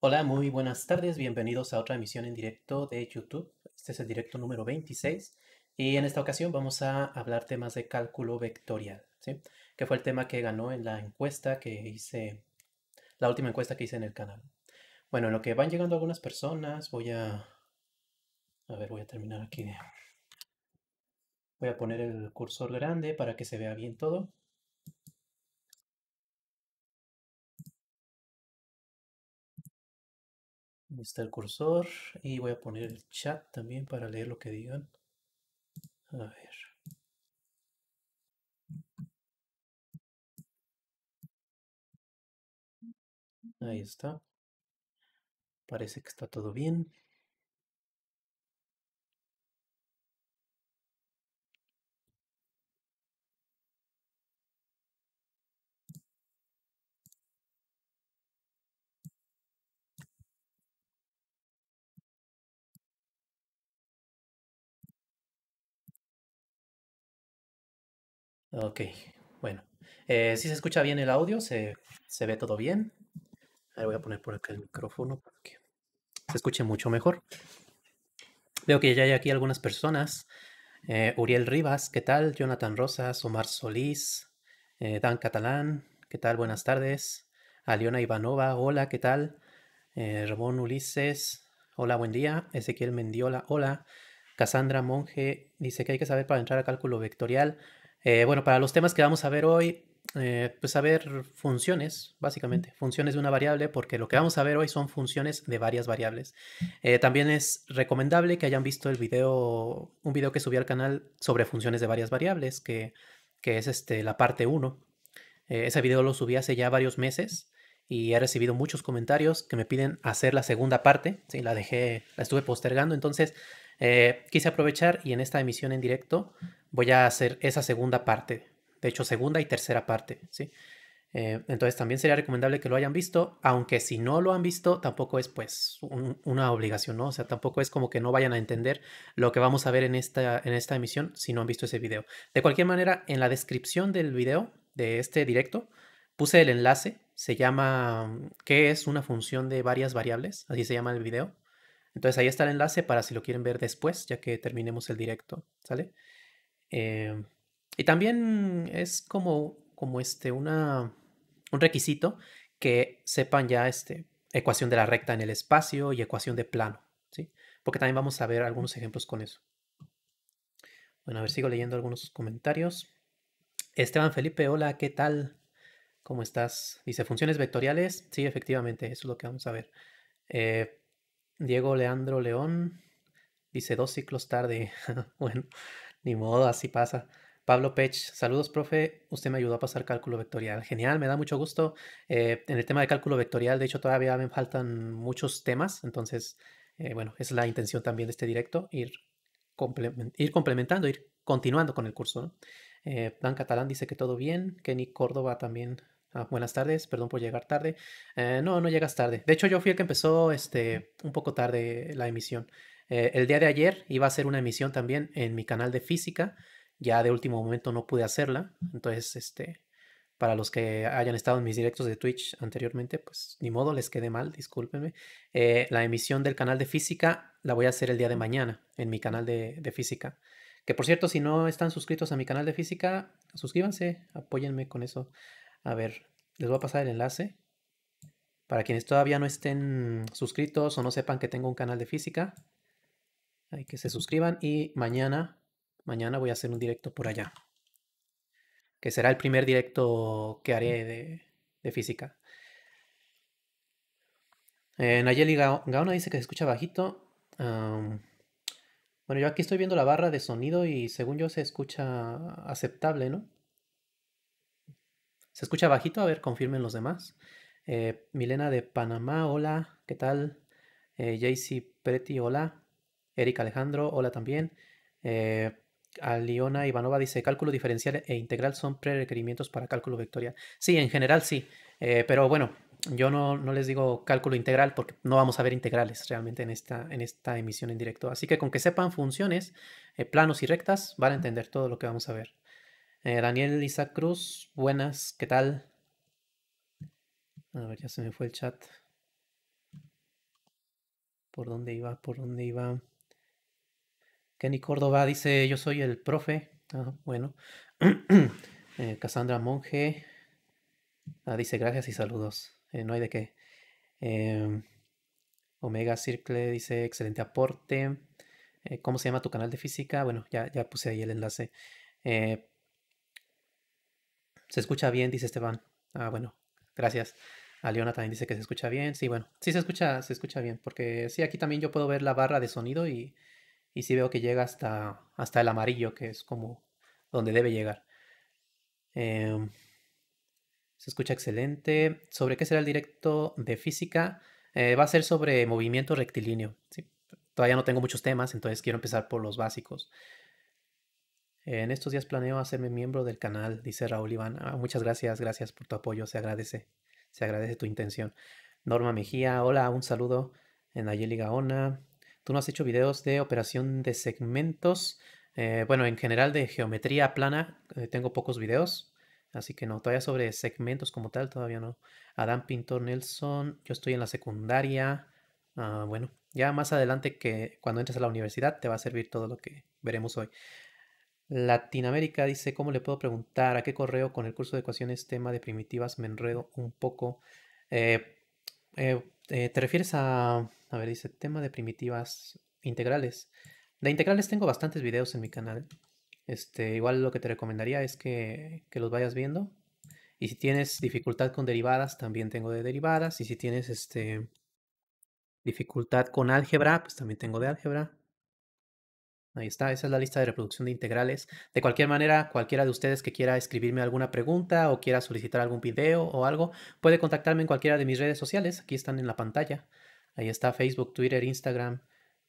Hola, muy buenas tardes, bienvenidos a otra emisión en directo de YouTube. Este es el directo número 26 y en esta ocasión vamos a hablar temas de cálculo vectorial, ¿sí? que fue el tema que ganó en la encuesta que hice, la última encuesta que hice en el canal. Bueno, en lo que van llegando algunas personas, voy a... A ver, voy a terminar aquí. Voy a poner el cursor grande para que se vea bien todo. Ahí está el cursor y voy a poner el chat también para leer lo que digan. A ver. Ahí está. Parece que está todo bien. Ok, bueno. Eh, si se escucha bien el audio, se, ve todo bien. voy a poner por acá el micrófono para que se escuche mucho mejor. Veo que ya hay aquí algunas personas. Eh, Uriel Rivas, ¿qué tal? Jonathan Rosas, Omar Solís, eh, Dan Catalán, ¿qué tal? Buenas tardes. Aliona Ivanova, hola, ¿qué tal? Ramón Ulises, hola, buen día. Ezequiel Mendiola, hola. Cassandra Monge dice que hay que saber para entrar a cálculo vectorial eh, bueno, para los temas que vamos a ver hoy, eh, pues a ver funciones, básicamente, funciones de una variable, porque lo que vamos a ver hoy son funciones de varias variables. Eh, también es recomendable que hayan visto el video, un video que subí al canal sobre funciones de varias variables, que, que es este, la parte 1. ese video lo subí hace ya varios meses y he recibido muchos comentarios que me piden hacer la segunda parte, sí, la dejé, la estuve postergando, entonces quise aprovechar y en esta emisión en directo voy a hacer esa segunda parte. De hecho, segunda y tercera parte, ¿sí? Eh, entonces también sería recomendable que lo hayan visto, aunque si no lo han visto, tampoco es pues una obligación, ¿no? O sea, tampoco es como que no vayan a entender lo que vamos a ver en esta, en esta emisión si no han visto ese video. De cualquier manera, en la descripción del video, de este directo, puse el enlace, se llama ¿Qué es una función de varias variables? Así se llama el video. Entonces ahí está el enlace para si lo quieren ver después, ya que terminemos el directo, ¿sale? Em, y también es como, como este, una, un requisito que sepan ya este, ecuación de la recta en el espacio y ecuación de plano, ¿sí? Porque también vamos a ver algunos ejemplos con eso. Bueno, a ver, sigo leyendo algunos comentarios. Esteban Felipe, hola, ¿qué tal? ¿Cómo estás? Dice, ¿funciones vectoriales? Sí, efectivamente, eso es lo que vamos a ver. Eh, Diego Leandro León dice, dos ciclos tarde. bueno, ni modo, así pasa. Pablo Pech, saludos, profe. Usted me ayudó a pasar cálculo vectorial. Genial, me da mucho gusto. Eh, en el tema de cálculo vectorial, de hecho, todavía me faltan muchos temas. Entonces, eh, bueno, es la intención también de este directo, ir, ir complementando, ir continuando con el curso. Eh, Dan Catalán dice que todo bien. Kenny Córdoba también. Ah, buenas tardes, perdón por llegar tarde. no, no llegas tarde. De hecho, yo fui el que empezó este, un poco tarde la emisión. Eh, el día de ayer iba a hacer una emisión también en mi canal de física. Ya de último momento no pude hacerla. Entonces, este, para los que hayan estado en mis directos de Twitch anteriormente, pues ni modo, les quedé mal, discúlpenme. Eh, la emisión del canal de física la voy a hacer el día de mañana en mi canal de, de física. Que por cierto, si no están suscritos a mi canal de física, suscríbanse, apóyenme con eso. A ver, les voy a pasar el enlace. Para quienes todavía no estén suscritos o no sepan que tengo un canal de física, hay que se suscriban y mañana, mañana voy a hacer un directo por allá. Que será el primer directo que mm. haré de, física. Eh, Nayeli Gaona dice que se escucha bajito. bueno, yo aquí estoy viendo la barra de sonido y según yo se escucha aceptable, ¿no? Se escucha bajito, a ver, confirmen los demás. Eh, Milena de Panamá, hola, ¿qué tal? Eh, JC Preti, hola. Eric Alejandro, hola también. Eh, Aliona Ivanova dice, cálculo diferencial e integral son prerequerimientos para cálculo vectorial. Sí, en general sí, eh, pero bueno, yo no, no, les digo cálculo integral porque no vamos a ver integrales realmente en esta, en esta emisión en directo. Así que con que sepan funciones, eh, planos y rectas, van a entender todo lo que vamos a ver. Eh, Daniel Isaac Cruz, buenas, ¿qué tal? A ver, ya se me fue el chat. ¿Por dónde iba? ¿Por dónde iba? Kenny Córdoba dice, yo soy el profe. Ah, bueno. Eh, Cassandra Monge ah, dice, gracias y saludos. Eh, no hay de qué. Em, Omega Circle dice, excelente aporte. Eh, ¿Cómo se llama tu canal de física? Bueno, ya, ya puse ahí el enlace. se escucha bien, dice Esteban. Ah, bueno, gracias. a Leona también dice que se escucha bien. Sí, bueno, sí se escucha, se escucha bien, porque sí, aquí también yo puedo ver la barra de sonido y, y sí veo que llega hasta, hasta el amarillo, que es como donde debe llegar. Em, se escucha excelente. ¿Sobre qué será el directo de física? Eh, va a ser sobre movimiento rectilíneo. Todavía no tengo muchos temas, entonces quiero empezar por los básicos. En estos días planeo hacerme miembro del canal, dice Raúl Iván. Ah, muchas gracias, gracias por tu apoyo, se agradece, se agradece tu intención. Norma Mejía, hola, un saludo. En Ayeli Gaona, Tú no has hecho videos de operación de segmentos, eh, bueno, en general de geometría plana, eh, tengo pocos videos, así que no, todavía sobre segmentos como tal, todavía no. Adam Pintor Nelson, yo estoy en la secundaria, ah, bueno, ya más adelante que cuando entres a la universidad te va a servir todo lo que veremos hoy. Latinoamérica dice, ¿cómo le puedo preguntar a qué correo con el curso de ecuaciones tema de primitivas me enredo un poco? Eh, ¿Te refieres a a ver, dice tema de primitivas integrales. De integrales tengo bastantes videos en mi canal. Este, igual lo que te recomendaría es que, los vayas viendo. Y si tienes dificultad con derivadas, también tengo de derivadas. Y si tienes este, dificultad con álgebra, pues también tengo de álgebra. Ahí está, esa es la lista de reproducción de integrales. De cualquier manera, cualquiera de ustedes que quiera escribirme alguna pregunta o quiera solicitar algún video o algo, puede contactarme en cualquiera de mis redes sociales. Aquí están en la pantalla. Ahí está Facebook, Twitter, Instagram.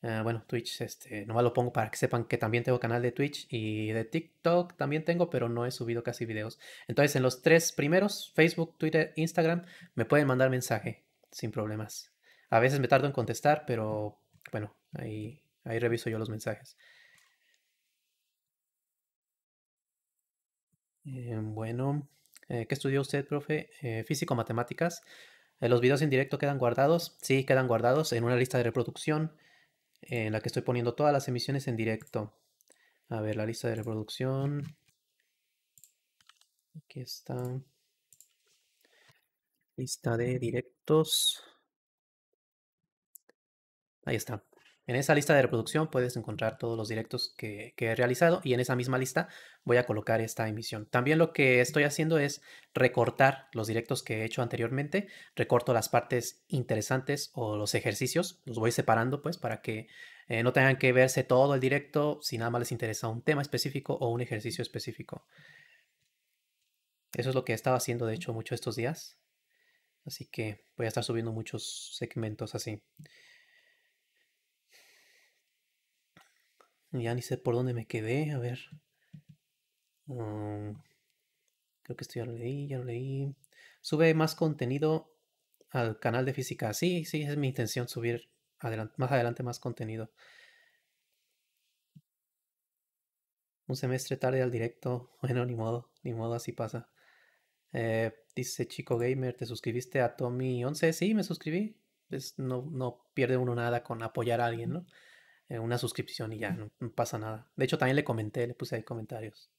Eh, bueno, Twitch, este, nomás lo pongo para que sepan que también tengo canal de Twitch y de TikTok también tengo, pero no he subido casi videos. Entonces, en los tres primeros, Facebook, Twitter, Instagram, me pueden mandar mensaje sin problemas. A veces me tardo en contestar, pero bueno, ahí, ahí reviso yo los mensajes. Eh, bueno, eh, ¿qué estudió usted, profe? físico, matemáticas. Eh, ¿Los videos en directo quedan guardados? Sí, quedan guardados en una lista de reproducción eh, en la que estoy poniendo todas las emisiones en directo. A ver, la lista de reproducción. Aquí está. Lista de directos. Ahí está. En esa lista de reproducción puedes encontrar todos los directos que, he realizado y en esa misma lista voy a colocar esta emisión. También lo que estoy haciendo es recortar los directos que he hecho anteriormente. Recorto las partes interesantes o los ejercicios. Los voy separando pues para que eh, no tengan que verse todo el directo si nada más les interesa un tema específico o un ejercicio específico. Eso es lo que he estado haciendo de hecho mucho estos días. Así que voy a estar subiendo muchos segmentos así. Ya ni sé por dónde me quedé, a ver. Um, creo que esto ya lo leí, ya lo leí. Sube más contenido al canal de física. Sí, sí, es mi intención subir más adelante más contenido. Un semestre tarde al directo. Bueno, ni modo, ni modo, así pasa. Eh, dice Chico Gamer, ¿te suscribiste a Tommy11? Sí, me suscribí. no, no pierde uno nada con apoyar a alguien, ¿no? Eh, una suscripción y ya, no, pasa nada. De hecho, también le comenté, le puse ahí comentarios.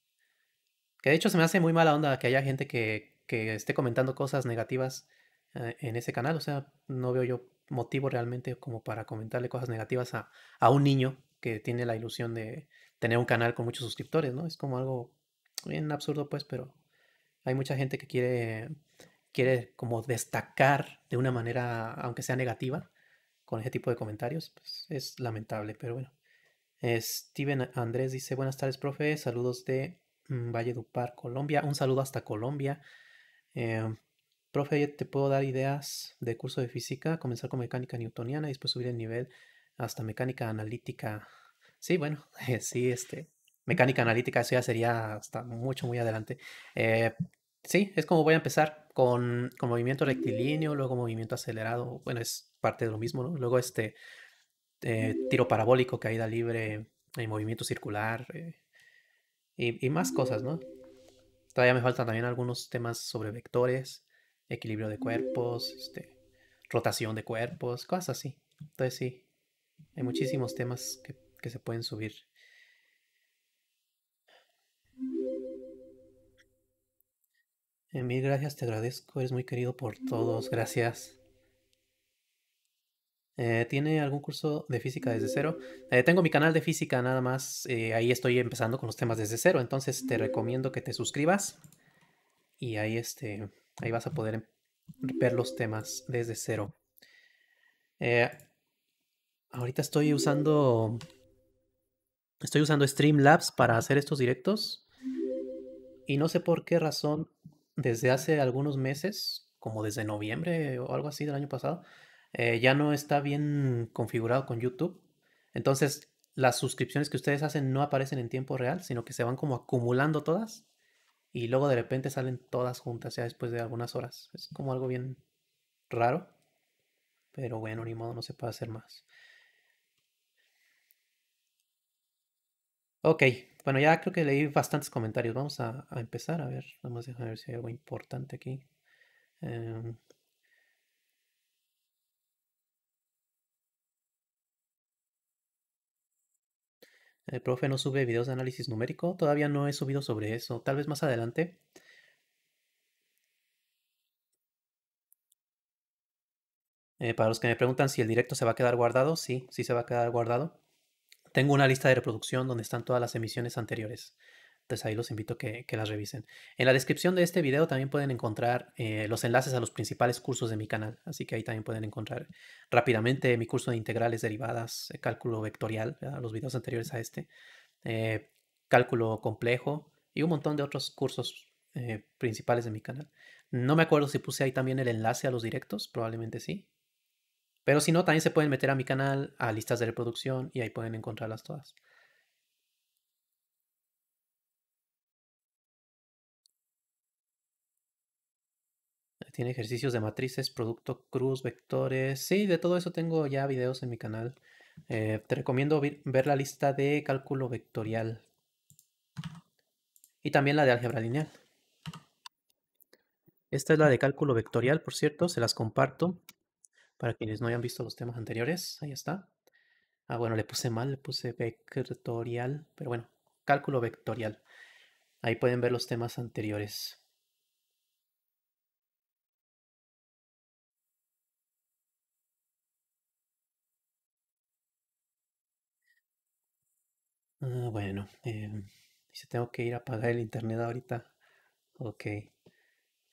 Que de hecho se me hace muy mala onda que haya gente que, esté comentando cosas negativas eh, en ese canal. O sea, no veo yo motivo realmente como para comentarle cosas negativas a, un niño que tiene la ilusión de tener un canal con muchos suscriptores, ¿no? Es como algo bien absurdo, pues, pero hay mucha gente que quiere, quiere como destacar de una manera, aunque sea negativa, con ese tipo de comentarios, pues es lamentable, pero bueno. Steven Andrés dice, buenas tardes, profe, saludos de mm, Valledupar, Colombia, un saludo hasta Colombia. Eh, profe, te puedo dar ideas de curso de física, comenzar con mecánica newtoniana y después subir el nivel hasta mecánica analítica. Sí, bueno, sí, este, mecánica analítica, eso ya sería hasta mucho, muy adelante. Eh, sí, es como voy a empezar con, con movimiento rectilíneo, luego movimiento acelerado, bueno, es parte de lo mismo, ¿no? Luego este eh, tiro parabólico, caída libre, el eh, movimiento circular eh, y, más cosas, ¿no? Todavía me faltan también algunos temas sobre vectores, equilibrio de cuerpos, este, rotación de cuerpos, cosas así. Entonces sí, hay muchísimos temas que, se pueden subir. mil gracias, te agradezco, eres muy querido por todos, gracias. Eh, ¿Tiene algún curso de física desde cero? Eh, tengo mi canal de física nada más. Eh, ahí estoy empezando con los temas desde cero. Entonces te recomiendo que te suscribas. Y ahí, este, ahí vas a poder ver los temas desde cero. ahorita estoy usando. Estoy usando Streamlabs para hacer estos directos. Y no sé por qué razón, desde hace algunos meses, como desde noviembre o algo así del año pasado, eh, ya no está bien configurado con YouTube. Entonces, las suscripciones que ustedes hacen no aparecen en tiempo real, sino que se van como acumulando todas y luego de repente salen todas juntas ya después de algunas horas. Es como algo bien raro, pero bueno, ni modo, no se puede hacer más. Ok, bueno, ya creo que leí bastantes comentarios. Vamos a, empezar a ver. Vamos a ver si hay algo importante aquí. Em, El profe no sube videos de análisis numérico, todavía no he subido sobre eso, tal vez más adelante. Eh, para los que me preguntan si el directo se va a quedar guardado, sí, sí se va a quedar guardado. Tengo una lista de reproducción donde están todas las emisiones anteriores. Entonces pues, ahí los invito a que, las revisen. En la descripción de este video también pueden encontrar eh, los enlaces a los principales cursos de mi canal. Así que ahí también pueden encontrar rápidamente mi curso de integrales derivadas, eh, cálculo vectorial, los videos anteriores a este, eh, cálculo complejo y un montón de otros cursos principales de mi canal. No me acuerdo si puse ahí también el enlace a los directos, probablemente sí. Pero si no, también se pueden meter a mi canal, a listas de reproducción y ahí pueden encontrarlas todas. tiene ejercicios de matrices, producto cruz, vectores. Sí, de todo eso tengo ya videos en mi canal. Eh, te recomiendo ver la lista de cálculo vectorial y también la de álgebra lineal. Esta es la de cálculo vectorial, por cierto, se las comparto para quienes no hayan visto los temas anteriores. Ahí está. Ah, bueno, le puse mal, le puse vectorial, pero bueno, cálculo vectorial. Ahí pueden ver los temas anteriores. Ah, bueno, eh, si tengo que ir a pagar el internet ahorita. Ok.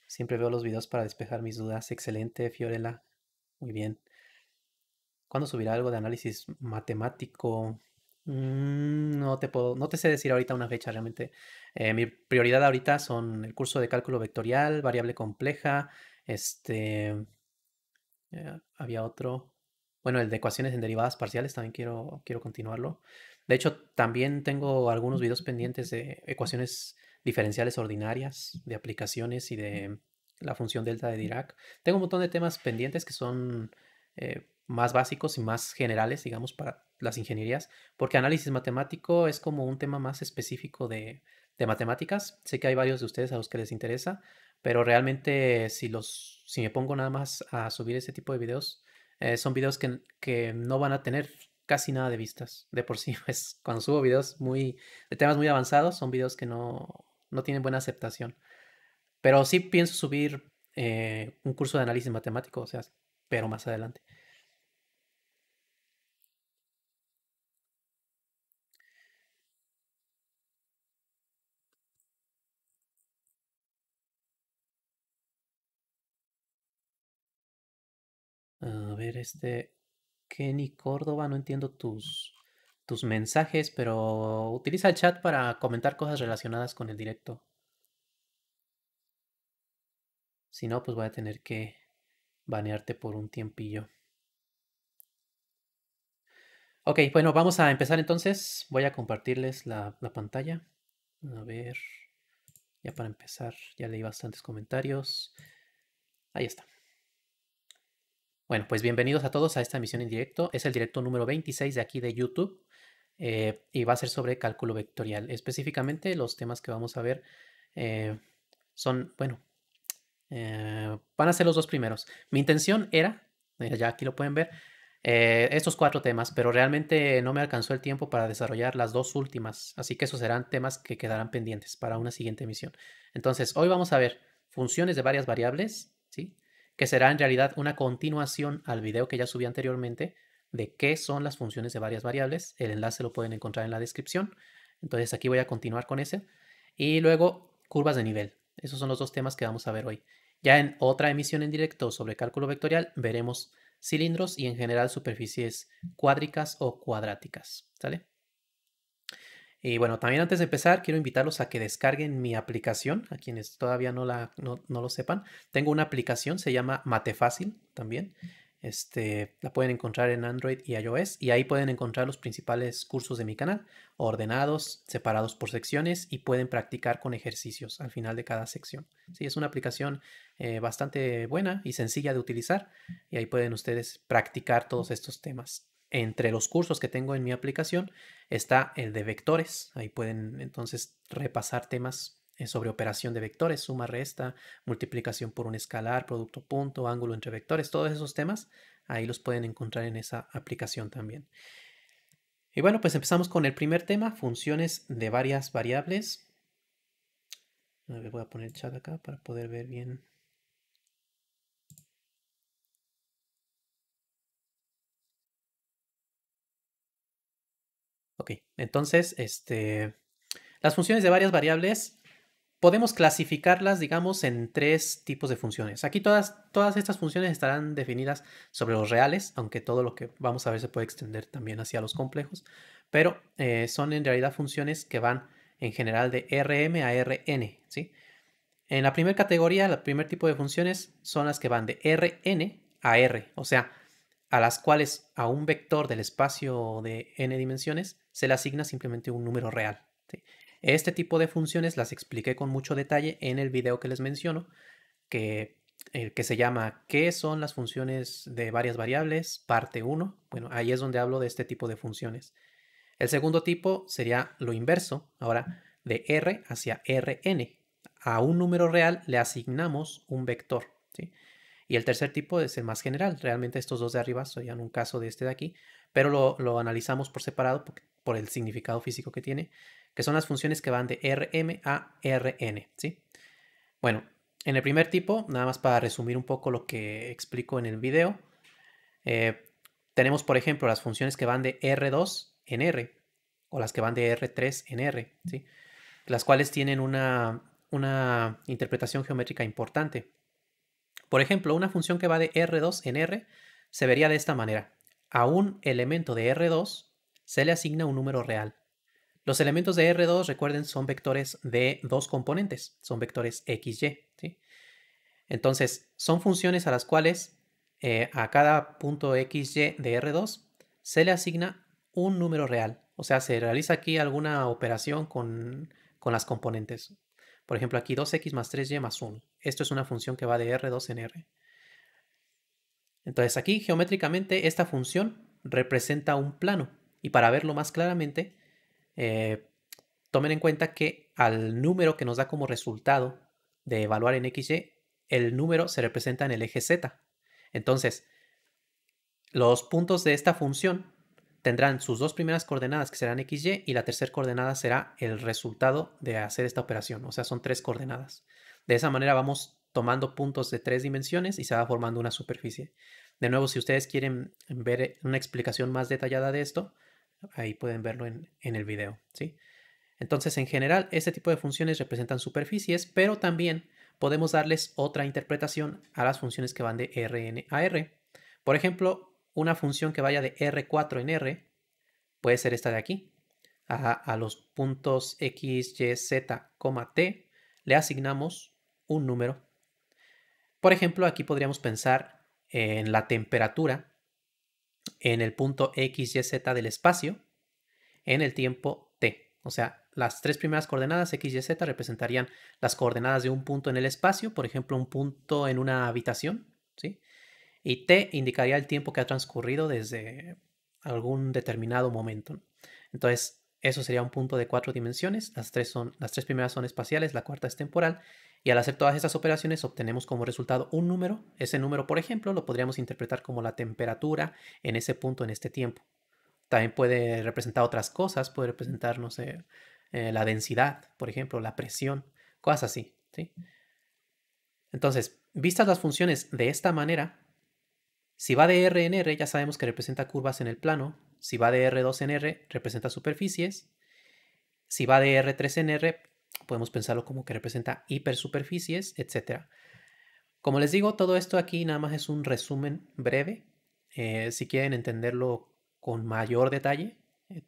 Siempre veo los videos para despejar mis dudas. Excelente, Fiorella. Muy bien. ¿Cuándo subirá algo de análisis matemático? Mm, no te puedo, no te sé decir ahorita una fecha realmente. Eh, mi prioridad ahorita son el curso de cálculo vectorial, variable compleja, este, eh, había otro, bueno, el de ecuaciones en derivadas parciales también quiero, quiero continuarlo. De hecho, también tengo algunos videos pendientes de ecuaciones diferenciales ordinarias, de aplicaciones y de la función delta de Dirac. Tengo un montón de temas pendientes que son eh, más básicos y más generales, digamos, para las ingenierías, porque análisis matemático es como un tema más específico de, matemáticas. Sé que hay varios de ustedes a los que les interesa, pero realmente eh, si, los, si me pongo nada más a subir ese tipo de videos, eh, son videos que no van a tener casi nada de vistas. De por sí, es pues, cuando subo videos muy, de temas muy avanzados, son videos que no, tienen buena aceptación. Pero sí pienso subir eh, un curso de análisis matemático, o sea, pero más adelante. A ver, este. Kenny Córdoba, no entiendo tus, tus mensajes, pero utiliza el chat para comentar cosas relacionadas con el directo. Si no, pues voy a tener que banearte por un tiempillo. Ok, bueno, vamos a empezar entonces. Voy a compartirles la, la pantalla. A ver, ya para empezar, ya leí bastantes comentarios. Ahí está. Bueno, pues bienvenidos a todos a esta emisión en directo. Es el directo número 26 de aquí de YouTube eh, y va a ser sobre cálculo vectorial. Específicamente los temas que vamos a ver eh, son, bueno, eh, van a ser los dos primeros. Mi intención era, ya aquí lo pueden ver, estos cuatro temas, pero realmente no me alcanzó el tiempo para desarrollar las dos últimas, así que esos serán temas que quedarán pendientes para una siguiente emisión. Entonces, hoy vamos a ver funciones de varias variables, ¿sí? que será en realidad una continuación al video que ya subí anteriormente de qué son las funciones de varias variables. El enlace lo pueden encontrar en la descripción. Entonces aquí voy a continuar con ese. Y luego curvas de nivel. Esos son los dos temas que vamos a ver hoy. Ya en otra emisión en directo sobre cálculo vectorial veremos cilindros y en general superficies cuádricas o cuadráticas. ¿Sale? Y bueno, también antes de empezar, quiero invitarlos a que descarguen mi aplicación, a quienes todavía no, la, no, lo sepan. Tengo una aplicación, se llama Matefácil también. Este, la pueden encontrar en Android y iOS y ahí pueden encontrar los principales cursos de mi canal, ordenados, separados por secciones y pueden practicar con ejercicios al final de cada sección. Sí, es una aplicación eh, bastante buena y sencilla de utilizar y ahí pueden ustedes practicar todos estos temas. Entre los cursos que tengo en mi aplicación está el de vectores. Ahí pueden entonces repasar temas eh, sobre operación de vectores, suma, resta, multiplicación por un escalar, producto punto, ángulo entre vectores, todos esos temas, ahí los pueden encontrar en esa aplicación también. Y bueno, pues empezamos con el primer tema, funciones de varias variables. voy a poner el chat acá para poder ver bien Ok, entonces, este, las funciones de varias variables podemos clasificarlas, digamos, en tres tipos de funciones. Aquí todas, estas funciones estarán definidas sobre los reales, aunque todo lo que vamos a ver se puede extender también hacia los complejos, pero eh, son en realidad funciones que van en general de RM a Rn, En la primera categoría, el primer tipo de funciones son las que van de Rn a R, o sea, a las cuales a un vector del espacio de n dimensiones se le asigna simplemente un número real. Este tipo de funciones las expliqué con mucho detalle en el video que les menciono, que, eh, que se llama ¿Qué son las funciones de varias variables? Parte 1. Bueno, ahí es donde hablo de este tipo de funciones. El segundo tipo sería lo inverso, ahora de R hacia Rn. A un número real le asignamos un vector. Y el tercer tipo es el más general. Realmente estos dos de arriba serían un caso de este de aquí, pero lo, lo analizamos por separado porque por el significado físico que tiene, que son las funciones que van de rm a rn, ¿sí? Bueno, en el primer tipo, nada más para resumir un poco lo que explico en el video, eh, tenemos por ejemplo las funciones que van de r2 en r, o las que van de r3 en r, ¿sí? Las cuales tienen una, una interpretación geométrica importante. Por ejemplo, una función que va de r2 en r se vería de esta manera. A un elemento de r2 se le asigna un número real. Los elementos de R2, recuerden, son vectores de dos componentes, son vectores XY. Entonces, son funciones a las cuales eh, a cada punto XY de R2 se le asigna un número real. O sea, se realiza aquí alguna operación con, con las componentes. Por ejemplo, aquí 2x más 3y más 1. Esto es una función que va de R2 en R. Entonces aquí geométricamente esta función representa un plano. Y para verlo más claramente, eh, tomen en cuenta que al número que nos da como resultado de evaluar en XY, el número se representa en el eje Z. Entonces, los puntos de esta función tendrán sus dos primeras coordenadas que serán XY y la tercera coordenada será el resultado de hacer esta operación, o sea, son tres coordenadas. De esa manera vamos tomando puntos de tres dimensiones y se va formando una superficie. De nuevo, si ustedes quieren ver una explicación más detallada de esto, Ahí pueden verlo en, el video, ¿sí? Entonces, en general, este tipo de funciones representan superficies, pero también podemos darles otra interpretación a las funciones que van de Rn a R. Por ejemplo, una función que vaya de R4 en R puede ser esta de aquí. A, a los puntos x, y, z, t le asignamos un número. Por ejemplo, aquí podríamos pensar en la temperatura en el punto x, y, z del espacio en el tiempo t. O sea, las tres primeras coordenadas x, y, z representarían las coordenadas de un punto en el espacio, por ejemplo, un punto en una habitación, Y t indicaría el tiempo que ha transcurrido desde algún determinado momento. Entonces, eso sería un punto de cuatro dimensiones. las tres primeras son espaciales, la cuarta es temporal y al hacer todas esas operaciones obtenemos como resultado un número. Ese número, por ejemplo, lo podríamos interpretar como la temperatura en ese punto, en este tiempo. También puede representar otras cosas, puede representar, no sé, eh, la densidad, por ejemplo, la presión, cosas así. ¿sí? Entonces, vistas las funciones de esta manera, si va de R en R, ya sabemos que representa curvas en el plano. Si va de R2 en R, representa superficies. Si va de R3 en R, Podemos pensarlo como que representa hipersuperficies, etc. Como les digo, todo esto aquí nada más es un resumen breve. Eh, si quieren entenderlo con mayor detalle, eh,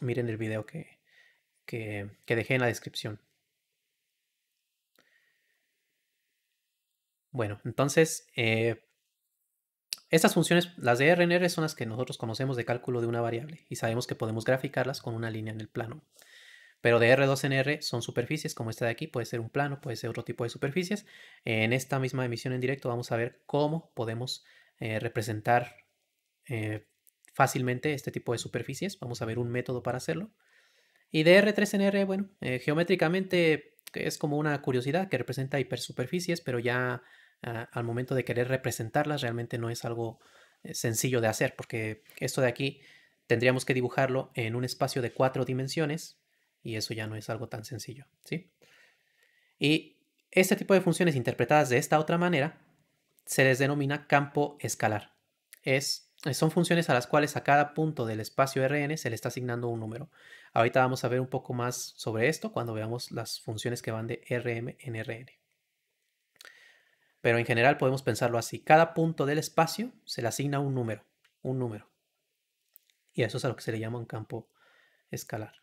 miren el video que, dejé en la descripción. Bueno, entonces, eh, estas funciones, las de RNR, son las que nosotros conocemos de cálculo de una variable y sabemos que podemos graficarlas con una línea en el plano. Pero de R2 nr son superficies, como esta de aquí, puede ser un plano, puede ser otro tipo de superficies. En esta misma emisión en directo vamos a ver cómo podemos eh, representar eh, fácilmente este tipo de superficies. Vamos a ver un método para hacerlo. Y de R3 nr bueno, eh, geométricamente es como una curiosidad que representa hipersuperficies, pero ya ah, al momento de querer representarlas realmente no es algo sencillo de hacer, porque esto de aquí tendríamos que dibujarlo en un espacio de cuatro dimensiones y eso ya no es algo tan sencillo, ¿sí? Y este tipo de funciones interpretadas de esta otra manera se les denomina campo escalar. Es, son funciones a las cuales a cada punto del espacio Rn se le está asignando un número. Ahorita vamos a ver un poco más sobre esto cuando veamos las funciones que van de Rm en Rn. Pero en general podemos pensarlo así. Cada punto del espacio se le asigna un número. Un número. Y eso es a lo que se le llama un campo escalar.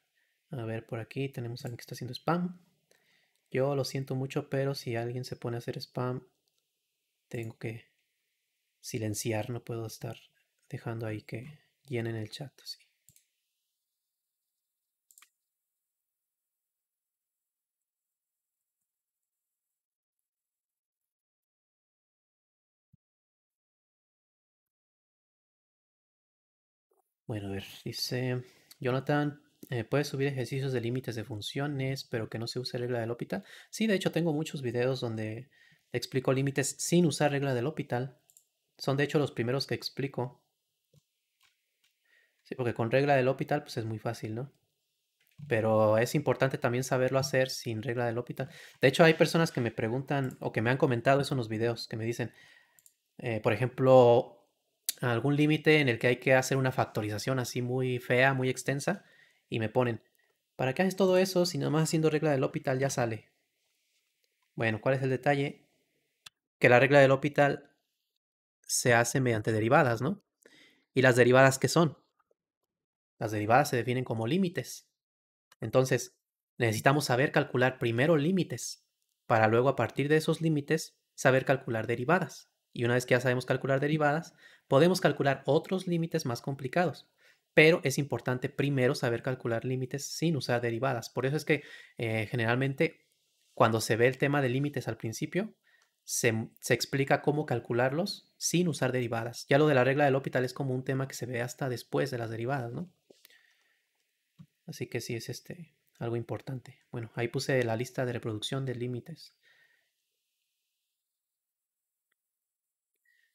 A ver, por aquí tenemos a alguien que está haciendo spam. Yo lo siento mucho, pero si alguien se pone a hacer spam, tengo que silenciar. No puedo estar dejando ahí que llenen el chat. Así. Bueno, a ver, dice Jonathan, eh, puedes subir ejercicios de límites de funciones, pero que no se use regla del hospital. Sí, de hecho tengo muchos videos donde explico límites sin usar regla del hospital. Son de hecho los primeros que explico. Sí, porque con regla del hospital pues es muy fácil, ¿no? Pero es importante también saberlo hacer sin regla del hospital. De hecho hay personas que me preguntan o que me han comentado eso en los videos, que me dicen, eh, por ejemplo, algún límite en el que hay que hacer una factorización así muy fea, muy extensa y me ponen, ¿para qué haces todo eso si nada más haciendo regla del hospital ya sale? Bueno, ¿cuál es el detalle? Que la regla del hospital se hace mediante derivadas, ¿no? ¿Y las derivadas qué son? Las derivadas se definen como límites. Entonces, necesitamos saber calcular primero límites, para luego a partir de esos límites saber calcular derivadas. Y una vez que ya sabemos calcular derivadas, podemos calcular otros límites más complicados pero es importante primero saber calcular límites sin usar derivadas. Por eso es que eh, generalmente cuando se ve el tema de límites al principio, se, explica cómo calcularlos sin usar derivadas. Ya lo de la regla del hospital es como un tema que se ve hasta después de las derivadas, ¿no? Así que sí es este, algo importante. Bueno, ahí puse la lista de reproducción de límites.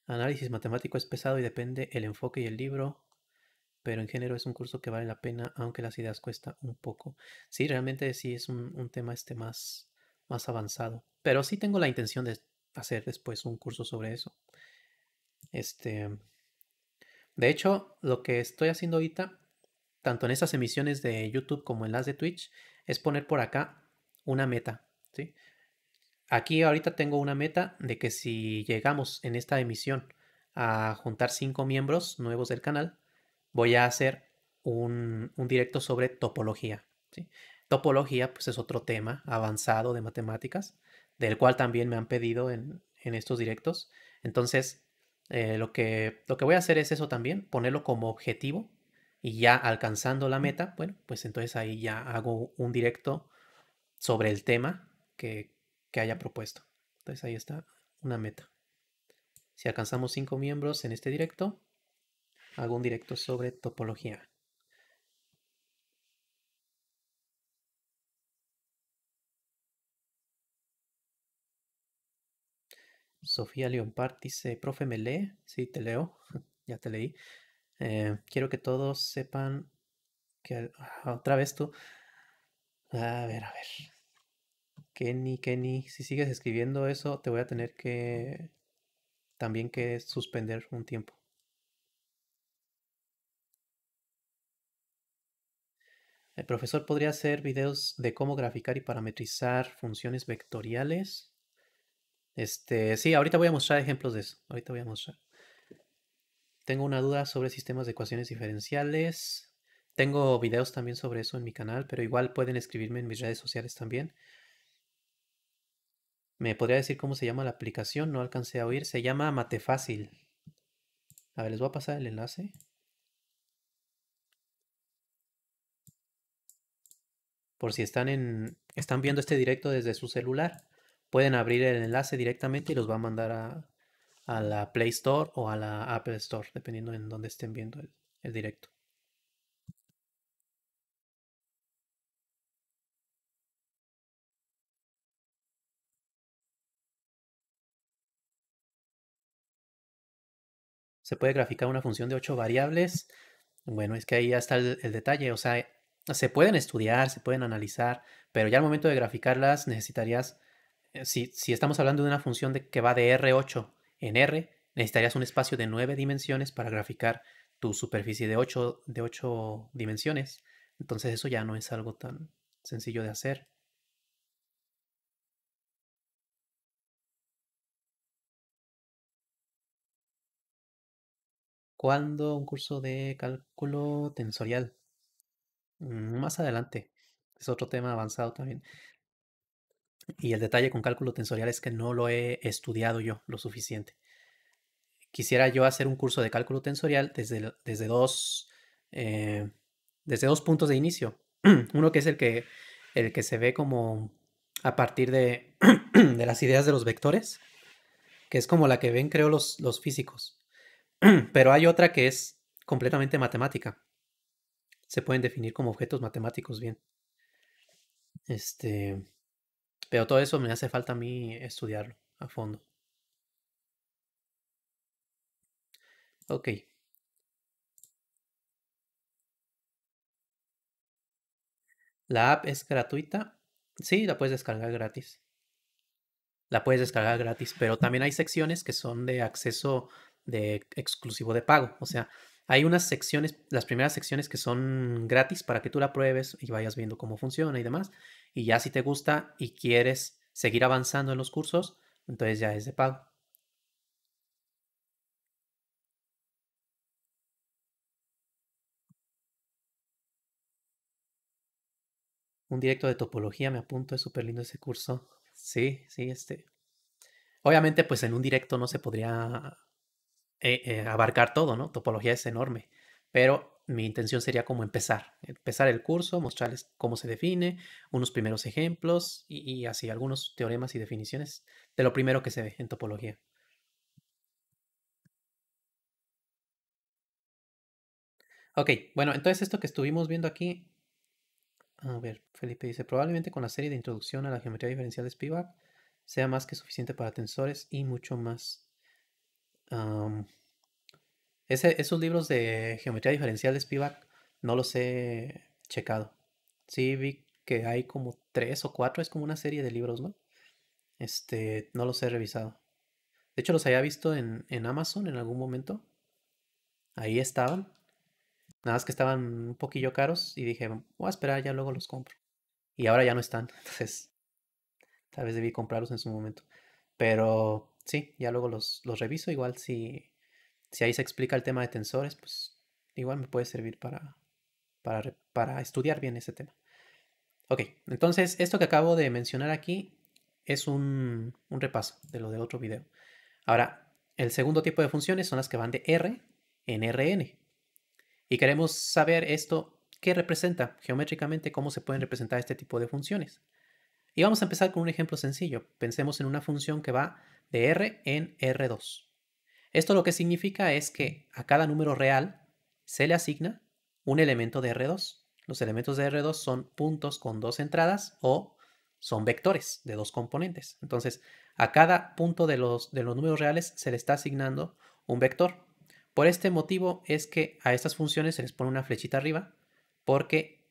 Análisis matemático es pesado y depende el enfoque y el libro pero en género es un curso que vale la pena, aunque las ideas cuesta un poco. Sí, realmente sí es un, tema este más, más avanzado, pero sí tengo la intención de hacer después un curso sobre eso. Este, de hecho, lo que estoy haciendo ahorita, tanto en esas emisiones de YouTube como en las de Twitch, es poner por acá una meta, ¿sí? Aquí ahorita tengo una meta de que si llegamos en esta emisión a juntar cinco miembros nuevos del canal, voy a hacer un, directo sobre topología. Topología pues, es otro tema avanzado de matemáticas, del cual también me han pedido en, estos directos. Entonces, eh, lo, que, lo que voy a hacer es eso también, ponerlo como objetivo y ya alcanzando la meta, bueno, pues entonces ahí ya hago un directo sobre el tema que, que haya propuesto. Entonces ahí está una meta. Si alcanzamos cinco miembros en este directo, hago un directo sobre topología. Sofía León dice, profe, ¿me lee? Sí, te leo, ya te leí. Eh, quiero que todos sepan que ah, otra vez tú... A ver, a ver. Kenny, Kenny, si sigues escribiendo eso, te voy a tener que también que suspender un tiempo. El profesor podría hacer videos de cómo graficar y parametrizar funciones vectoriales. Este, sí, ahorita voy a mostrar ejemplos de eso. Ahorita voy a mostrar. Tengo una duda sobre sistemas de ecuaciones diferenciales. Tengo videos también sobre eso en mi canal, pero igual pueden escribirme en mis redes sociales también. ¿Me podría decir cómo se llama la aplicación? No alcancé a oír. Se llama Matefácil. A ver, les voy a pasar el enlace. por si están, en, están viendo este directo desde su celular, pueden abrir el enlace directamente y los va a mandar a, a la Play Store o a la Apple Store, dependiendo en dónde estén viendo el, directo. se puede graficar una función de ocho variables. Bueno, es que ahí ya está el, el, detalle. O sea, se pueden estudiar, se pueden analizar, pero ya al momento de graficarlas necesitarías, eh, si, estamos hablando de una función de, que va de R8 en R, necesitarías un espacio de nueve dimensiones para graficar tu superficie de 8, de 8 dimensiones. Entonces eso ya no es algo tan sencillo de hacer. ¿Cuándo un curso de cálculo tensorial? Mm, más adelante. Es otro tema avanzado también. Y el detalle con cálculo tensorial es que no lo he estudiado yo lo suficiente. Quisiera yo hacer un curso de cálculo tensorial desde, desde, dos, eh, desde dos puntos de inicio. Uno que es el que, el que se ve como a partir de, las ideas de los vectores, que es como la que ven, creo, los, los físicos. Pero hay otra que es completamente matemática, se pueden definir como objetos matemáticos bien. Este, pero todo eso me hace falta a mí estudiarlo a fondo. Ok. La app es gratuita. Sí, la puedes descargar gratis. La puedes descargar gratis, pero también hay secciones que son de acceso de exclusivo de pago. O sea, hay unas secciones, las primeras secciones que son gratis para que tú la pruebes y vayas viendo cómo funciona y demás. Y ya si te gusta y quieres seguir avanzando en los cursos, entonces ya es de pago. Un directo de topología, me apunto, es súper lindo ese curso. Sí, sí, este. Obviamente, pues en un directo no se podría eh, eh, abarcar todo, ¿no? Topología es enorme, pero mi intención sería como empezar, empezar el curso, mostrarles cómo se define, unos primeros ejemplos y, y así algunos teoremas y definiciones de lo primero que se ve en topología. Ok, bueno, entonces esto que estuvimos viendo aquí, a ver, Felipe dice, probablemente con la serie de introducción a la geometría diferencial de Spivak sea más que suficiente para tensores y mucho más ese, esos libros de geometría diferencial de Spivak no los he checado. Sí, vi que hay como tres o cuatro, es como una serie de libros, ¿no? Este, no los he revisado. De hecho, los había visto en, en Amazon en algún momento. Ahí estaban. Nada más que estaban un poquillo caros y dije, voy a esperar, ya luego los compro. Y ahora ya no están. Entonces, tal vez debí comprarlos en su momento. Pero sí, ya luego los, reviso. Igual si, ahí se explica el tema de tensores, pues igual me puede servir para, estudiar bien ese tema. Ok, entonces esto que acabo de mencionar aquí es un, un repaso de lo del otro video. Ahora, el segundo tipo de funciones son las que van de R en Rn. Y queremos saber esto, qué representa geométricamente, cómo se pueden representar este tipo de funciones. Y vamos a empezar con un ejemplo sencillo. Pensemos en una función que va de R en R2. Esto lo que significa es que a cada número real se le asigna un elemento de R2. Los elementos de R2 son puntos con dos entradas o son vectores de dos componentes. Entonces, a cada punto de los, de los números reales se le está asignando un vector. Por este motivo es que a estas funciones se les pone una flechita arriba porque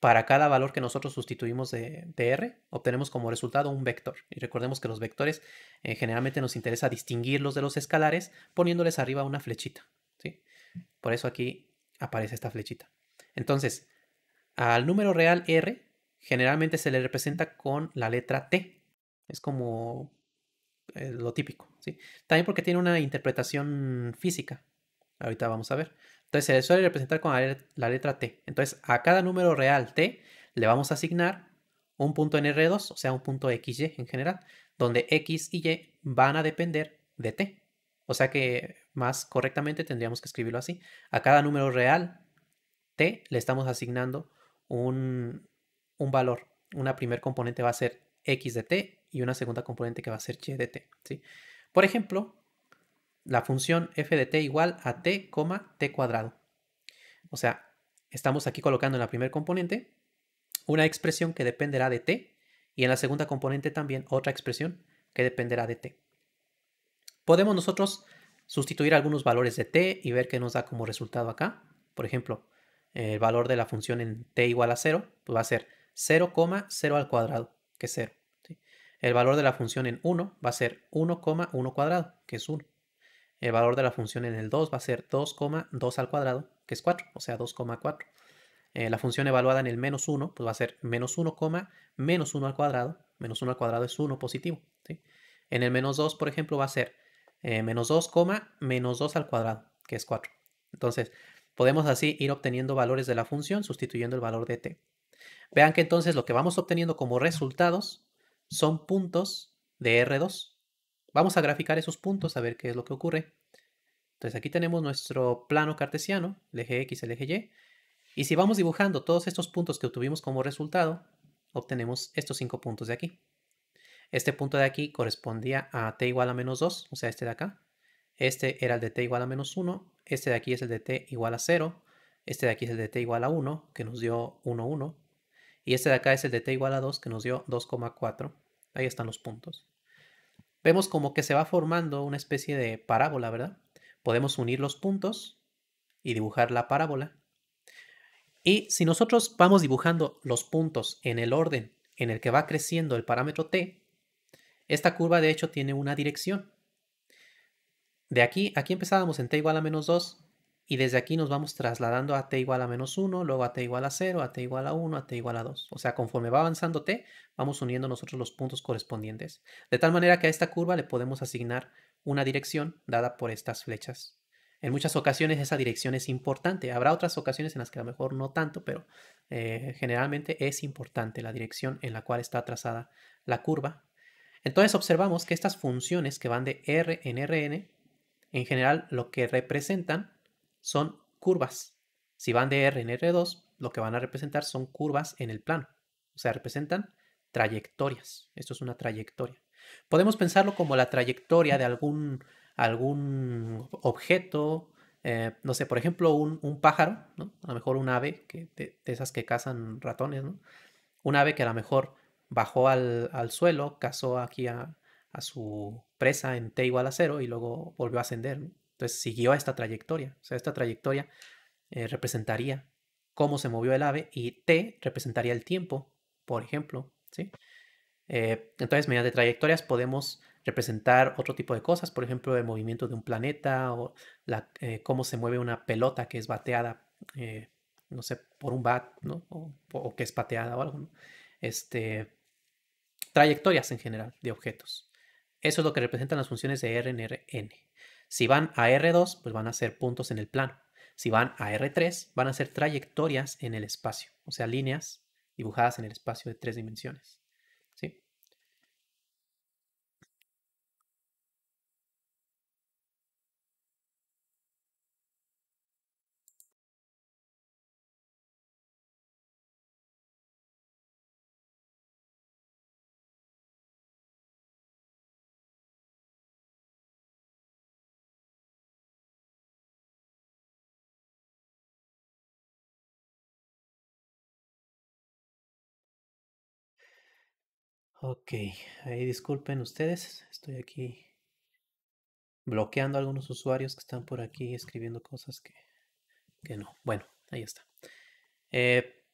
para cada valor que nosotros sustituimos de, R, obtenemos como resultado un vector. Y recordemos que los vectores eh, generalmente nos interesa distinguirlos de los escalares poniéndoles arriba una flechita. ¿sí? Por eso aquí aparece esta flechita. Entonces, al número real R generalmente se le representa con la letra T. Es como eh, lo típico. ¿sí? También porque tiene una interpretación física. Ahorita vamos a ver. Entonces se suele representar con la letra T. Entonces a cada número real T le vamos a asignar un punto en R2, o sea, un punto XY en general, donde X y Y van a depender de T. O sea que más correctamente tendríamos que escribirlo así. A cada número real T le estamos asignando un, valor. Una primer componente va a ser X de T y una segunda componente que va a ser Y de T. ¿sí? Por ejemplo, la función f de t igual a t, t cuadrado. O sea, estamos aquí colocando en la primer componente una expresión que dependerá de t y en la segunda componente también otra expresión que dependerá de t. Podemos nosotros sustituir algunos valores de t y ver qué nos da como resultado acá. Por ejemplo, el valor de la función en t igual a 0 pues va a ser 0,0 al cuadrado, que es 0. El valor de la función en 1 va a ser 1,1 cuadrado, que es 1. El valor de la función en el 2 va a ser 2,2 al cuadrado, que es 4, o sea, 2,4. Eh, la función evaluada en el menos 1, pues va a ser menos 1, menos 1 al cuadrado. Menos 1 al cuadrado es 1 positivo. En el menos 2, por ejemplo, va a ser eh, menos 2, menos 2 al cuadrado, que es 4. Entonces, podemos así ir obteniendo valores de la función sustituyendo el valor de t. Vean que entonces lo que vamos obteniendo como resultados son puntos de R2. Vamos a graficar esos puntos a ver qué es lo que ocurre. Entonces aquí tenemos nuestro plano cartesiano, el eje X, el eje Y. Y si vamos dibujando todos estos puntos que obtuvimos como resultado, obtenemos estos cinco puntos de aquí. Este punto de aquí correspondía a t igual a menos 2, o sea, este de acá. Este era el de t igual a menos 1. Este de aquí es el de t igual a 0. Este de aquí es el de t igual a 1, que nos dio 1, 1. Y este de acá es el de t igual a 2, que nos dio 2,4. Ahí están los puntos vemos como que se va formando una especie de parábola, ¿verdad? Podemos unir los puntos y dibujar la parábola. Y si nosotros vamos dibujando los puntos en el orden en el que va creciendo el parámetro t, esta curva de hecho tiene una dirección. De aquí, aquí empezábamos en t igual a menos 2, y desde aquí nos vamos trasladando a t igual a menos 1, luego a t igual a 0, a t igual a 1, a t igual a 2. O sea, conforme va avanzando t, vamos uniendo nosotros los puntos correspondientes. De tal manera que a esta curva le podemos asignar una dirección dada por estas flechas. En muchas ocasiones esa dirección es importante. Habrá otras ocasiones en las que a lo mejor no tanto, pero eh, generalmente es importante la dirección en la cual está trazada la curva. Entonces observamos que estas funciones que van de R en Rn, en general lo que representan son curvas. Si van de R en R2, lo que van a representar son curvas en el plano. O sea, representan trayectorias. Esto es una trayectoria. Podemos pensarlo como la trayectoria de algún, algún objeto, eh, no sé, por ejemplo, un, pájaro, ¿no? a lo mejor un ave, que, de, esas que cazan ratones, ¿no? un ave que a lo mejor bajó al, suelo, cazó aquí a, su presa en T igual a cero y luego volvió a ascender. Entonces siguió esta trayectoria. O sea, esta trayectoria eh, representaría cómo se movió el ave y T representaría el tiempo, por ejemplo. ¿sí? Eh, entonces, mediante trayectorias podemos representar otro tipo de cosas, por ejemplo, el movimiento de un planeta o eh, cómo se mueve una pelota que es bateada, no sé, por un bat, ¿no? O, que es pateada o algo, ¿no? Este, trayectorias en general de objetos. Eso es lo que representan las funciones de RNRN. Si van a R2, pues van a ser puntos en el plano. Si van a R3, van a ser trayectorias en el espacio, o sea, líneas dibujadas en el espacio de tres dimensiones. Ok, ahí disculpen ustedes, estoy aquí bloqueando a algunos usuarios que están por aquí escribiendo cosas que, no. Bueno, ahí está. Eh,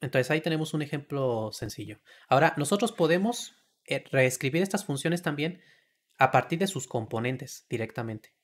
entonces ahí tenemos un ejemplo sencillo. Ahora, nosotros podemos eh, reescribir estas funciones también a partir de sus componentes directamente.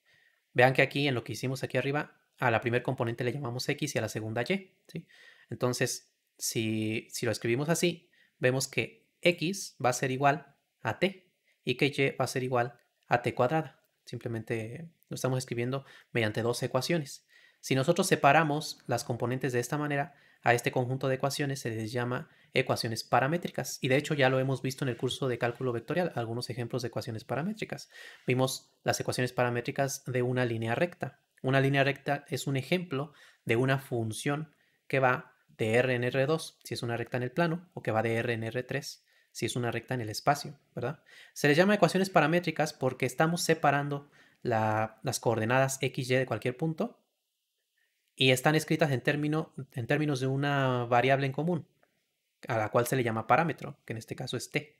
Vean que aquí en lo que hicimos aquí arriba, a la primer componente le llamamos X y a la segunda Y. ¿sí? Entonces, si, si lo escribimos así, vemos que x va a ser igual a t y que y va a ser igual a t cuadrada. Simplemente lo estamos escribiendo mediante dos ecuaciones. Si nosotros separamos las componentes de esta manera, a este conjunto de ecuaciones se les llama ecuaciones paramétricas. Y de hecho ya lo hemos visto en el curso de cálculo vectorial, algunos ejemplos de ecuaciones paramétricas. Vimos las ecuaciones paramétricas de una línea recta. Una línea recta es un ejemplo de una función que va de R en R2, si es una recta en el plano, o que va de R en R3, si es una recta en el espacio, ¿verdad? Se les llama ecuaciones paramétricas porque estamos separando las coordenadas x, y de cualquier punto y están escritas en, en términos de una variable en común, a la cual se le llama parámetro, que en este caso es t.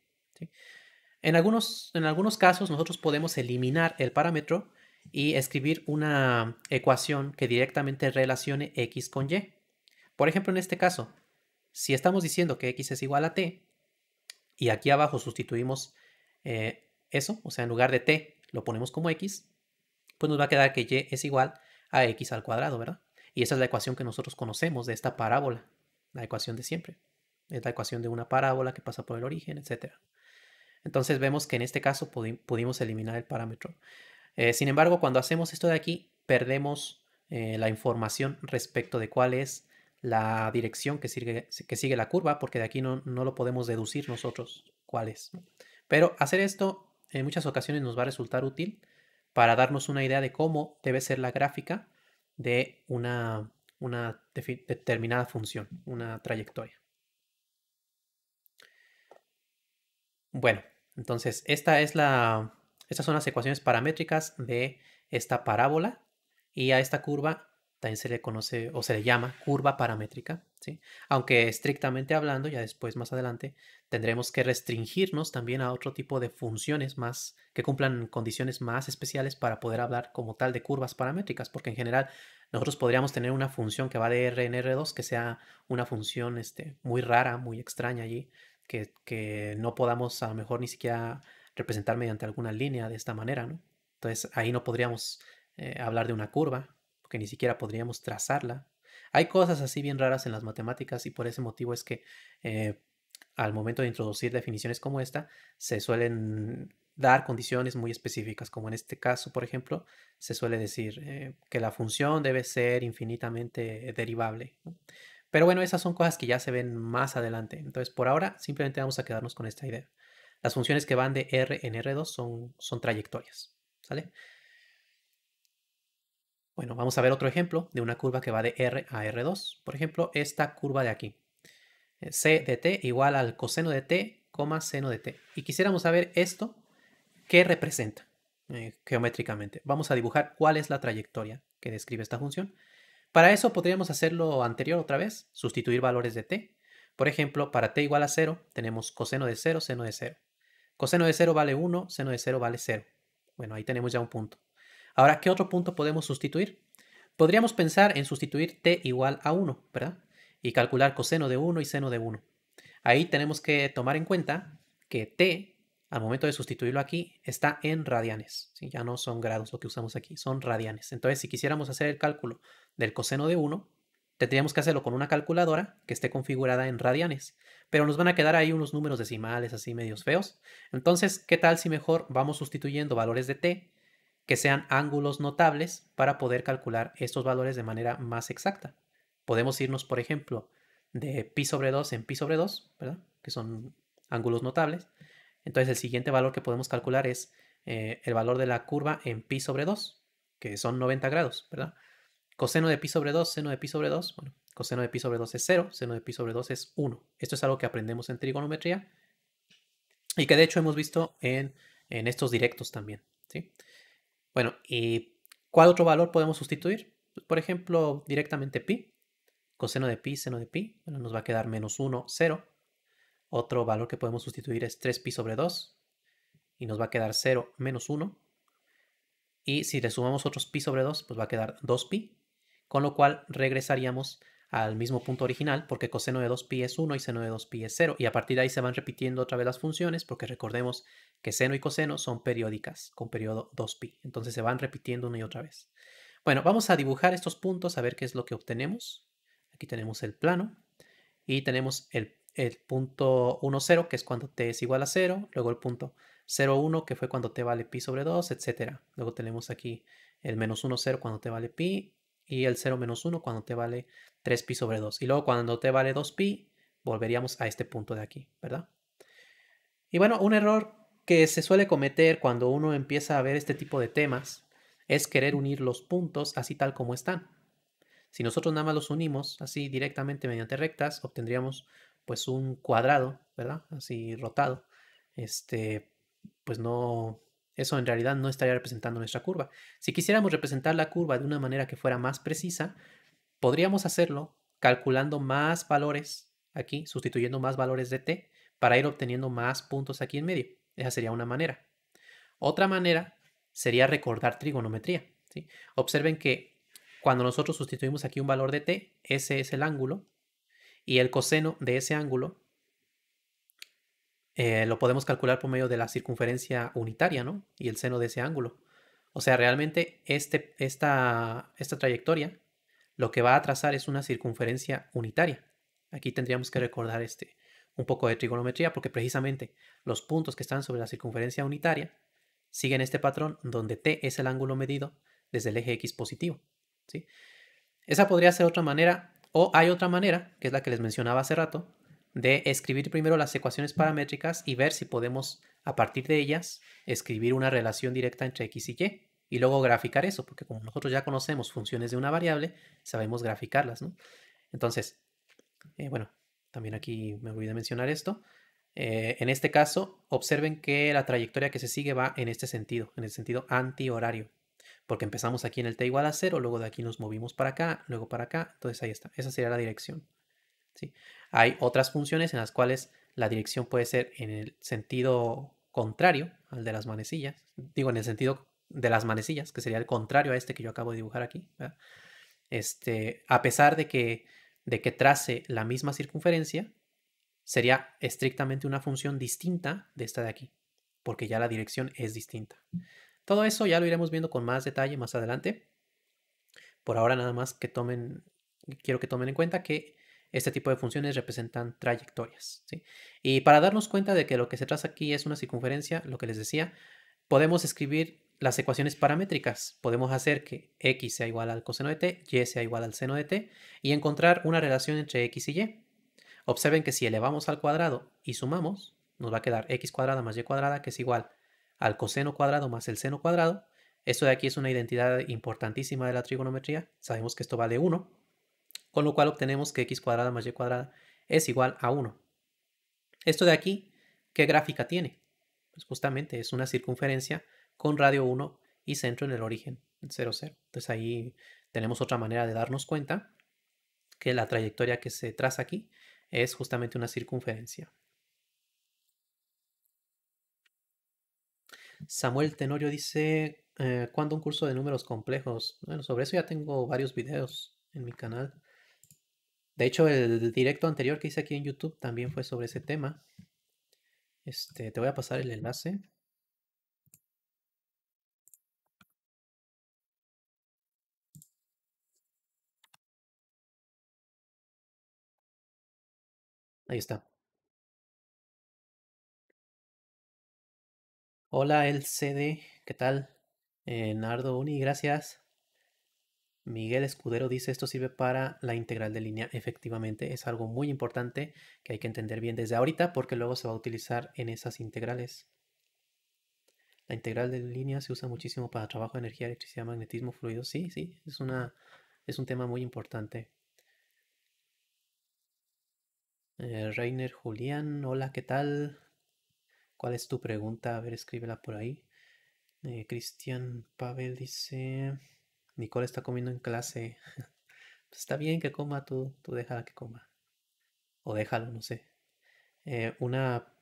En, algunos, en algunos casos nosotros podemos eliminar el parámetro y escribir una ecuación que directamente relacione x con y. Por ejemplo, en este caso, si estamos diciendo que x es igual a t, y aquí abajo sustituimos eh, eso, o sea, en lugar de t lo ponemos como x, pues nos va a quedar que y es igual a x al cuadrado, ¿verdad? Y esa es la ecuación que nosotros conocemos de esta parábola, la ecuación de siempre. Es la ecuación de una parábola que pasa por el origen, etc. Entonces vemos que en este caso pudimos eliminar el parámetro. Eh, sin embargo, cuando hacemos esto de aquí, perdemos eh, la información respecto de cuál es la dirección que sigue, que sigue la curva, porque de aquí no, lo podemos deducir nosotros cuál es. Pero hacer esto en muchas ocasiones nos va a resultar útil para darnos una idea de cómo debe ser la gráfica de una, una determinada función, una trayectoria. Bueno, entonces esta es la, estas son las ecuaciones paramétricas de esta parábola y a esta curva también se le conoce o se le llama curva paramétrica, ¿sí? Aunque estrictamente hablando, ya después más adelante, tendremos que restringirnos también a otro tipo de funciones más que cumplan condiciones más especiales para poder hablar como tal de curvas paramétricas, porque en general nosotros podríamos tener una función que va de R en R2 que sea una función este, muy rara, muy extraña allí, que, no podamos a lo mejor ni siquiera representar mediante alguna línea de esta manera, ¿no? Entonces ahí no podríamos eh, hablar de una curva, ni siquiera podríamos trazarla. Hay cosas así bien raras en las matemáticas y por ese motivo es que eh, al momento de introducir definiciones como esta, se suelen dar condiciones muy específicas, como en este caso, por ejemplo, se suele decir eh, que la función debe ser infinitamente derivable. Pero bueno, esas son cosas que ya se ven más adelante. Entonces, por ahora, simplemente vamos a quedarnos con esta idea. Las funciones que van de R en R2 son, son trayectorias. ¿Sale? Bueno, vamos a ver otro ejemplo de una curva que va de R a R2. Por ejemplo, esta curva de aquí. Eh, C de t igual al coseno de t, coma seno de t. Y quisiéramos saber esto, ¿qué representa eh, geométricamente? Vamos a dibujar cuál es la trayectoria que describe esta función. Para eso podríamos hacerlo anterior otra vez, sustituir valores de t. Por ejemplo, para t igual a 0 tenemos coseno de 0, seno de 0. Coseno de 0 vale 1, seno de 0 vale 0. Bueno, ahí tenemos ya un punto. Ahora, ¿qué otro punto podemos sustituir? Podríamos pensar en sustituir t igual a 1, ¿verdad? Y calcular coseno de 1 y seno de 1. Ahí tenemos que tomar en cuenta que t, al momento de sustituirlo aquí, está en radianes. Ya no son grados lo que usamos aquí, son radianes. Entonces, si quisiéramos hacer el cálculo del coseno de 1, tendríamos que hacerlo con una calculadora que esté configurada en radianes. Pero nos van a quedar ahí unos números decimales así medios feos. Entonces, ¿qué tal si mejor vamos sustituyendo valores de t que sean ángulos notables para poder calcular estos valores de manera más exacta. Podemos irnos, por ejemplo, de pi sobre 2 en pi sobre 2, ¿verdad? que son ángulos notables. Entonces el siguiente valor que podemos calcular es eh, el valor de la curva en pi sobre 2, que son 90 grados, ¿verdad? Coseno de pi sobre 2, seno de pi sobre 2, bueno, coseno de pi sobre 2 es 0, seno de pi sobre 2 es 1. Esto es algo que aprendemos en trigonometría y que de hecho hemos visto en, estos directos también, ¿sí? Bueno, ¿y cuál otro valor podemos sustituir? por ejemplo, directamente pi. Coseno de pi, seno de pi. nos va a quedar menos 1, 0. Otro valor que podemos sustituir es 3pi sobre 2. Y nos va a quedar 0 menos 1. Y si le sumamos otros pi sobre 2, pues va a quedar 2pi. Con lo cual regresaríamos al mismo punto original porque coseno de 2pi es 1 y seno de 2pi es 0 y a partir de ahí se van repitiendo otra vez las funciones porque recordemos que seno y coseno son periódicas con periodo 2pi, entonces se van repitiendo una y otra vez. Bueno, vamos a dibujar estos puntos a ver qué es lo que obtenemos. Aquí tenemos el plano y tenemos el, el punto 1, 0 que es cuando t es igual a 0, luego el punto 0, 1 que fue cuando t vale pi sobre 2, etc. Luego tenemos aquí el menos 1, 0 cuando t vale pi, y el 0 menos 1 cuando te vale 3pi sobre 2. Y luego cuando te vale 2pi, volveríamos a este punto de aquí, ¿verdad? Y bueno, un error que se suele cometer cuando uno empieza a ver este tipo de temas es querer unir los puntos así tal como están. Si nosotros nada más los unimos así directamente mediante rectas, obtendríamos pues un cuadrado, ¿verdad? Así rotado. Este, pues no, eso en realidad no estaría representando nuestra curva. Si quisiéramos representar la curva de una manera que fuera más precisa, podríamos hacerlo calculando más valores aquí, sustituyendo más valores de t para ir obteniendo más puntos aquí en medio. Esa sería una manera. Otra manera sería recordar trigonometría. Observen que cuando nosotros sustituimos aquí un valor de t, ese es el ángulo, y el coseno de ese ángulo eh, lo podemos calcular por medio de la circunferencia unitaria, ¿no? Y el seno de ese ángulo. O sea, realmente este, esta, esta trayectoria lo que va a trazar es una circunferencia unitaria. Aquí tendríamos que recordar este, un poco de trigonometría porque precisamente los puntos que están sobre la circunferencia unitaria siguen este patrón donde t es el ángulo medido desde el eje x positivo. Esa podría ser otra manera o hay otra manera, que es la que les mencionaba hace rato, de escribir primero las ecuaciones paramétricas y ver si podemos, a partir de ellas, escribir una relación directa entre x y y y luego graficar eso, porque como nosotros ya conocemos funciones de una variable, sabemos graficarlas, Entonces, eh, bueno, también aquí me olvidé mencionar esto. Eh, en este caso, observen que la trayectoria que se sigue va en este sentido, en el sentido antihorario, porque empezamos aquí en el t igual a 0, luego de aquí nos movimos para acá, luego para acá, entonces ahí está, esa sería la dirección. ¿sí? Hay otras funciones en las cuales la dirección puede ser en el sentido contrario al de las manecillas, digo en el sentido de las manecillas, que sería el contrario a este que yo acabo de dibujar aquí. Este, a pesar de que, de que trace la misma circunferencia, sería estrictamente una función distinta de esta de aquí, porque ya la dirección es distinta. Todo eso ya lo iremos viendo con más detalle más adelante. Por ahora nada más que tomen, quiero que tomen en cuenta que este tipo de funciones representan trayectorias. Y para darnos cuenta de que lo que se traza aquí es una circunferencia, lo que les decía, podemos escribir las ecuaciones paramétricas. Podemos hacer que x sea igual al coseno de t, y sea igual al seno de t, y encontrar una relación entre x y y. Observen que si elevamos al cuadrado y sumamos, nos va a quedar x cuadrada más y cuadrada, que es igual al coseno cuadrado más el seno cuadrado. Esto de aquí es una identidad importantísima de la trigonometría. Sabemos que esto vale 1 con lo cual obtenemos que x cuadrada más y cuadrada es igual a 1. Esto de aquí, ¿qué gráfica tiene? Pues justamente es una circunferencia con radio 1 y centro en el origen, 0, 0. Entonces ahí tenemos otra manera de darnos cuenta que la trayectoria que se traza aquí es justamente una circunferencia. Samuel Tenorio dice, eh, ¿cuándo un curso de números complejos? Bueno, sobre eso ya tengo varios videos en mi canal. De hecho, el directo anterior que hice aquí en YouTube también fue sobre ese tema. Este, te voy a pasar el enlace. Ahí está. Hola, el CD, ¿qué tal? Eh, Nardo Uni, gracias. Miguel Escudero dice esto sirve para la integral de línea. Efectivamente, es algo muy importante que hay que entender bien desde ahorita porque luego se va a utilizar en esas integrales. La integral de línea se usa muchísimo para trabajo de energía, electricidad, magnetismo, fluido Sí, sí, es, una, es un tema muy importante. Eh, Reiner Julián, hola, ¿qué tal? ¿Cuál es tu pregunta? A ver, escríbela por ahí. Eh, Cristian Pavel dice... Nicole está comiendo en clase. Pues, está bien que coma, tú, tú déjala que coma. O déjalo, no sé. Eh, una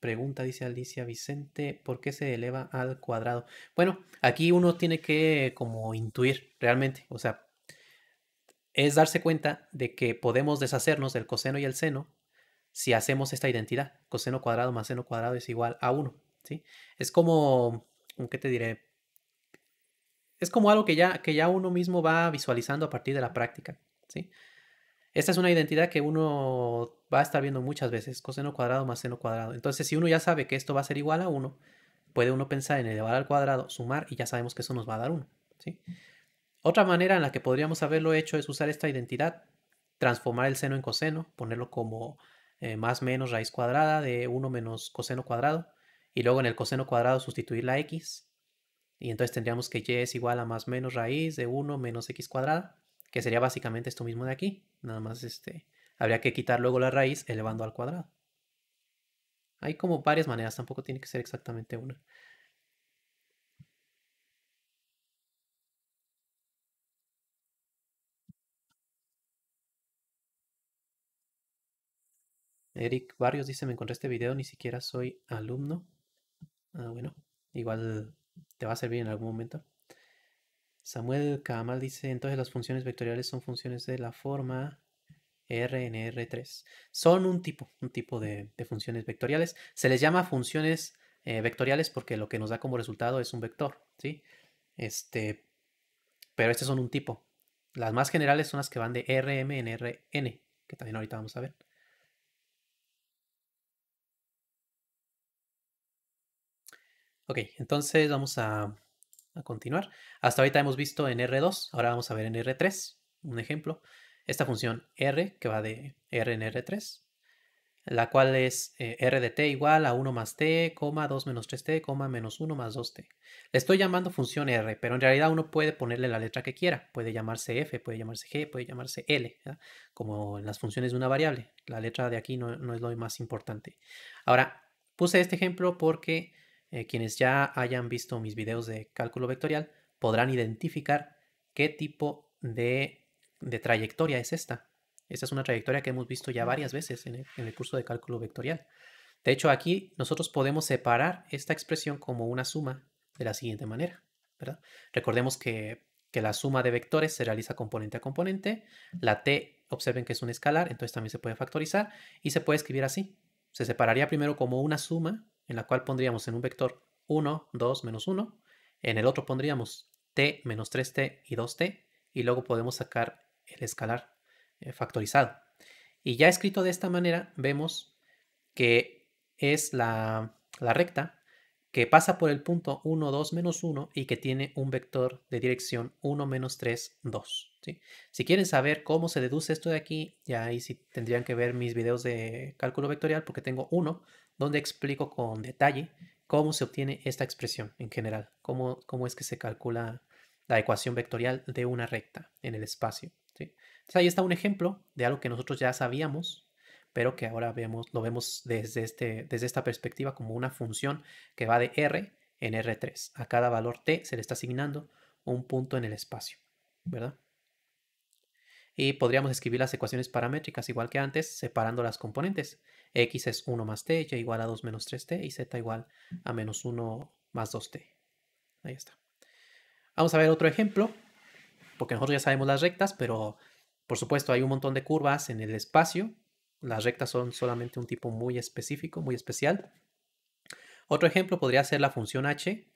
pregunta, dice Alicia Vicente, ¿por qué se eleva al cuadrado? Bueno, aquí uno tiene que como intuir realmente, o sea, es darse cuenta de que podemos deshacernos del coseno y el seno si hacemos esta identidad. Coseno cuadrado más seno cuadrado es igual a 1, ¿sí? Es como, ¿qué te diré? es como algo que ya, que ya uno mismo va visualizando a partir de la práctica, ¿sí? Esta es una identidad que uno va a estar viendo muchas veces, coseno cuadrado más seno cuadrado. Entonces, si uno ya sabe que esto va a ser igual a 1, puede uno pensar en elevar al cuadrado, sumar, y ya sabemos que eso nos va a dar 1, ¿sí? Otra manera en la que podríamos haberlo hecho es usar esta identidad, transformar el seno en coseno, ponerlo como eh, más menos raíz cuadrada de 1 menos coseno cuadrado, y luego en el coseno cuadrado sustituir la x, y entonces tendríamos que y es igual a más menos raíz de 1 menos x cuadrada, que sería básicamente esto mismo de aquí. Nada más este, habría que quitar luego la raíz elevando al cuadrado. Hay como varias maneras, tampoco tiene que ser exactamente una. Eric Barrios dice, me encontré este video, ni siquiera soy alumno. Ah, bueno, igual te va a servir en algún momento. Samuel Kamal dice, entonces las funciones vectoriales son funciones de la forma r 3 Son un tipo, un tipo de, funciones vectoriales. Se les llama funciones eh, vectoriales porque lo que nos da como resultado es un vector, ¿sí? Este, pero estos son un tipo. Las más generales son las que van de RM en RN, que también ahorita vamos a ver. Ok, entonces vamos a, continuar. Hasta ahorita hemos visto en R2, ahora vamos a ver en R3 un ejemplo. Esta función R, que va de R en R3, la cual es eh, R de t igual a 1 más t, 2 menos 3t, menos 1 más 2t. Le estoy llamando función R, pero en realidad uno puede ponerle la letra que quiera. Puede llamarse F, puede llamarse G, puede llamarse L, como en las funciones de una variable. La letra de aquí no, no es lo más importante. Ahora, puse este ejemplo porque eh, quienes ya hayan visto mis videos de cálculo vectorial podrán identificar qué tipo de, trayectoria es esta. Esta es una trayectoria que hemos visto ya varias veces en el, curso de cálculo vectorial. De hecho, aquí nosotros podemos separar esta expresión como una suma de la siguiente manera. Recordemos que, que, la suma de vectores se realiza componente a componente. La t, observen que es un escalar, entonces también se puede factorizar y se puede escribir así. Se separaría primero como una suma en la cual pondríamos en un vector 1, 2, menos 1, en el otro pondríamos t menos 3t y 2t, y luego podemos sacar el escalar eh, factorizado. Y ya escrito de esta manera, vemos que es la, recta que pasa por el punto 1, 2, menos 1 y que tiene un vector de dirección 1, menos 3, 2. Si quieren saber cómo se deduce esto de aquí, ya ahí sí tendrían que ver mis videos de cálculo vectorial porque tengo uno donde explico con detalle cómo se obtiene esta expresión en general, cómo, cómo es que se calcula la ecuación vectorial de una recta en el espacio. Entonces ahí está un ejemplo de algo que nosotros ya sabíamos, pero que ahora vemos, lo vemos desde, este, desde esta perspectiva como una función que va de R en R3. A cada valor T se le está asignando un punto en el espacio, ¿verdad? Y podríamos escribir las ecuaciones paramétricas igual que antes, separando las componentes. x es 1 más t, y igual a 2 menos 3t, y z igual a menos 1 más 2t. Ahí está. Vamos a ver otro ejemplo, porque nosotros ya sabemos las rectas, pero por supuesto hay un montón de curvas en el espacio. Las rectas son solamente un tipo muy específico, muy especial. Otro ejemplo podría ser la función h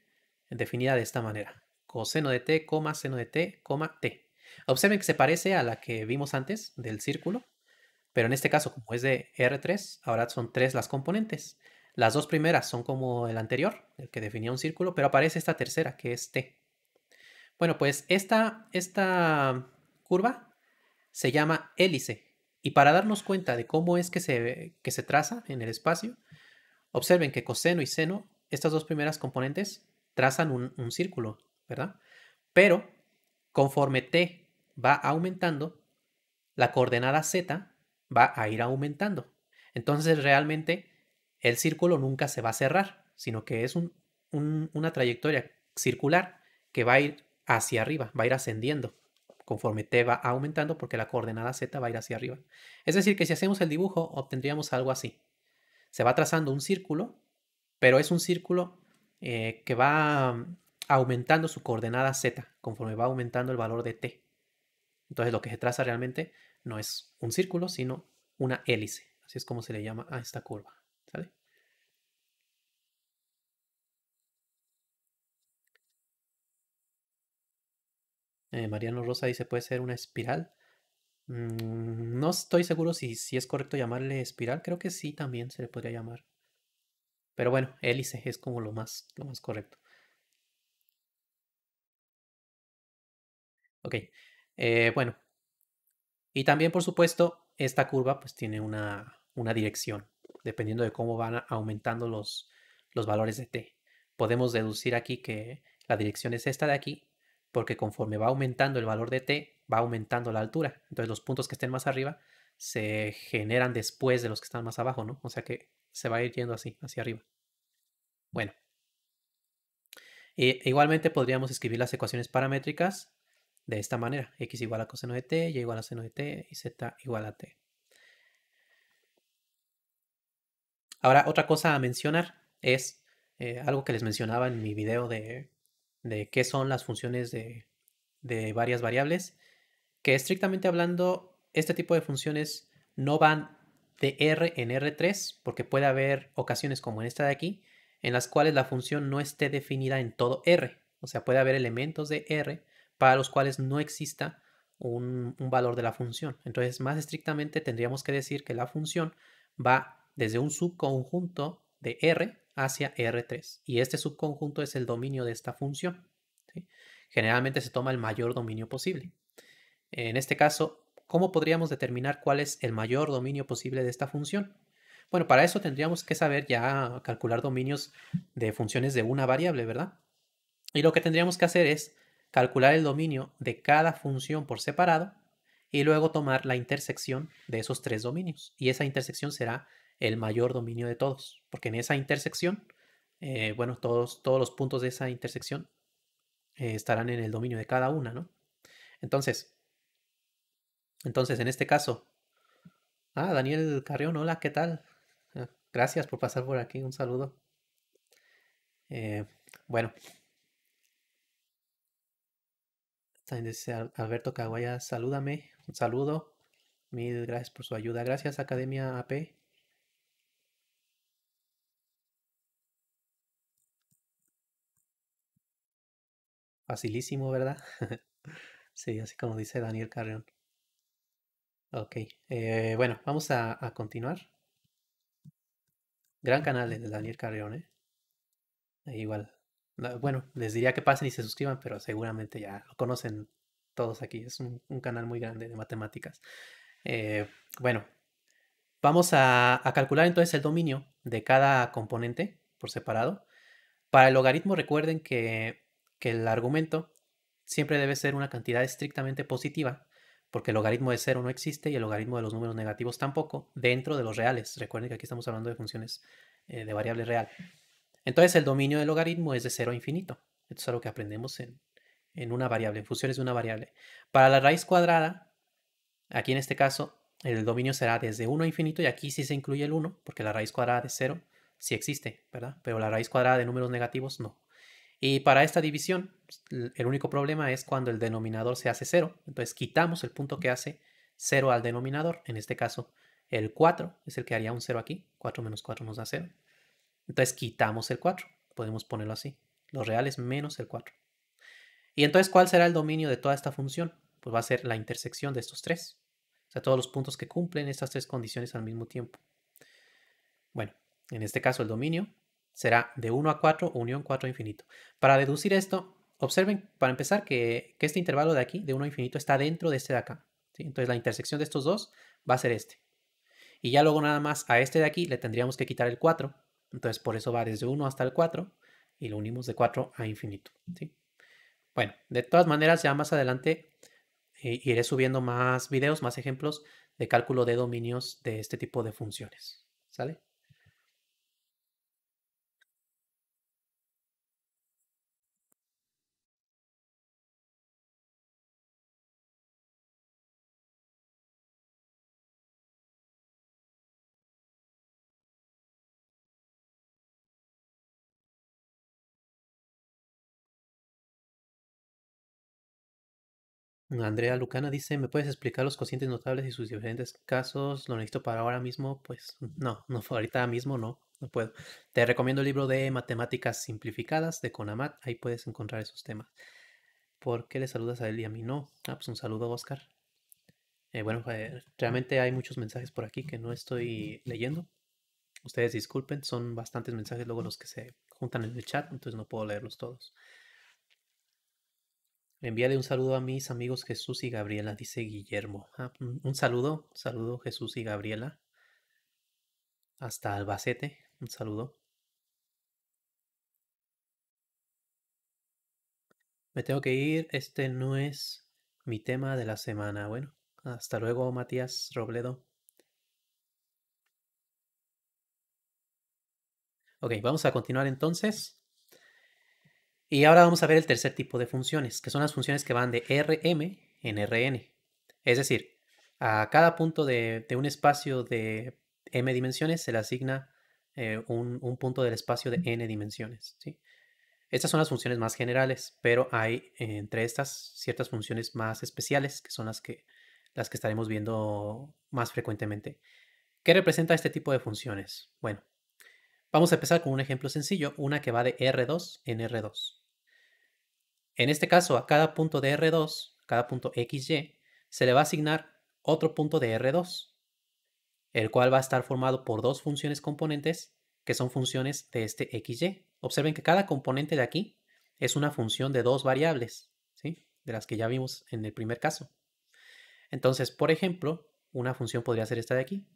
definida de esta manera. Coseno de t, seno de t, t. Observen que se parece a la que vimos antes del círculo, pero en este caso, como es de R3, ahora son tres las componentes. Las dos primeras son como el anterior, el que definía un círculo, pero aparece esta tercera, que es T. Bueno, pues esta, esta curva se llama hélice. Y para darnos cuenta de cómo es que se, que se traza en el espacio, observen que coseno y seno, estas dos primeras componentes, trazan un, un círculo, ¿verdad? Pero conforme t va aumentando, la coordenada z va a ir aumentando. Entonces realmente el círculo nunca se va a cerrar, sino que es una trayectoria circular que va a ir hacia arriba, va a ir ascendiendo conforme t va aumentando porque la coordenada z va a ir hacia arriba. Es decir, que si hacemos el dibujo obtendríamos algo así. Se va trazando un círculo, pero es un círculo eh, que va aumentando su coordenada z conforme va aumentando el valor de t. Entonces lo que se traza realmente no es un círculo, sino una hélice. Así es como se le llama a esta curva. Eh, Mariano Rosa dice, ¿puede ser una espiral? Mm, no estoy seguro si, si es correcto llamarle espiral. Creo que sí también se le podría llamar. Pero bueno, hélice es como lo más, lo más correcto. Ok, eh, bueno, y también, por supuesto, esta curva pues tiene una, dirección, dependiendo de cómo van aumentando los, los valores de t. Podemos deducir aquí que la dirección es esta de aquí, porque conforme va aumentando el valor de t, va aumentando la altura. Entonces los puntos que estén más arriba se generan después de los que están más abajo, ¿no? O sea que se va a ir yendo así, hacia arriba. Bueno. Eh, igualmente podríamos escribir las ecuaciones paramétricas de esta manera. X igual a coseno de t, y igual a seno de t, y z igual a t. Ahora, otra cosa a mencionar es eh, algo que les mencionaba en mi video de, de qué son las funciones de, de varias variables, que estrictamente hablando, este tipo de funciones no van de R en R3, porque puede haber ocasiones como en esta de aquí, en las cuales la función no esté definida en todo R. O sea, puede haber elementos de R para los cuales no exista un, valor de la función. Entonces, más estrictamente tendríamos que decir que la función va desde un subconjunto de R hacia R3 y este subconjunto es el dominio de esta función. Generalmente se toma el mayor dominio posible. En este caso, ¿cómo podríamos determinar cuál es el mayor dominio posible de esta función? Bueno, para eso tendríamos que saber ya calcular dominios de funciones de una variable, ¿verdad? Y lo que tendríamos que hacer es calcular el dominio de cada función por separado y luego tomar la intersección de esos tres dominios. Y esa intersección será el mayor dominio de todos, porque en esa intersección, eh, bueno, todos, todos los puntos de esa intersección eh, estarán en el dominio de cada una, ¿no? Entonces, entonces en este caso, ah, Daniel Carrión, hola, ¿qué tal? Ah, gracias por pasar por aquí, un saludo. Eh, bueno, Alberto Caguaya, salúdame, un saludo. Mil gracias por su ayuda. Gracias, Academia AP. Facilísimo, ¿verdad? sí, así como dice Daniel Carrión. Ok, eh, bueno, vamos a, continuar. Gran canal de Daniel Carrión, ¿eh? E igual, bueno, les diría que pasen y se suscriban, pero seguramente ya lo conocen todos aquí. Es un, canal muy grande de matemáticas. Eh, bueno, vamos a, calcular entonces el dominio de cada componente por separado. Para el logaritmo recuerden que, el argumento siempre debe ser una cantidad estrictamente positiva, porque el logaritmo de cero no existe y el logaritmo de los números negativos tampoco, dentro de los reales. Recuerden que aquí estamos hablando de funciones eh, de variable real. Entonces el dominio del logaritmo es de 0 a infinito. Esto es algo que aprendemos en, en una variable, en funciones de una variable. Para la raíz cuadrada, aquí en este caso, el dominio será desde 1 a infinito y aquí sí se incluye el 1, porque la raíz cuadrada de 0 sí existe, ¿verdad? Pero la raíz cuadrada de números negativos no. Y para esta división, el único problema es cuando el denominador se hace 0. Entonces quitamos el punto que hace 0 al denominador. En este caso, el 4 es el que haría un 0 aquí. 4 menos 4 nos da 0. Entonces quitamos el 4, podemos ponerlo así. Los reales menos el 4. Y entonces, ¿cuál será el dominio de toda esta función? Pues va a ser la intersección de estos tres. O sea, todos los puntos que cumplen estas tres condiciones al mismo tiempo. Bueno, en este caso el dominio será de 1 a 4, unión 4 a infinito. Para deducir esto, observen, para empezar, que, este intervalo de aquí, de 1 a infinito, está dentro de este de acá. Entonces la intersección de estos dos va a ser este. Y ya luego nada más a este de aquí le tendríamos que quitar el 4 entonces, por eso va desde 1 hasta el 4 y lo unimos de 4 a infinito. ¿sí? Bueno, de todas maneras, ya más adelante eh, iré subiendo más videos, más ejemplos de cálculo de dominios de este tipo de funciones. ¿Sale? Andrea Lucana dice, ¿me puedes explicar los cocientes notables y sus diferentes casos? ¿Lo necesito para ahora mismo? Pues no, no ahorita mismo no, no puedo. Te recomiendo el libro de Matemáticas Simplificadas de Conamat, ahí puedes encontrar esos temas. ¿Por qué le saludas a él y a mí no? Ah, pues un saludo, Oscar. Eh, bueno, eh, realmente hay muchos mensajes por aquí que no estoy leyendo. Ustedes disculpen, son bastantes mensajes luego los que se juntan en el chat, entonces no puedo leerlos todos. Envíale un saludo a mis amigos Jesús y Gabriela, dice Guillermo. Ah, un saludo, saludo Jesús y Gabriela. Hasta Albacete, un saludo. Me tengo que ir, este no es mi tema de la semana. Bueno, hasta luego Matías Robledo. Ok, vamos a continuar entonces. Y ahora vamos a ver el tercer tipo de funciones, que son las funciones que van de Rm en Rn. Es decir, a cada punto de, un espacio de m dimensiones se le asigna eh, un, punto del espacio de n dimensiones. Estas son las funciones más generales, pero hay entre estas ciertas funciones más especiales, que son las que, las que estaremos viendo más frecuentemente. ¿Qué representa este tipo de funciones? Bueno, vamos a empezar con un ejemplo sencillo, una que va de R2 en R2. En este caso, a cada punto de R2, cada punto XY, se le va a asignar otro punto de R2, el cual va a estar formado por dos funciones componentes que son funciones de este XY. Observen que cada componente de aquí es una función de dos variables, de las que ya vimos en el primer caso. Entonces, por ejemplo, una función podría ser esta de aquí,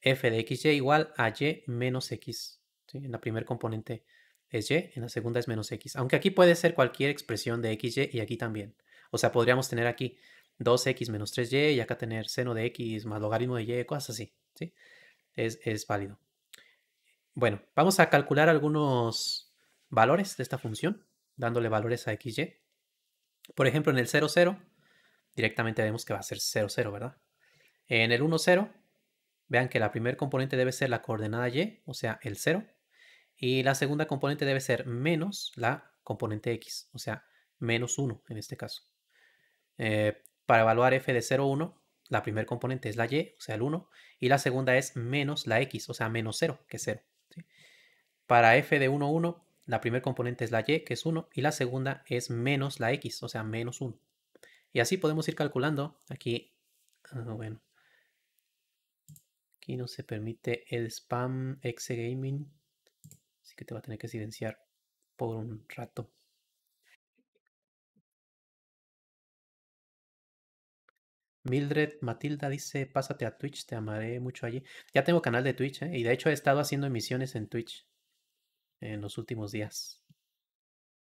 f de xy igual a y menos x, en la primer componente es y, en la segunda es menos x. Aunque aquí puede ser cualquier expresión de x y aquí también. O sea, podríamos tener aquí 2x menos 3y y acá tener seno de x más logaritmo de y, cosas así. ¿sí? Es, válido. Bueno, vamos a calcular algunos valores de esta función, dándole valores a y Por ejemplo, en el 0, 0, directamente vemos que va a ser 0, 0, ¿verdad? En el 1, 0, vean que la primer componente debe ser la coordenada y, o sea, el 0. Y la segunda componente debe ser menos la componente x, o sea, menos 1 en este caso. Eh, para evaluar f de 0, 1, la primera componente es la y, o sea, el 1, y la segunda es menos la x, o sea, menos 0, que es 0. Para f de 1, 1, la primer componente es la y, que es 1, y la segunda es menos la x, o sea, menos 1. Y así podemos ir calculando aquí, ah, bueno, aquí no se permite el spam exegaming gaming Así que te va a tener que silenciar por un rato. Mildred Matilda dice, pásate a Twitch, te amaré mucho allí. Ya tengo canal de Twitch, ¿eh? y de hecho he estado haciendo emisiones en Twitch en los últimos días.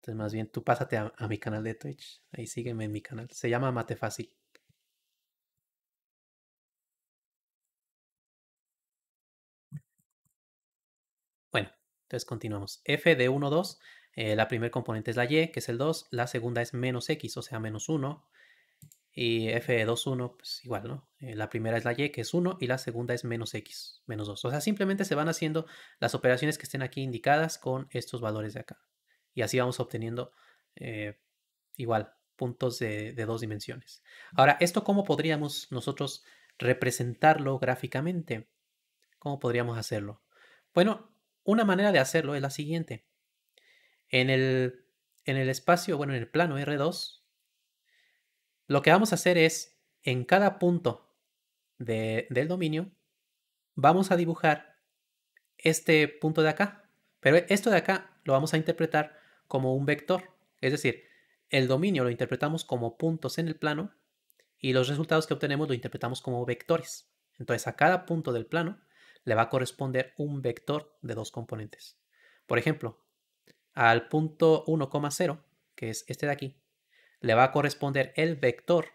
Entonces más bien tú pásate a, mi canal de Twitch, ahí sígueme en mi canal. Se llama Mate Fácil. Entonces continuamos. F de 1, 2. Eh, la primer componente es la y, que es el 2. La segunda es menos x, o sea, menos 1. Y f de 2, 1, pues igual, ¿no? Eh, la primera es la y, que es 1, y la segunda es menos x, menos 2. O sea, simplemente se van haciendo las operaciones que estén aquí indicadas con estos valores de acá. Y así vamos obteniendo eh, igual puntos de, dos dimensiones. Ahora, ¿esto cómo podríamos nosotros representarlo gráficamente? ¿Cómo podríamos hacerlo? Bueno, una manera de hacerlo es la siguiente. En el, en el espacio, bueno, en el plano R2, lo que vamos a hacer es, en cada punto de, del dominio, vamos a dibujar este punto de acá. Pero esto de acá lo vamos a interpretar como un vector. Es decir, el dominio lo interpretamos como puntos en el plano y los resultados que obtenemos lo interpretamos como vectores. Entonces a cada punto del plano le va a corresponder un vector de dos componentes. Por ejemplo, al punto 1,0, que es este de aquí, le va a corresponder el vector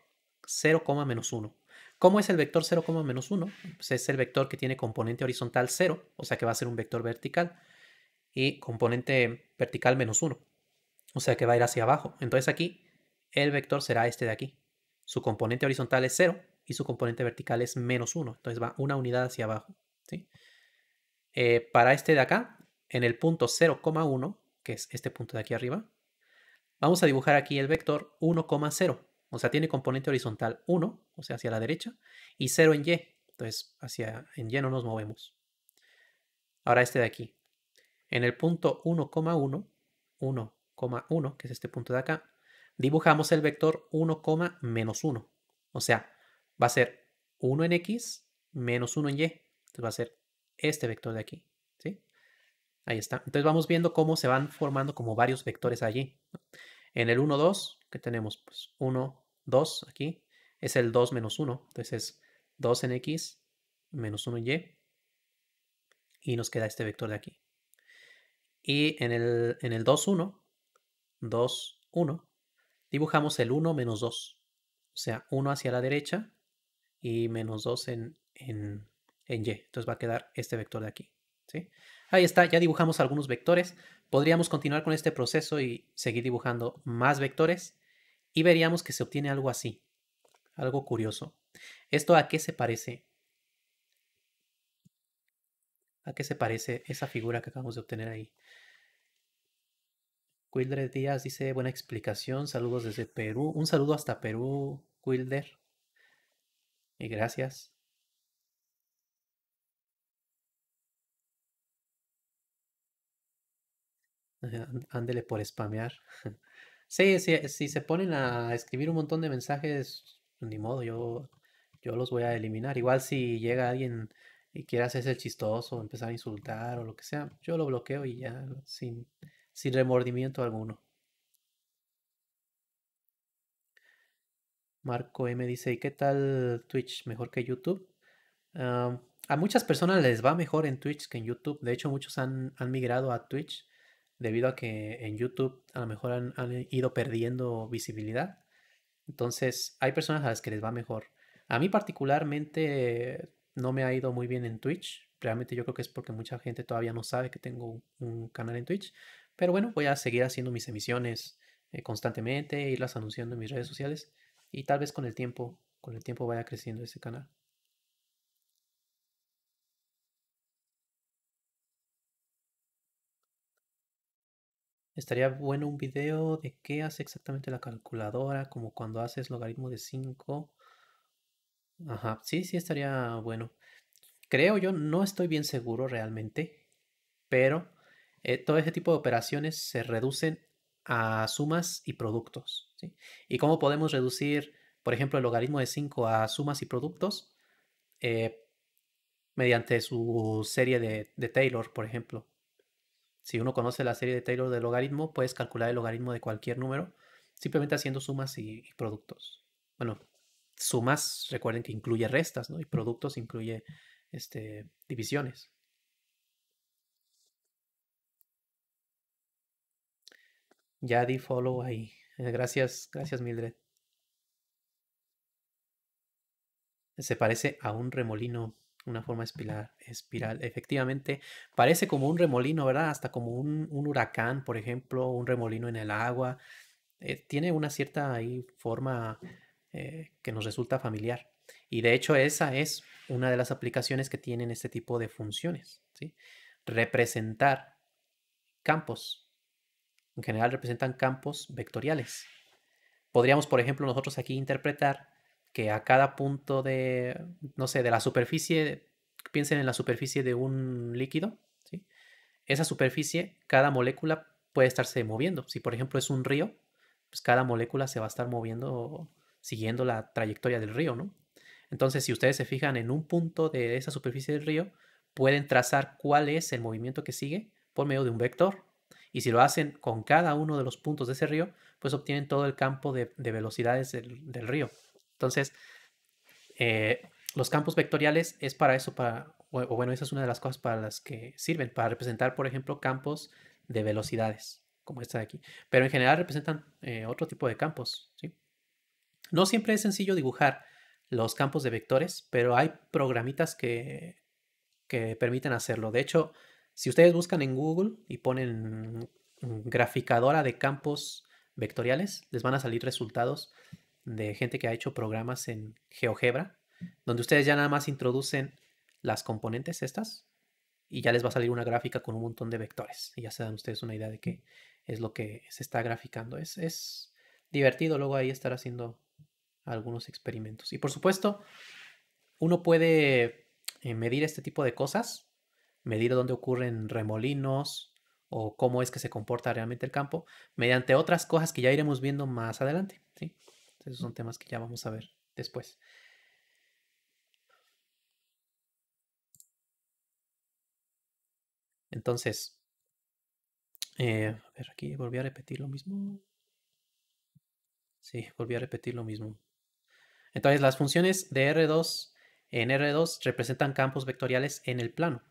0,-1. ¿Cómo es el vector 0,-1? menos Pues es el vector que tiene componente horizontal 0, o sea que va a ser un vector vertical, y componente vertical menos 1, o sea que va a ir hacia abajo. Entonces aquí el vector será este de aquí. Su componente horizontal es 0 y su componente vertical es menos 1, entonces va una unidad hacia abajo. Eh, para este de acá, en el punto 0,1, que es este punto de aquí arriba, vamos a dibujar aquí el vector 1,0. O sea, tiene componente horizontal 1, o sea, hacia la derecha, y 0 en Y. Entonces, hacia en Y no nos movemos. Ahora este de aquí. En el punto 1,1, 1,1, que es este punto de acá, dibujamos el vector 1, menos 1. O sea, va a ser 1 en X menos 1 en Y. Este va a ser este vector de aquí, ¿sí? Ahí está. Entonces vamos viendo cómo se van formando como varios vectores allí. En el 1, 2, que tenemos pues 1, 2 aquí, es el 2 menos 1. Entonces es 2 en x menos 1 en y. Y nos queda este vector de aquí. Y en el, en el 2, 1, 2, 1, dibujamos el 1 menos 2. O sea, 1 hacia la derecha y menos 2 en, en Y. Entonces va a quedar este vector de aquí. ¿sí? Ahí está, ya dibujamos algunos vectores. Podríamos continuar con este proceso y seguir dibujando más vectores y veríamos que se obtiene algo así, algo curioso. ¿Esto a qué se parece? ¿A qué se parece esa figura que acabamos de obtener ahí? Wilder Díaz dice, buena explicación, saludos desde Perú. Un saludo hasta Perú, Wilder. Y gracias. Ándele por spamear. Sí, eh, si se ponen a escribir un montón de mensajes, ni modo, yo, yo los voy a eliminar. Igual si llega alguien y quiere hacerse el chistoso, empezar a insultar o lo que sea, yo lo bloqueo y ya, sin, remordimiento alguno. Marco M dice, ¿y qué tal Twitch? ¿Mejor que YouTube? Ah, a muchas personas les va mejor en Twitch que en YouTube. De hecho, muchos han, han migrado a Twitch debido a que en YouTube a lo mejor han, ido perdiendo visibilidad. Entonces hay personas a las que les va mejor. A mí particularmente no me ha ido muy bien en Twitch. Realmente yo creo que es porque mucha gente todavía no sabe que tengo un canal en Twitch. Pero bueno, voy a seguir haciendo mis emisiones constantemente eh, constantemente, irlas anunciando en mis redes sociales y tal vez con el tiempo, con el tiempo vaya creciendo ese canal. Estaría bueno un video de qué hace exactamente la calculadora, como cuando haces logaritmo de 5. Ajá, sí, sí, estaría bueno. Creo yo, no estoy bien seguro realmente, pero eh, todo ese tipo de operaciones se reducen a sumas y productos. ¿Y cómo podemos reducir, por ejemplo, el logaritmo de 5 a sumas y productos? Eh, mediante su serie de Taylor, por ejemplo. Si uno conoce la serie de Taylor del logaritmo, puedes calcular el logaritmo de cualquier número simplemente haciendo sumas y, y productos. Bueno, sumas, recuerden que incluye restas, ¿no? Y productos incluye este, divisiones. Ya di follow ahí. Eh, gracias, gracias Mildred. Se parece a un remolino una forma espiral, espiral. Efectivamente, parece como un remolino, ¿verdad? Hasta como un, huracán, por ejemplo, un remolino en el agua. Eh, tiene una cierta forma eh, que nos resulta familiar. Y de hecho, esa es una de las aplicaciones que tienen este tipo de funciones. ¿sí? Representar campos. En general representan campos vectoriales. Podríamos, por ejemplo, nosotros aquí interpretar que a cada punto de, no sé, de la superficie, piensen en la superficie de un líquido, Esa superficie, cada molécula puede estarse moviendo. Si por ejemplo es un río, pues cada molécula se va a estar moviendo siguiendo la trayectoria del río, ¿no? Entonces, si ustedes se fijan en un punto de esa superficie del río, pueden trazar cuál es el movimiento que sigue por medio de un vector. Y si lo hacen con cada uno de los puntos de ese río, pues obtienen todo el campo de, velocidades del río. Entonces, eh, los campos vectoriales es para eso, para, o, bueno, esa es una de las cosas para las que sirven, para representar, por ejemplo, campos de velocidades, como esta de aquí. Pero en general representan eh, otro tipo de campos, No siempre es sencillo dibujar los campos de vectores, pero hay programitas que, que permiten hacerlo. De hecho, si ustedes buscan en Google y ponen graficadora de campos vectoriales, les van a salir resultados de gente que ha hecho programas en GeoGebra, donde ustedes ya nada más introducen las componentes estas y ya les va a salir una gráfica con un montón de vectores y ya se dan ustedes una idea de qué es lo que se está graficando. Es, es divertido luego ahí estar haciendo algunos experimentos. Y por supuesto, uno puede eh, medir este tipo de cosas, medir dónde ocurren remolinos o cómo es que se comporta realmente el campo mediante otras cosas que ya iremos viendo más adelante. ¿sí? Esos son temas que ya vamos a ver después. Entonces, eh, a ver, aquí volví a repetir lo mismo. Sí, volví a repetir lo mismo. Entonces, las funciones de R2 en R2 representan campos vectoriales en el plano.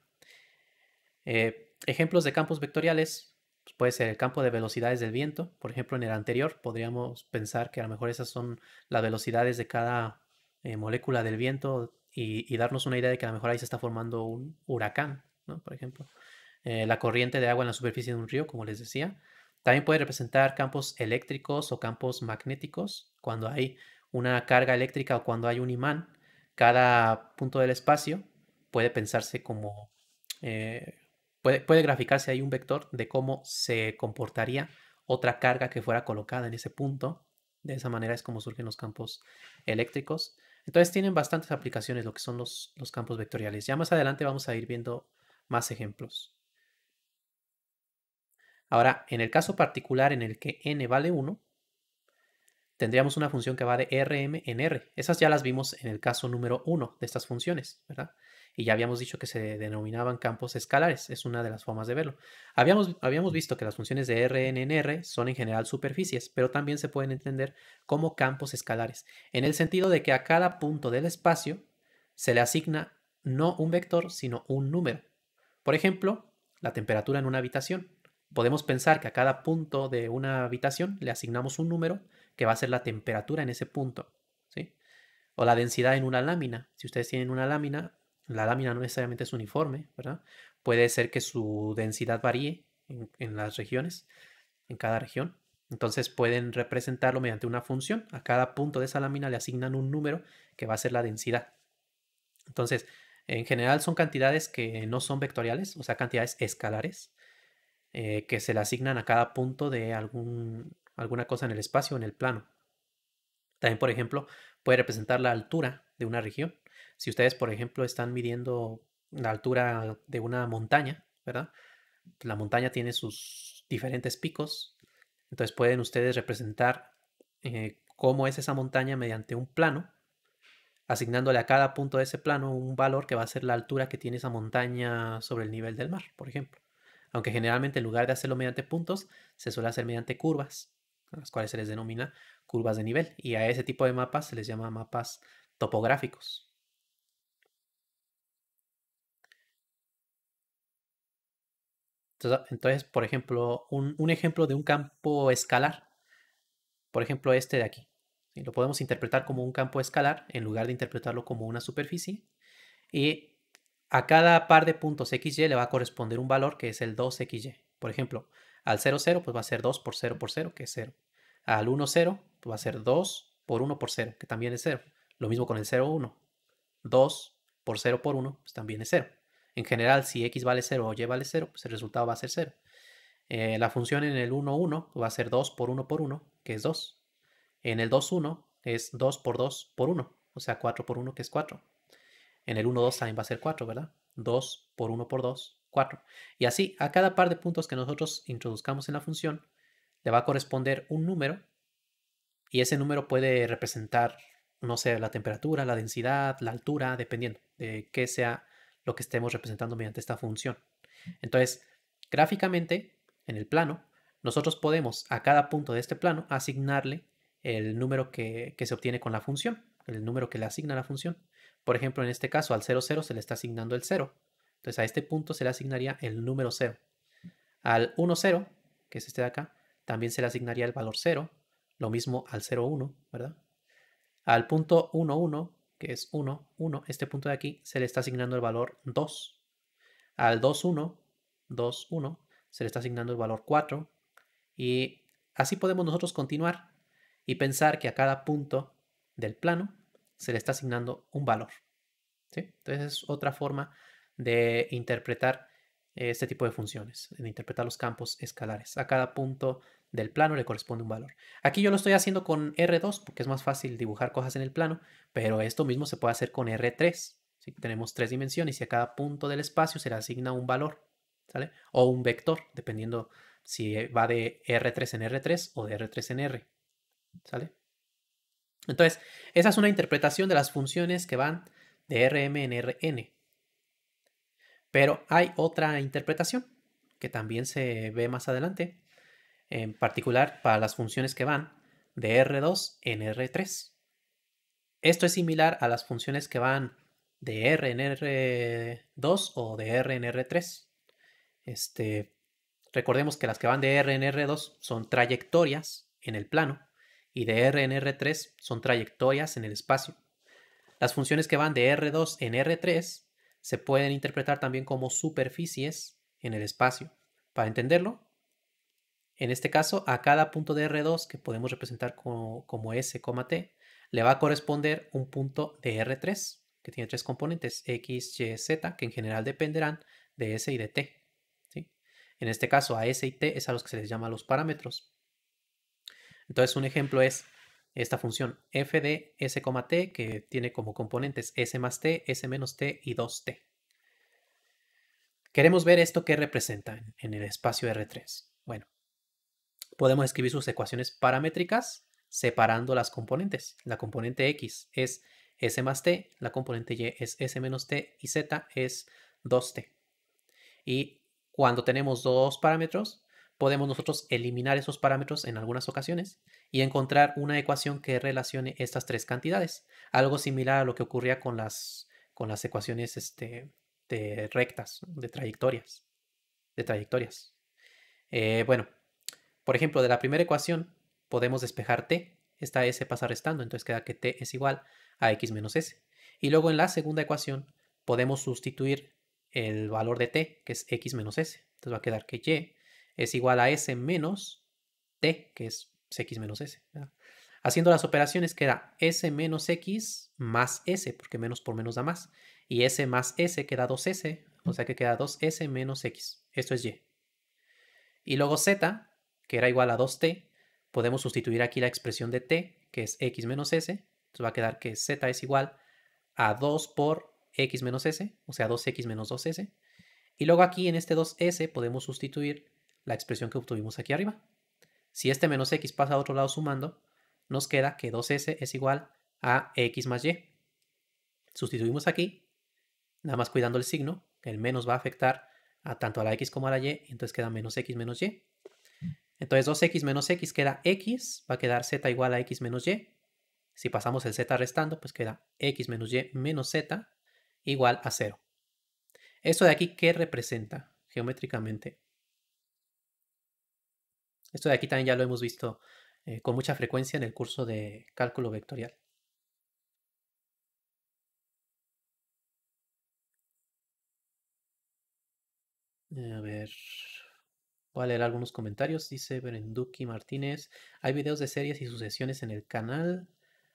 Eh, ejemplos de campos vectoriales pues, puede ser el campo de velocidades del viento. Por ejemplo, en el anterior podríamos pensar que a lo mejor esas son las velocidades de cada eh, molécula del viento y, darnos una idea de que a lo mejor ahí se está formando un huracán, ¿no? Por ejemplo. Eh, la corriente de agua en la superficie de un río, como les decía. También puede representar campos eléctricos o campos magnéticos. Cuando hay una carga eléctrica o cuando hay un imán, cada punto del espacio puede pensarse como eh, Puede, graficarse ahí un vector de cómo se comportaría otra carga que fuera colocada en ese punto. De esa manera es como surgen los campos eléctricos. Entonces tienen bastantes aplicaciones lo que son los, los campos vectoriales. Ya más adelante vamos a ir viendo más ejemplos. Ahora, en el caso particular en el que n vale 1, tendríamos una función que va de rm en r. Esas ya las vimos en el caso número 1 de estas funciones, ¿verdad? y ya habíamos dicho que se denominaban campos escalares, es una de las formas de verlo. Habíamos, habíamos visto que las funciones de RNNR son en general superficies, pero también se pueden entender como campos escalares, en el sentido de que a cada punto del espacio se le asigna no un vector, sino un número. Por ejemplo, la temperatura en una habitación. Podemos pensar que a cada punto de una habitación le asignamos un número que va a ser la temperatura en ese punto, ¿sí? O la densidad en una lámina. Si ustedes tienen una lámina, la lámina no necesariamente es uniforme, ¿verdad? Puede ser que su densidad varíe en, las regiones, en cada región. Entonces pueden representarlo mediante una función. A cada punto de esa lámina le asignan un número que va a ser la densidad. Entonces, en general son cantidades que no son vectoriales, o sea, cantidades escalares, eh, que se le asignan a cada punto de algún, alguna cosa en el espacio o en el plano. También, por ejemplo, puede representar la altura de una región. Si ustedes, por ejemplo, están midiendo la altura de una montaña, ¿verdad? La montaña tiene sus diferentes picos, entonces pueden ustedes representar eh, cómo es esa montaña mediante un plano, asignándole a cada punto de ese plano un valor que va a ser la altura que tiene esa montaña sobre el nivel del mar, por ejemplo. Aunque generalmente en lugar de hacerlo mediante puntos, se suele hacer mediante curvas, las cuales se les denomina curvas de nivel. Y a ese tipo de mapas se les llama mapas topográficos. Entonces, por ejemplo, un, ejemplo de un campo escalar, por ejemplo, este de aquí. Lo podemos interpretar como un campo escalar en lugar de interpretarlo como una superficie. Y a cada par de puntos XY le va a corresponder un valor que es el 2XY. Por ejemplo, al 0, 0, pues va a ser 2 por 0 por 0, que es 0. Al 1, 0, pues va a ser 2 por 1 por 0, que también es 0. Lo mismo con el 0, 1. 2 por 0 por 1, pues también es 0. En general, si x vale 0 o y vale 0, pues el resultado va a ser 0. Eh, la función en el 1, 1 pues va a ser 2 por 1 por 1, que es 2. En el 2, 1 es 2 por 2 por 1, o sea 4 por 1, que es 4. En el 1, 2 también va a ser 4, ¿verdad? 2 por 1 por 2, 4. Y así, a cada par de puntos que nosotros introduzcamos en la función, le va a corresponder un número y ese número puede representar, no sé, la temperatura, la densidad, la altura, dependiendo de qué sea lo que estemos representando mediante esta función. Entonces, gráficamente, en el plano, nosotros podemos a cada punto de este plano asignarle el número que, se obtiene con la función, el número que le asigna la función. Por ejemplo, en este caso al 00 se le está asignando el 0. Entonces a este punto se le asignaría el número 0. Al 10 que es este de acá, también se le asignaría el valor 0. Lo mismo al 01 ¿verdad? Al punto 11 que es 1, 1, este punto de aquí, se le está asignando el valor 2. Al 2, 1, 2, 1, se le está asignando el valor 4. Y así podemos nosotros continuar y pensar que a cada punto del plano se le está asignando un valor. Entonces es otra forma de interpretar eh, este tipo de funciones, de interpretar los campos escalares. A cada punto del plano le corresponde un valor. Aquí yo lo estoy haciendo con R2 porque es más fácil dibujar cosas en el plano, pero esto mismo se puede hacer con R3. si Tenemos tres dimensiones y a cada punto del espacio se le asigna un valor, ¿sale? O un vector, dependiendo si va de R3 en R3 o de R3 en R, ¿sale? Entonces, esa es una interpretación de las funciones que van de Rm en Rn. Pero hay otra interpretación que también se ve más adelante, en particular para las funciones que van de R2 en R3. Esto es similar a las funciones que van de R en R2 o de R en R3. Este, recordemos que las que van de R en R2 son trayectorias en el plano y de R en R3 son trayectorias en el espacio. Las funciones que van de R2 en R3 se pueden interpretar también como superficies en el espacio. Para entenderlo, en este caso, a cada punto de R2 que podemos representar como, S, T, le va a corresponder un punto de R3 que tiene tres componentes, X, Y, Z, que en general dependerán de S y de T. En este caso, a S y T es a los que se les llama los parámetros. Entonces, un ejemplo es esta función f de S, t que tiene como componentes s más t, s menos t y 2t. Queremos ver esto que representa en el espacio R3 podemos escribir sus ecuaciones paramétricas separando las componentes. La componente x es s más t, la componente y es s menos t y z es 2t. Y cuando tenemos dos parámetros, podemos nosotros eliminar esos parámetros en algunas ocasiones y encontrar una ecuación que relacione estas tres cantidades. Algo similar a lo que ocurría con las, con las ecuaciones este, de rectas, de trayectorias. De trayectorias. Eh, bueno, por ejemplo, de la primera ecuación podemos despejar t, esta s pasa restando, entonces queda que t es igual a x menos s. Y luego en la segunda ecuación podemos sustituir el valor de t, que es x menos s. Entonces va a quedar que y es igual a s menos t, que es x menos s. Haciendo las operaciones queda s menos x más s, porque menos por menos da más. Y s más s queda 2s, o sea que queda 2s menos x. Esto es y. Y luego z que era igual a 2t, podemos sustituir aquí la expresión de t, que es x menos s, entonces va a quedar que z es igual a 2 por x menos s, o sea 2x menos 2s, y luego aquí en este 2s podemos sustituir la expresión que obtuvimos aquí arriba. Si este menos x pasa a otro lado sumando, nos queda que 2s es igual a x más y. Sustituimos aquí, nada más cuidando el signo, el menos va a afectar a tanto a la x como a la y, entonces queda menos x menos y. Entonces 2x menos x queda x, va a quedar z igual a x menos y. Si pasamos el z restando, pues queda x menos y menos z igual a 0. ¿Esto de aquí qué representa geométricamente? Esto de aquí también ya lo hemos visto eh, con mucha frecuencia en el curso de cálculo vectorial. A ver, Voy a leer algunos comentarios. Dice Berenduki Martínez. Hay videos de series y sucesiones en el canal.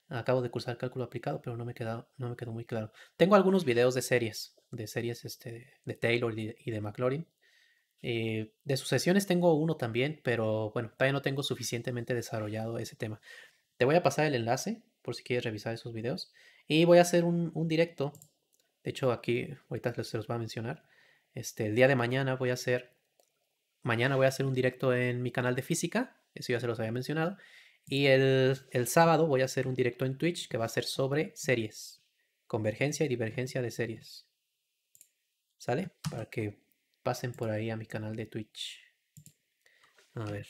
Acabo de cursar cálculo aplicado, pero no me, no me quedó muy claro. Tengo algunos videos de series, de series este, de Taylor y de McLaurin. Eh, de sucesiones tengo uno también, pero bueno, todavía no tengo suficientemente desarrollado ese tema. Te voy a pasar el enlace por si quieres revisar esos videos. Y voy a hacer un, directo. De hecho, aquí ahorita se los va a mencionar. Este, el día de mañana voy a hacer mañana voy a hacer un directo en mi canal de física, eso ya se los había mencionado. Y el, sábado voy a hacer un directo en Twitch que va a ser sobre series. Convergencia y divergencia de series. ¿Sale? Para que pasen por ahí a mi canal de Twitch. A ver.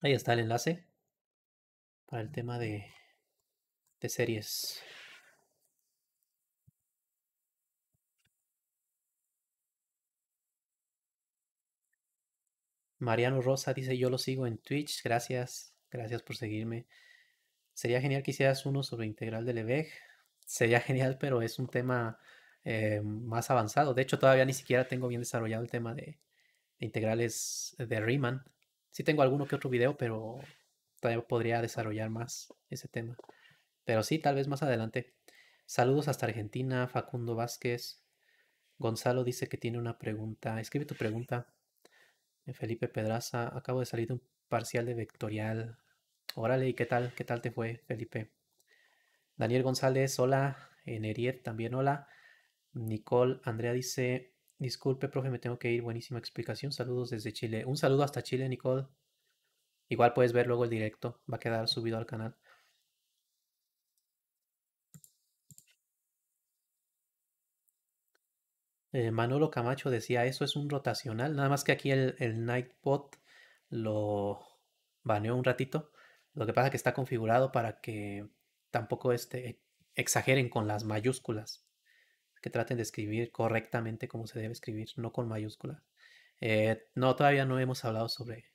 Ahí está el enlace para el tema de, de series. Mariano Rosa dice, yo lo sigo en Twitch, gracias, gracias por seguirme. Sería genial que hicieras uno sobre integral de Lebesgue. E Sería genial, pero es un tema eh, más avanzado. De hecho, todavía ni siquiera tengo bien desarrollado el tema de, de integrales de Riemann. Sí tengo alguno que otro video, pero todavía podría desarrollar más ese tema. Pero sí, tal vez más adelante. Saludos hasta Argentina, Facundo Vázquez. Gonzalo dice que tiene una pregunta. Escribe tu pregunta. Felipe Pedraza, acabo de salir de un parcial de vectorial. Órale, ¿y qué tal? ¿Qué tal te fue, Felipe? Daniel González, hola. Neriet, también hola. Nicole Andrea dice, disculpe, profe, me tengo que ir. Buenísima explicación. Saludos desde Chile. Un saludo hasta Chile, Nicole. Igual puedes ver luego el directo. Va a quedar subido al canal. Eh, Manolo Camacho decía, eso es un rotacional, nada más que aquí el, el Nightbot lo baneó un ratito. Lo que pasa es que está configurado para que tampoco este, exageren con las mayúsculas, que traten de escribir correctamente como se debe escribir, no con mayúsculas. Eh, no, todavía no hemos hablado sobre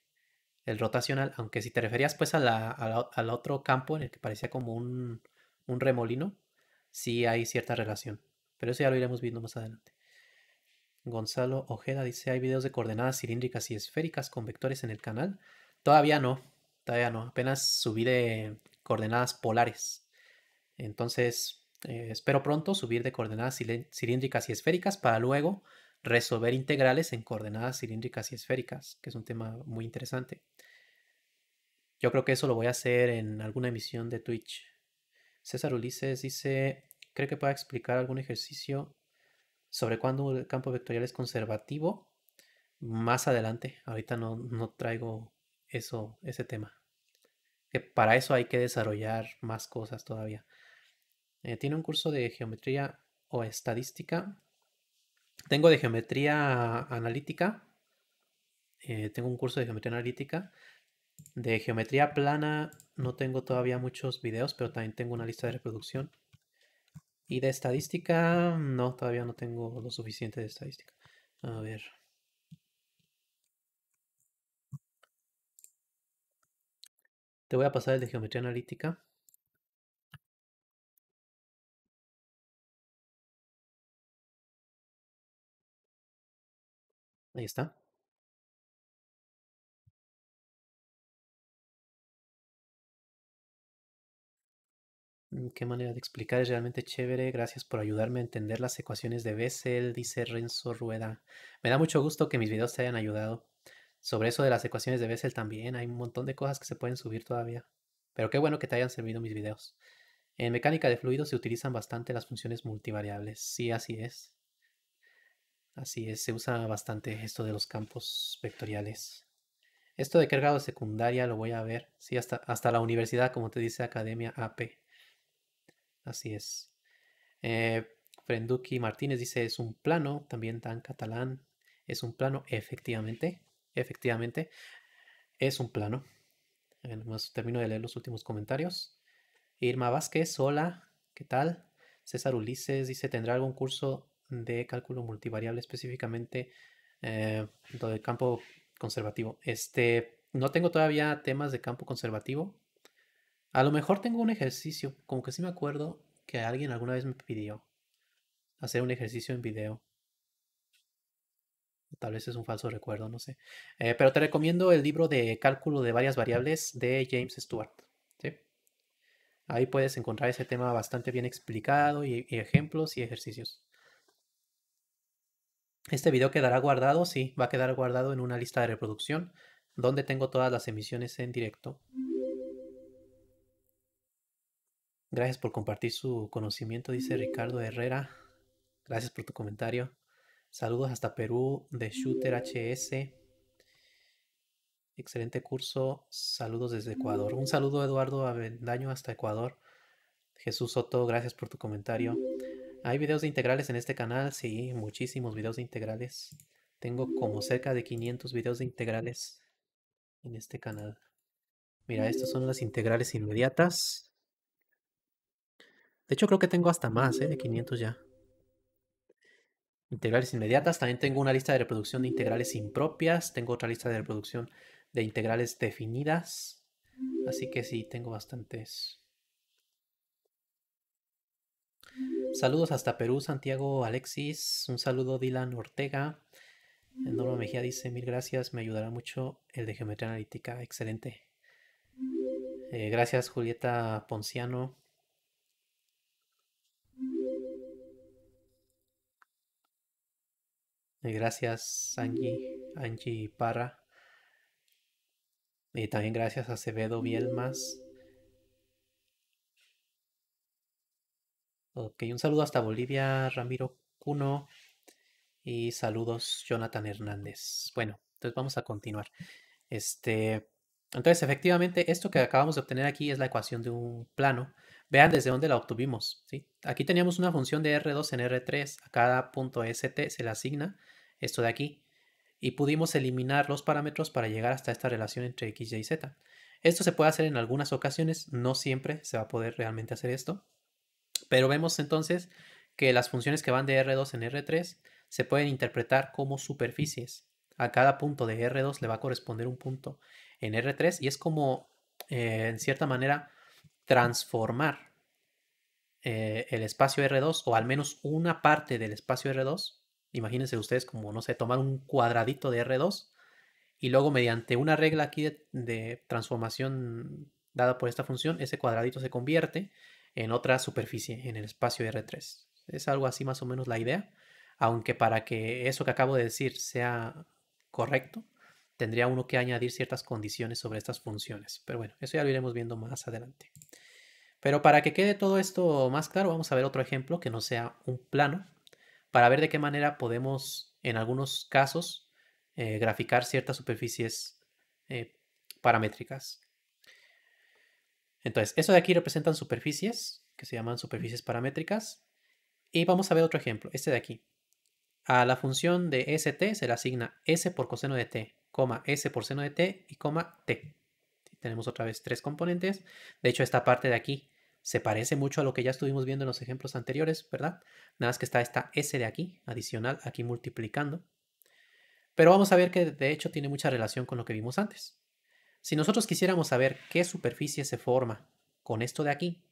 el rotacional, aunque si te referías pues al otro campo en el que parecía como un, un remolino, sí hay cierta relación, pero eso ya lo iremos viendo más adelante. Gonzalo Ojeda dice, ¿hay videos de coordenadas cilíndricas y esféricas con vectores en el canal? Todavía no, todavía no. Apenas subí de coordenadas polares. Entonces, eh, espero pronto subir de coordenadas cilíndricas y esféricas para luego resolver integrales en coordenadas cilíndricas y esféricas, que es un tema muy interesante. Yo creo que eso lo voy a hacer en alguna emisión de Twitch. César Ulises dice, ¿cree que pueda explicar algún ejercicio sobre cuándo el campo vectorial es conservativo, más adelante. Ahorita no, no traigo eso, ese tema. Que para eso hay que desarrollar más cosas todavía. Eh, tiene un curso de geometría o estadística. Tengo de geometría analítica. Eh, tengo un curso de geometría analítica. De geometría plana no tengo todavía muchos videos, pero también tengo una lista de reproducción. Y de estadística, no, todavía no tengo lo suficiente de estadística. A ver. Te voy a pasar el de geometría analítica. Ahí está. Mm, qué manera de explicar, es realmente chévere. Gracias por ayudarme a entender las ecuaciones de Bessel, dice Renzo Rueda. Me da mucho gusto que mis videos te hayan ayudado. Sobre eso de las ecuaciones de Bessel también, hay un montón de cosas que se pueden subir todavía. Pero qué bueno que te hayan servido mis videos. En mecánica de fluidos se utilizan bastante las funciones multivariables. Sí, así es. Así es, se usa bastante esto de los campos vectoriales. Esto de grado secundaria lo voy a ver. Sí, hasta, hasta la universidad, como te dice Academia AP. Así es. Eh, Frenduki Martínez dice, es un plano, también tan catalán, es un plano, efectivamente, efectivamente, es un plano. Eh, termino de leer los últimos comentarios. Irma Vázquez, hola, ¿qué tal? César Ulises dice, ¿tendrá algún curso de cálculo multivariable específicamente eh, el campo conservativo? Este, no tengo todavía temas de campo conservativo, a lo mejor tengo un ejercicio, como que sí me acuerdo que alguien alguna vez me pidió hacer un ejercicio en video. Tal vez es un falso recuerdo, no sé. Eh, pero te recomiendo el libro de cálculo de varias variables de James Stewart. Ahí puedes encontrar ese tema bastante bien explicado y, y ejemplos y ejercicios. Este video quedará guardado, sí, va a quedar guardado en una lista de reproducción donde tengo todas las emisiones en directo. Gracias por compartir su conocimiento, dice Ricardo Herrera. Gracias por tu comentario. Saludos hasta Perú de Shooter HS. Excelente curso. Saludos desde Ecuador. Un saludo Eduardo Avendaño hasta Ecuador. Jesús Soto, gracias por tu comentario. ¿Hay videos de integrales en este canal? Sí, muchísimos videos de integrales. Tengo como cerca de 500 videos de integrales en este canal. Mira, estas son las integrales inmediatas. De hecho, creo que tengo hasta más, ¿eh? De 500 ya. Integrales inmediatas. También tengo una lista de reproducción de integrales impropias. Tengo otra lista de reproducción de integrales definidas. Así que sí, tengo bastantes. Saludos hasta Perú, Santiago Alexis. Un saludo, Dylan Ortega. El Mejía dice: Mil gracias, me ayudará mucho el de geometría analítica. Excelente. Eh, gracias, Julieta Ponciano. Eh, gracias Angie, Angie Parra. Y también gracias a Acevedo Bielmas. Ok, un saludo hasta Bolivia, Ramiro Cuno. Y saludos, Jonathan Hernández. Bueno, entonces vamos a continuar. Este, entonces, efectivamente, esto que acabamos de obtener aquí es la ecuación de un plano. Vean desde dónde la obtuvimos. ¿sí? Aquí teníamos una función de R2 en R3. A cada punto ST se le asigna esto de aquí, y pudimos eliminar los parámetros para llegar hasta esta relación entre x, y, z. Esto se puede hacer en algunas ocasiones, no siempre se va a poder realmente hacer esto, pero vemos entonces que las funciones que van de R2 en R3 se pueden interpretar como superficies. A cada punto de R2 le va a corresponder un punto en R3 y es como, eh, en cierta manera, transformar eh, el espacio R2 o al menos una parte del espacio R2 Imagínense ustedes como, no sé, tomar un cuadradito de R2 y luego mediante una regla aquí de, transformación dada por esta función, ese cuadradito se convierte en otra superficie, en el espacio R3. Es algo así más o menos la idea, aunque para que eso que acabo de decir sea correcto, tendría uno que añadir ciertas condiciones sobre estas funciones. Pero bueno, eso ya lo iremos viendo más adelante. Pero para que quede todo esto más claro, vamos a ver otro ejemplo que no sea un plano, para ver de qué manera podemos, en algunos casos, eh, graficar ciertas superficies eh, paramétricas. Entonces, eso de aquí representan superficies, que se llaman superficies paramétricas. Y vamos a ver otro ejemplo, este de aquí. A la función de st se le asigna s por coseno de t, coma s por seno de t y coma t. Tenemos otra vez tres componentes. De hecho, esta parte de aquí se parece mucho a lo que ya estuvimos viendo en los ejemplos anteriores, ¿verdad? Nada más que está esta S de aquí, adicional, aquí multiplicando. Pero vamos a ver que de hecho tiene mucha relación con lo que vimos antes. Si nosotros quisiéramos saber qué superficie se forma con esto de aquí,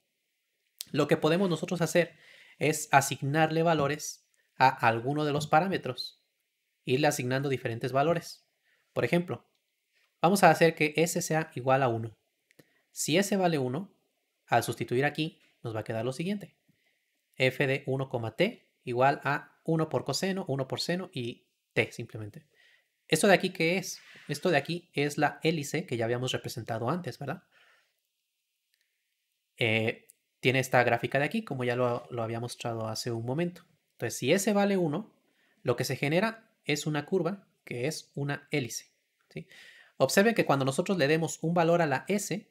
lo que podemos nosotros hacer es asignarle valores a alguno de los parámetros, irle asignando diferentes valores. Por ejemplo, vamos a hacer que S sea igual a 1. Si S vale 1, al sustituir aquí, nos va a quedar lo siguiente. f de 1, t igual a 1 por coseno, 1 por seno y t simplemente. ¿Esto de aquí qué es? Esto de aquí es la hélice que ya habíamos representado antes, ¿verdad? Eh, tiene esta gráfica de aquí, como ya lo, había mostrado hace un momento. Entonces, si s vale 1, lo que se genera es una curva que es una hélice. ¿sí? Observen que cuando nosotros le demos un valor a la s,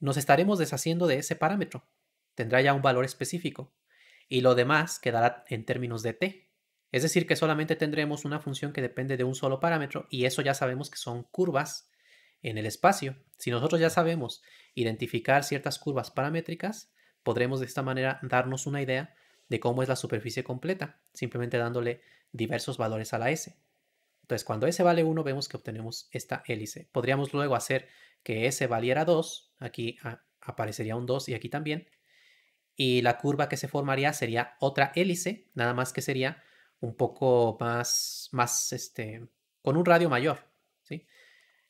nos estaremos deshaciendo de ese parámetro. Tendrá ya un valor específico. Y lo demás quedará en términos de t. Es decir, que solamente tendremos una función que depende de un solo parámetro y eso ya sabemos que son curvas en el espacio. Si nosotros ya sabemos identificar ciertas curvas paramétricas, podremos de esta manera darnos una idea de cómo es la superficie completa, simplemente dándole diversos valores a la S. Entonces, cuando S vale 1, vemos que obtenemos esta hélice. Podríamos luego hacer que S valiera 2, aquí aparecería un 2 y aquí también, y la curva que se formaría sería otra hélice, nada más que sería un poco más, más este, con un radio mayor. ¿sí?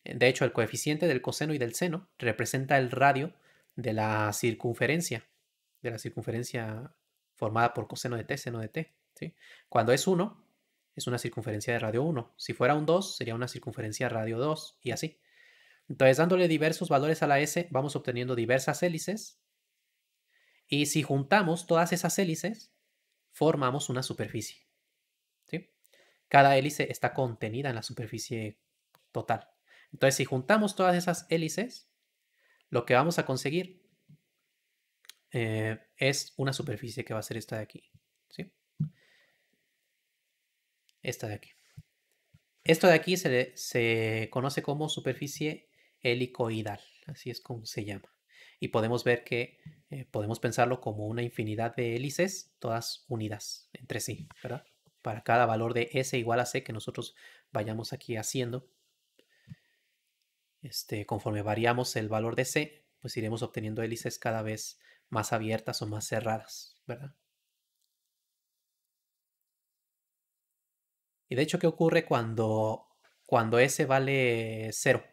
De hecho, el coeficiente del coseno y del seno representa el radio de la circunferencia, de la circunferencia formada por coseno de t, seno de t. ¿sí? Cuando es 1, es una circunferencia de radio 1. Si fuera un 2, sería una circunferencia de radio 2 y así. Entonces, dándole diversos valores a la S, vamos obteniendo diversas hélices. Y si juntamos todas esas hélices, formamos una superficie. ¿sí? Cada hélice está contenida en la superficie total. Entonces, si juntamos todas esas hélices, lo que vamos a conseguir eh, es una superficie que va a ser esta de aquí. Esta de aquí. Esto de aquí se, se conoce como superficie helicoidal, así es como se llama. Y podemos ver que eh, podemos pensarlo como una infinidad de hélices, todas unidas entre sí, ¿verdad? Para cada valor de S igual a C que nosotros vayamos aquí haciendo, este, conforme variamos el valor de C, pues iremos obteniendo hélices cada vez más abiertas o más cerradas, ¿verdad? Y de hecho, ¿qué ocurre cuando, cuando S vale cero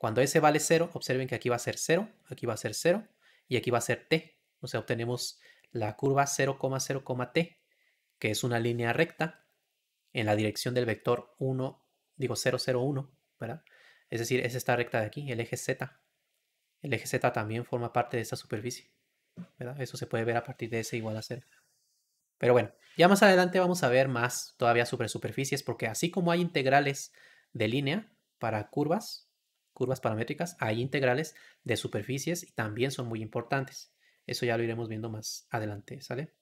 cuando S vale 0, observen que aquí va a ser 0, aquí va a ser 0 y aquí va a ser T. O sea, obtenemos la curva t, que es una línea recta en la dirección del vector 1, digo 001, ¿verdad? Es decir, es esta recta de aquí, el eje Z. El eje Z también forma parte de esta superficie, ¿verdad? Eso se puede ver a partir de S igual a 0. Pero bueno, ya más adelante vamos a ver más todavía sobre superficies, porque así como hay integrales de línea para curvas, curvas paramétricas, hay integrales de superficies y también son muy importantes. Eso ya lo iremos viendo más adelante, ¿sale?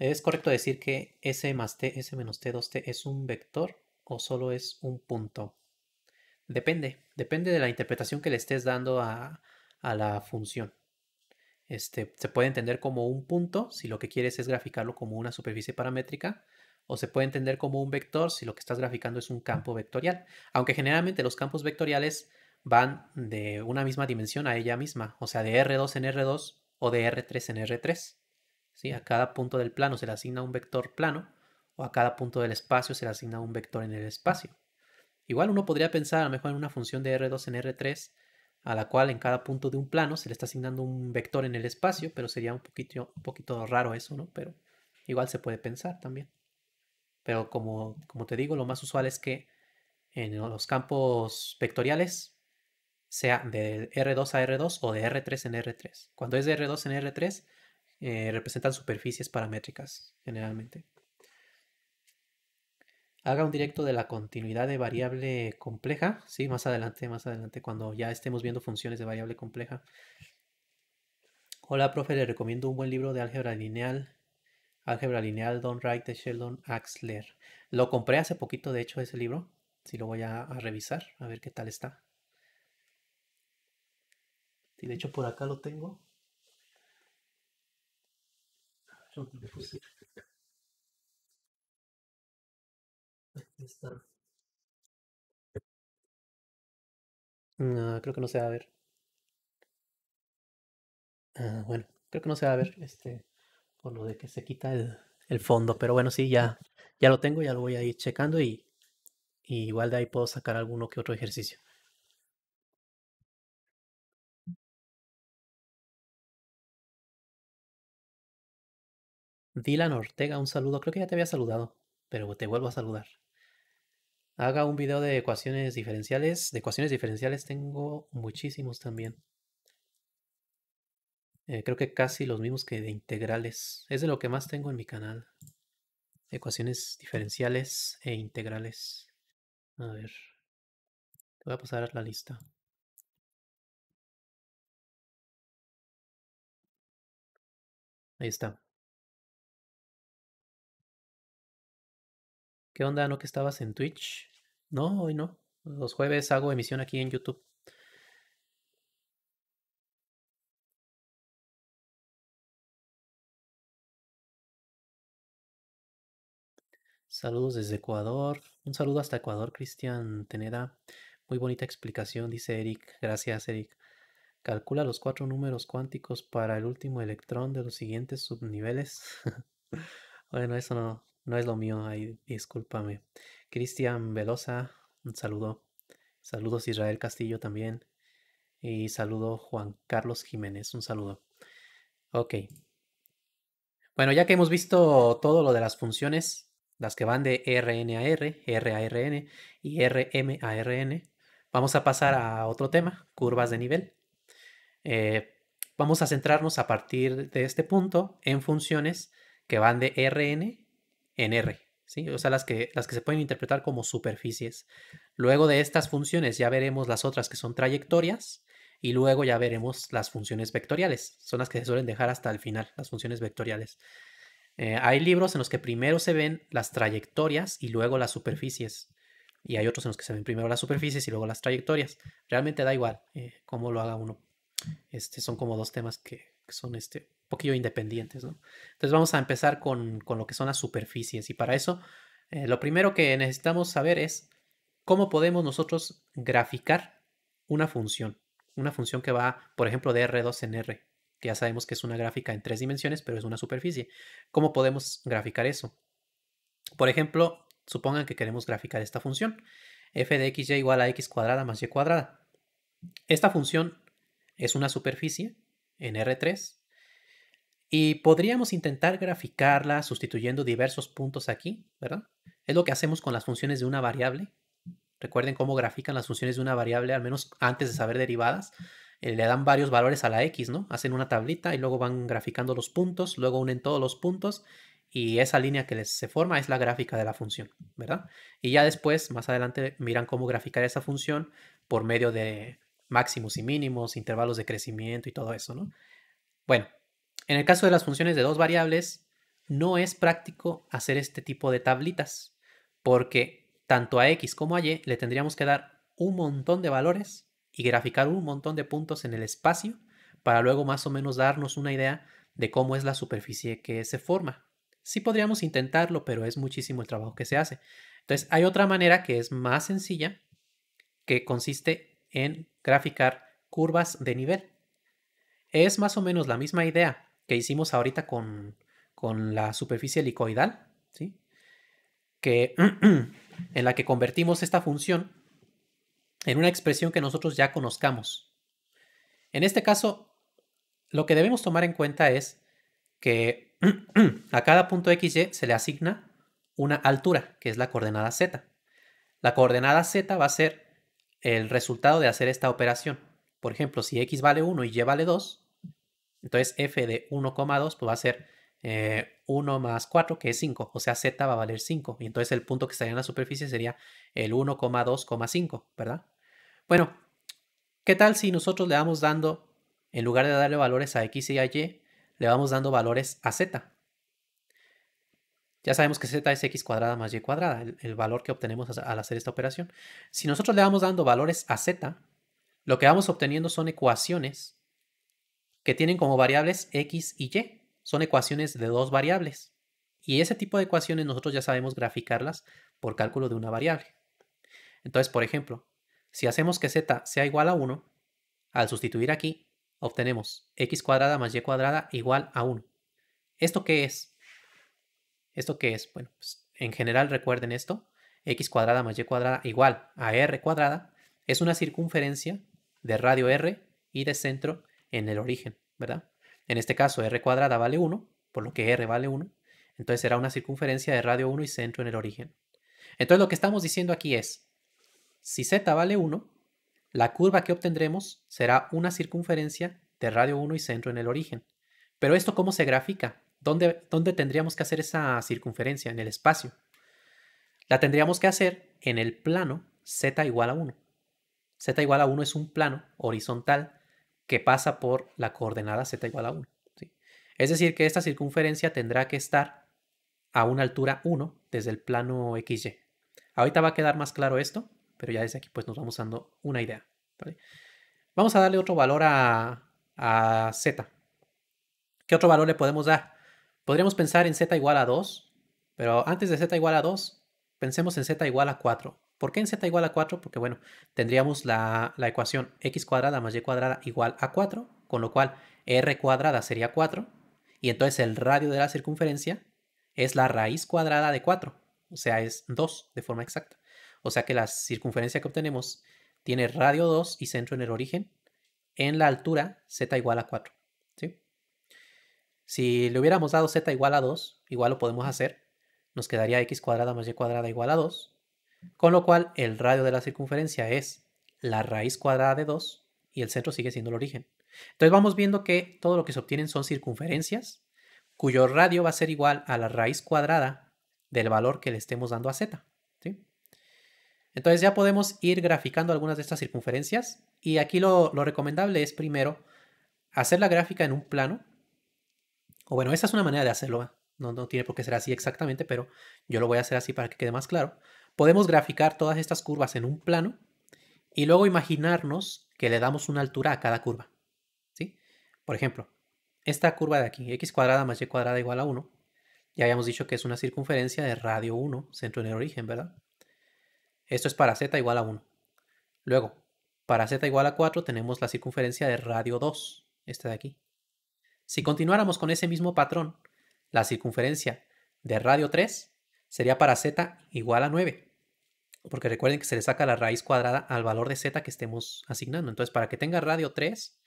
¿Es correcto decir que S más T, S menos T, 2T es un vector o solo es un punto? Depende, depende de la interpretación que le estés dando a, a la función. Este, se puede entender como un punto si lo que quieres es graficarlo como una superficie paramétrica o se puede entender como un vector si lo que estás graficando es un campo vectorial, aunque generalmente los campos vectoriales van de una misma dimensión a ella misma, o sea, de R2 en R2 o de R3 en R3. A cada punto del plano se le asigna un vector plano o a cada punto del espacio se le asigna un vector en el espacio. Igual uno podría pensar a lo mejor en una función de R2 en R3 a la cual en cada punto de un plano se le está asignando un vector en el espacio, pero sería un poquito, un poquito raro eso, ¿no? Pero igual se puede pensar también. Pero como, te digo, lo más usual es que en los campos vectoriales sea de R2 a R2 o de R3 en R3. Cuando es de R2 en R3, eh, representan superficies paramétricas generalmente haga un directo de la continuidad de variable compleja. Sí, más adelante, más adelante, cuando ya estemos viendo funciones de variable compleja. Hola, profe, le recomiendo un buen libro de álgebra lineal. Álgebra lineal, don't Wright de Sheldon Axler. Lo compré hace poquito, de hecho, ese libro. Sí, lo voy a, revisar, a ver qué tal está. Y de hecho, por acá lo tengo. creo que no se va a ver. Ah, bueno, creo que no se va a ver este, por lo de que se quita el, el fondo. Pero bueno, sí, ya, ya lo tengo, ya lo voy a ir checando y, y igual de ahí puedo sacar alguno que otro ejercicio. Dylan Ortega, un saludo. Creo que ya te había saludado, pero te vuelvo a saludar haga un video de ecuaciones diferenciales. De ecuaciones diferenciales tengo muchísimos también. Eh, creo que casi los mismos que de integrales. Es de lo que más tengo en mi canal. Ecuaciones diferenciales e integrales. A ver. Te voy a pasar la lista. Ahí está. ¿Qué onda? ¿No que estabas en Twitch? No, hoy no. Los jueves hago emisión aquí en YouTube. Saludos desde Ecuador. Un saludo hasta Ecuador, Cristian Teneda. Muy bonita explicación, dice Eric. Gracias, Eric. Calcula los cuatro números cuánticos para el último electrón de los siguientes subniveles. bueno, eso no, no es lo mío, ay, discúlpame. Cristian Velosa, un saludo. Saludos Israel Castillo también. Y saludo Juan Carlos Jiménez, un saludo. Ok. Bueno, ya que hemos visto todo lo de las funciones, las que van de RN a R, R a RN y RM a RN, vamos a pasar a otro tema, curvas de nivel. Eh, vamos a centrarnos a partir de este punto en funciones que van de Rn en R, o sea, las que, las que se pueden interpretar como superficies. Luego de estas funciones ya veremos las otras que son trayectorias y luego ya veremos las funciones vectoriales. Son las que se suelen dejar hasta el final, las funciones vectoriales. Eh, hay libros en los que primero se ven las trayectorias y luego las superficies. Y hay otros en los que se ven primero las superficies y luego las trayectorias. Realmente da igual eh, cómo lo haga uno. Este, son como dos temas que, que son este, poquillo independientes, ¿no? Entonces vamos a empezar con, lo que son las superficies y para eso eh, lo primero que necesitamos saber es cómo podemos nosotros graficar una función, una función que va, por ejemplo, de R2 en R, que ya sabemos que es una gráfica en tres dimensiones, pero es una superficie. ¿Cómo podemos graficar eso? Por ejemplo, supongan que queremos graficar esta función, f de xy igual a x cuadrada más y cuadrada. Esta función es una superficie en R3 y podríamos intentar graficarla sustituyendo diversos puntos aquí, ¿verdad? Es lo que hacemos con las funciones de una variable. Recuerden cómo grafican las funciones de una variable, al menos antes de saber derivadas. Eh, le dan varios valores a la x, ¿no? Hacen una tablita y luego van graficando los puntos, luego unen todos los puntos y esa línea que les se forma es la gráfica de la función, ¿verdad? Y ya después, más adelante, miran cómo graficar esa función por medio de máximos y mínimos, intervalos de crecimiento y todo eso, ¿no? Bueno, en el caso de las funciones de dos variables, no es práctico hacer este tipo de tablitas, porque tanto a x como a y le tendríamos que dar un montón de valores y graficar un montón de puntos en el espacio para luego más o menos darnos una idea de cómo es la superficie que se forma. Sí podríamos intentarlo, pero es muchísimo el trabajo que se hace. Entonces hay otra manera que es más sencilla, que consiste en graficar curvas de nivel. Es más o menos la misma idea, que hicimos ahorita con, la superficie helicoidal, ¿sí? que, en la que convertimos esta función en una expresión que nosotros ya conozcamos. En este caso, lo que debemos tomar en cuenta es que a cada punto xy se le asigna una altura, que es la coordenada z. La coordenada z va a ser el resultado de hacer esta operación. Por ejemplo, si x vale 1 y y vale 2, entonces f de 1,2 pues va a ser 1 eh, más 4, que es 5, o sea, z va a valer 5. Y entonces el punto que estaría en la superficie sería el 1,2,5, ¿verdad? Bueno, ¿qué tal si nosotros le vamos dando, en lugar de darle valores a x y a y, le vamos dando valores a z? Ya sabemos que z es x cuadrada más y cuadrada, el valor que obtenemos al hacer esta operación. Si nosotros le vamos dando valores a z, lo que vamos obteniendo son ecuaciones que tienen como variables x y y. Son ecuaciones de dos variables. Y ese tipo de ecuaciones nosotros ya sabemos graficarlas por cálculo de una variable. Entonces, por ejemplo, si hacemos que z sea igual a 1, al sustituir aquí, obtenemos x cuadrada más y cuadrada igual a 1. ¿Esto qué es? ¿Esto qué es? Bueno, pues, en general recuerden esto, x cuadrada más y cuadrada igual a r cuadrada es una circunferencia de radio r y de centro en el origen, ¿verdad? En este caso, r cuadrada vale 1, por lo que r vale 1. Entonces será una circunferencia de radio 1 y centro en el origen. Entonces lo que estamos diciendo aquí es, si z vale 1, la curva que obtendremos será una circunferencia de radio 1 y centro en el origen. Pero esto cómo se grafica? ¿Dónde, ¿Dónde tendríamos que hacer esa circunferencia? En el espacio. La tendríamos que hacer en el plano z igual a 1. z igual a 1 es un plano horizontal que pasa por la coordenada z igual a 1. Es decir, que esta circunferencia tendrá que estar a una altura 1 desde el plano XY. Ahorita va a quedar más claro esto, pero ya desde aquí pues nos vamos dando una idea. Vamos a darle otro valor a, a z. ¿Qué otro valor le podemos dar? Podríamos pensar en z igual a 2, pero antes de z igual a 2, pensemos en z igual a 4. ¿Por qué en z igual a 4? Porque bueno, tendríamos la, la ecuación x cuadrada más y cuadrada igual a 4, con lo cual r cuadrada sería 4, y entonces el radio de la circunferencia es la raíz cuadrada de 4, o sea, es 2 de forma exacta. O sea que la circunferencia que obtenemos tiene radio 2 y centro en el origen, en la altura z igual a 4. Si le hubiéramos dado z igual a 2, igual lo podemos hacer, nos quedaría x cuadrada más y cuadrada igual a 2, con lo cual, el radio de la circunferencia es la raíz cuadrada de 2 y el centro sigue siendo el origen. Entonces vamos viendo que todo lo que se obtienen son circunferencias cuyo radio va a ser igual a la raíz cuadrada del valor que le estemos dando a z. Entonces ya podemos ir graficando algunas de estas circunferencias y aquí lo, lo recomendable es primero hacer la gráfica en un plano. O bueno, esa es una manera de hacerlo, no, no tiene por qué ser así exactamente, pero yo lo voy a hacer así para que quede más claro. Podemos graficar todas estas curvas en un plano y luego imaginarnos que le damos una altura a cada curva. ¿sí? Por ejemplo, esta curva de aquí, x cuadrada más y cuadrada igual a 1, ya habíamos dicho que es una circunferencia de radio 1, centro en el origen, ¿verdad? Esto es para z igual a 1. Luego, para z igual a 4 tenemos la circunferencia de radio 2, esta de aquí. Si continuáramos con ese mismo patrón, la circunferencia de radio 3 sería para z igual a 9 porque recuerden que se le saca la raíz cuadrada al valor de z que estemos asignando. Entonces, para que tenga radio 3,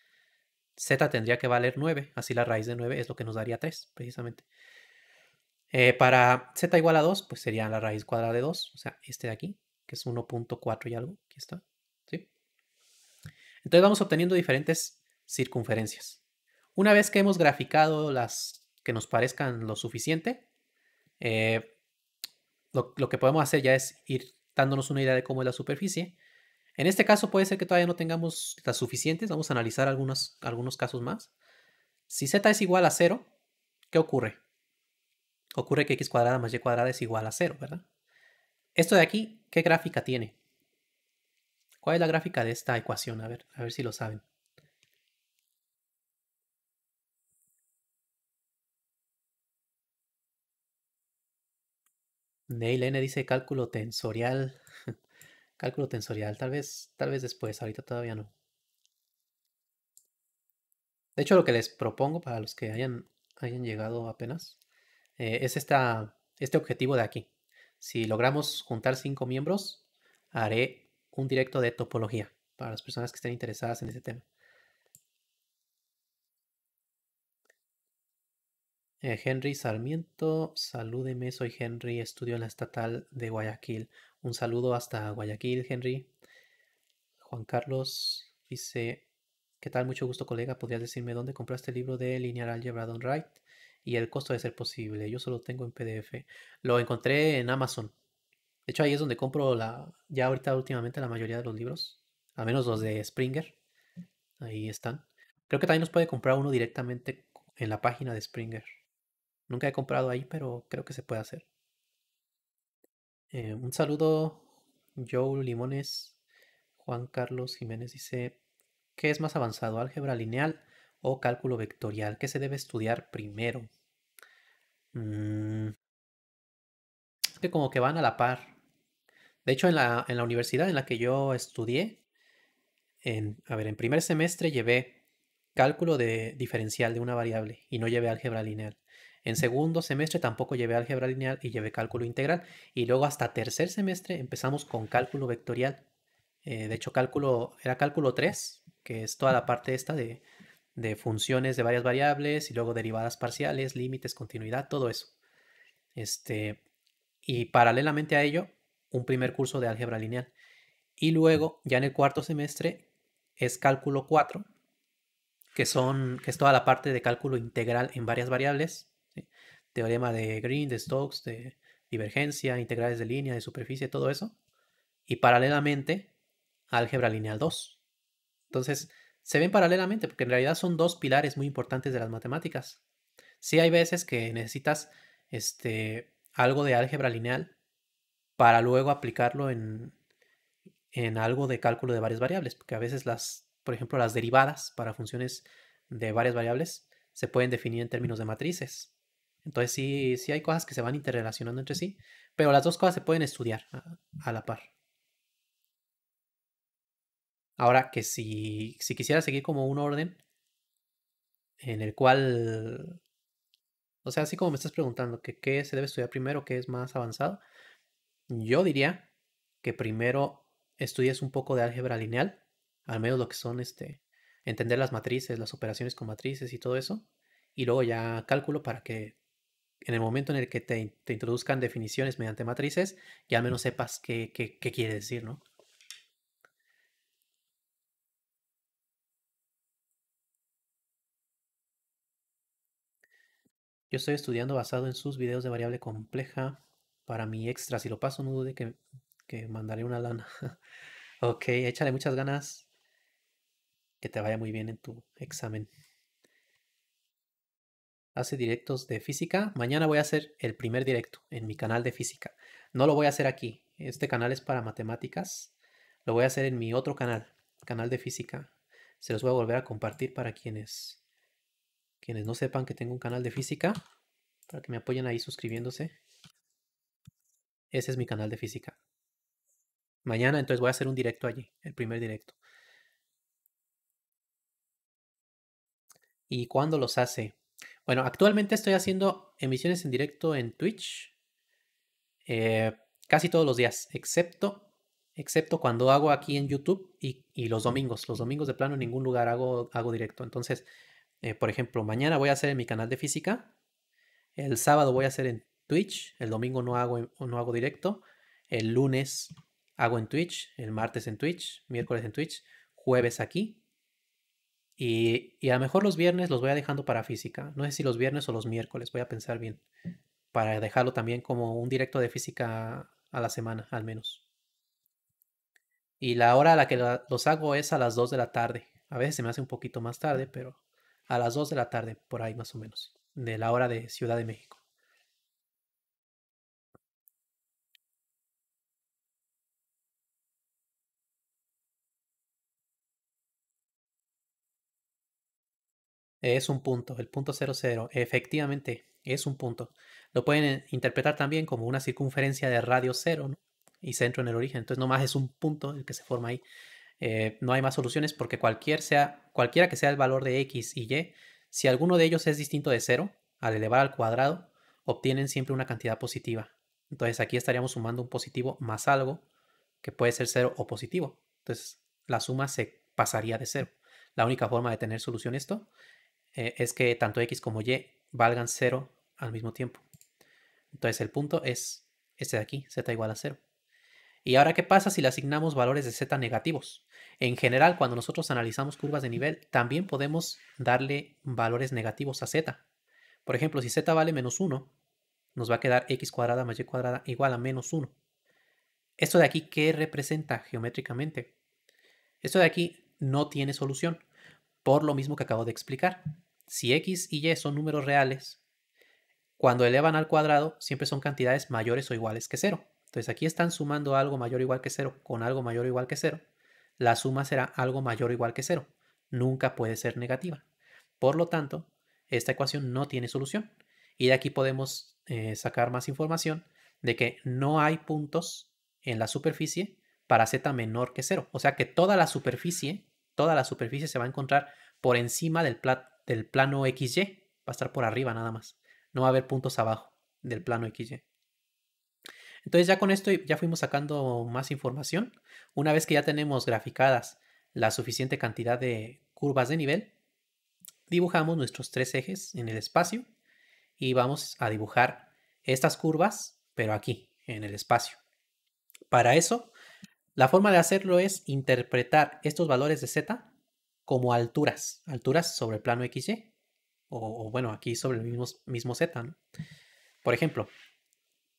z tendría que valer 9, así la raíz de 9 es lo que nos daría 3, precisamente. Eh, para z igual a 2, pues sería la raíz cuadrada de 2, o sea, este de aquí, que es 1.4 y algo, aquí está. Entonces vamos obteniendo diferentes circunferencias. Una vez que hemos graficado las que nos parezcan lo suficiente, eh, lo que podemos hacer ya es ir dándonos una idea de cómo es la superficie. En este caso puede ser que todavía no tengamos las suficientes, vamos a analizar algunos, algunos casos más. Si z es igual a cero, ¿qué ocurre? Ocurre que x cuadrada más y cuadrada es igual a cero, ¿verdad? Esto de aquí, ¿qué gráfica tiene? ¿Cuál es la gráfica de esta ecuación? A ver, a ver si lo saben. Neil N dice cálculo tensorial. cálculo tensorial, tal vez, tal vez después, ahorita todavía no. De hecho, lo que les propongo para los que hayan, hayan llegado apenas eh, es esta, este objetivo de aquí. Si logramos juntar cinco miembros, haré un directo de topología para las personas que estén interesadas en este tema. Eh, Henry Sarmiento, salúdeme, soy Henry, estudio en la estatal de Guayaquil. Un saludo hasta Guayaquil, Henry. Juan Carlos dice, ¿qué tal? Mucho gusto, colega. ¿Podrías decirme dónde compraste el libro de Linear Algebra Don Wright? Y el costo de ser posible. Yo solo tengo en PDF. Lo encontré en Amazon. De hecho, ahí es donde compro la, ya ahorita últimamente la mayoría de los libros, al menos los de Springer. Ahí están. Creo que también nos puede comprar uno directamente en la página de Springer. Nunca he comprado ahí, pero creo que se puede hacer. Eh, un saludo, Joel Limones. Juan Carlos Jiménez dice, ¿qué es más avanzado, álgebra lineal o cálculo vectorial? ¿Qué se debe estudiar primero? Mm, es que como que van a la par. De hecho, en la, universidad en la que yo estudié, en, a ver, en primer semestre llevé cálculo de diferencial de una variable y no llevé álgebra lineal. En segundo semestre tampoco llevé álgebra lineal y llevé cálculo integral. Y luego hasta tercer semestre empezamos con cálculo vectorial. Eh, de hecho, cálculo era cálculo 3, que es toda la parte esta de, de funciones de varias variables y luego derivadas parciales, límites, continuidad, todo eso. Este, y paralelamente a ello, un primer curso de álgebra lineal. Y luego, ya en el cuarto semestre, es cálculo 4, que, son, que es toda la parte de cálculo integral en varias variables, teorema de Green, de Stokes, de divergencia, integrales de línea, de superficie, todo eso. Y paralelamente, álgebra lineal 2. Entonces, se ven paralelamente porque en realidad son dos pilares muy importantes de las matemáticas. Sí hay veces que necesitas este, algo de álgebra lineal para luego aplicarlo en, en algo de cálculo de varias variables, porque a veces las, por ejemplo, las derivadas para funciones de varias variables se pueden definir en términos de matrices. Entonces sí, sí hay cosas que se van interrelacionando entre sí, pero las dos cosas se pueden estudiar a, la par. Ahora que si, si quisiera seguir como un orden en el cual, o sea, así como me estás preguntando que qué se debe estudiar primero, qué es más avanzado, yo diría que primero estudies un poco de álgebra lineal, al menos lo que son este, entender las matrices, las operaciones con matrices y todo eso, y luego ya cálculo para que en el momento en el que te, introduzcan definiciones mediante matrices, ya al menos sepas qué, quiere decir, ¿no? Yo estoy estudiando basado en sus videos de variable compleja para mi extra. Si lo paso, no dude que, que mandaré una lana. ok, échale muchas ganas. Que te vaya muy bien en tu examen hace directos de física. Mañana voy a hacer el primer directo en mi canal de física. No lo voy a hacer aquí. Este canal es para matemáticas. Lo voy a hacer en mi otro canal, canal de física. Se los voy a volver a compartir para quienes, quienes no sepan que tengo un canal de física. Para que me apoyen ahí suscribiéndose. Ese es mi canal de física. Mañana entonces voy a hacer un directo allí, el primer directo. ¿Y cuando los hace? Bueno, actualmente estoy haciendo emisiones en directo en Twitch eh, casi todos los días, excepto, excepto cuando hago aquí en YouTube y, los domingos. Los domingos de plano en ningún lugar hago, hago directo. Entonces, eh, por ejemplo, mañana voy a hacer en mi canal de física, el sábado voy a hacer en Twitch, el domingo no hago, no hago directo, el lunes hago en Twitch, el martes en Twitch, miércoles en Twitch, jueves aquí, y, a lo mejor los viernes los voy a dejando para física. No sé si los viernes o los miércoles, voy a pensar bien. Para dejarlo también como un directo de física a la semana, al menos. Y la hora a la que los hago es a las 2 de la tarde. A veces se me hace un poquito más tarde, pero a las 2 de la tarde, por ahí más o menos, de la hora de Ciudad de México. es un punto, el punto 00, efectivamente es un punto. Lo pueden eh, interpretar también como una circunferencia de radio cero y centro en el origen. Entonces nomás es un punto el que se forma ahí. Eh, no hay más soluciones porque cualquier sea, cualquiera que sea el valor de x y y, si alguno de ellos es distinto de cero, al elevar al cuadrado, obtienen siempre una cantidad positiva. Entonces aquí estaríamos sumando un positivo más algo que puede ser cero o positivo. Entonces la suma se pasaría de cero. La única forma de tener solución esto eh, es que tanto X como Y valgan 0 al mismo tiempo. Entonces el punto es este de aquí, z igual a 0. ¿Y ahora qué pasa si le asignamos valores de z negativos? En general, cuando nosotros analizamos curvas de nivel, también podemos darle valores negativos a z. Por ejemplo, si z vale menos 1, nos va a quedar x cuadrada más y cuadrada igual a menos 1. ¿Esto de aquí qué representa geométricamente? Esto de aquí no tiene solución por lo mismo que acabo de explicar. Si x y y son números reales, cuando elevan al cuadrado siempre son cantidades mayores o iguales que cero Entonces aquí están sumando algo mayor o igual que cero con algo mayor o igual que cero La suma será algo mayor o igual que cero Nunca puede ser negativa. Por lo tanto, esta ecuación no tiene solución. Y de aquí podemos eh, sacar más información de que no hay puntos en la superficie para z menor que cero O sea que toda la superficie toda la superficie se va a encontrar por encima del, plano XY. Va a estar por arriba nada más. No va a haber puntos abajo del plano XY. Entonces ya con esto ya fuimos sacando más información. Una vez que ya tenemos graficadas la suficiente cantidad de curvas de nivel, dibujamos nuestros tres ejes en el espacio y vamos a dibujar estas curvas, pero aquí, en el espacio. Para eso la forma de hacerlo es interpretar estos valores de z como alturas, alturas sobre el plano xy, o, bueno, aquí sobre el mismo, mismo z. Por ejemplo,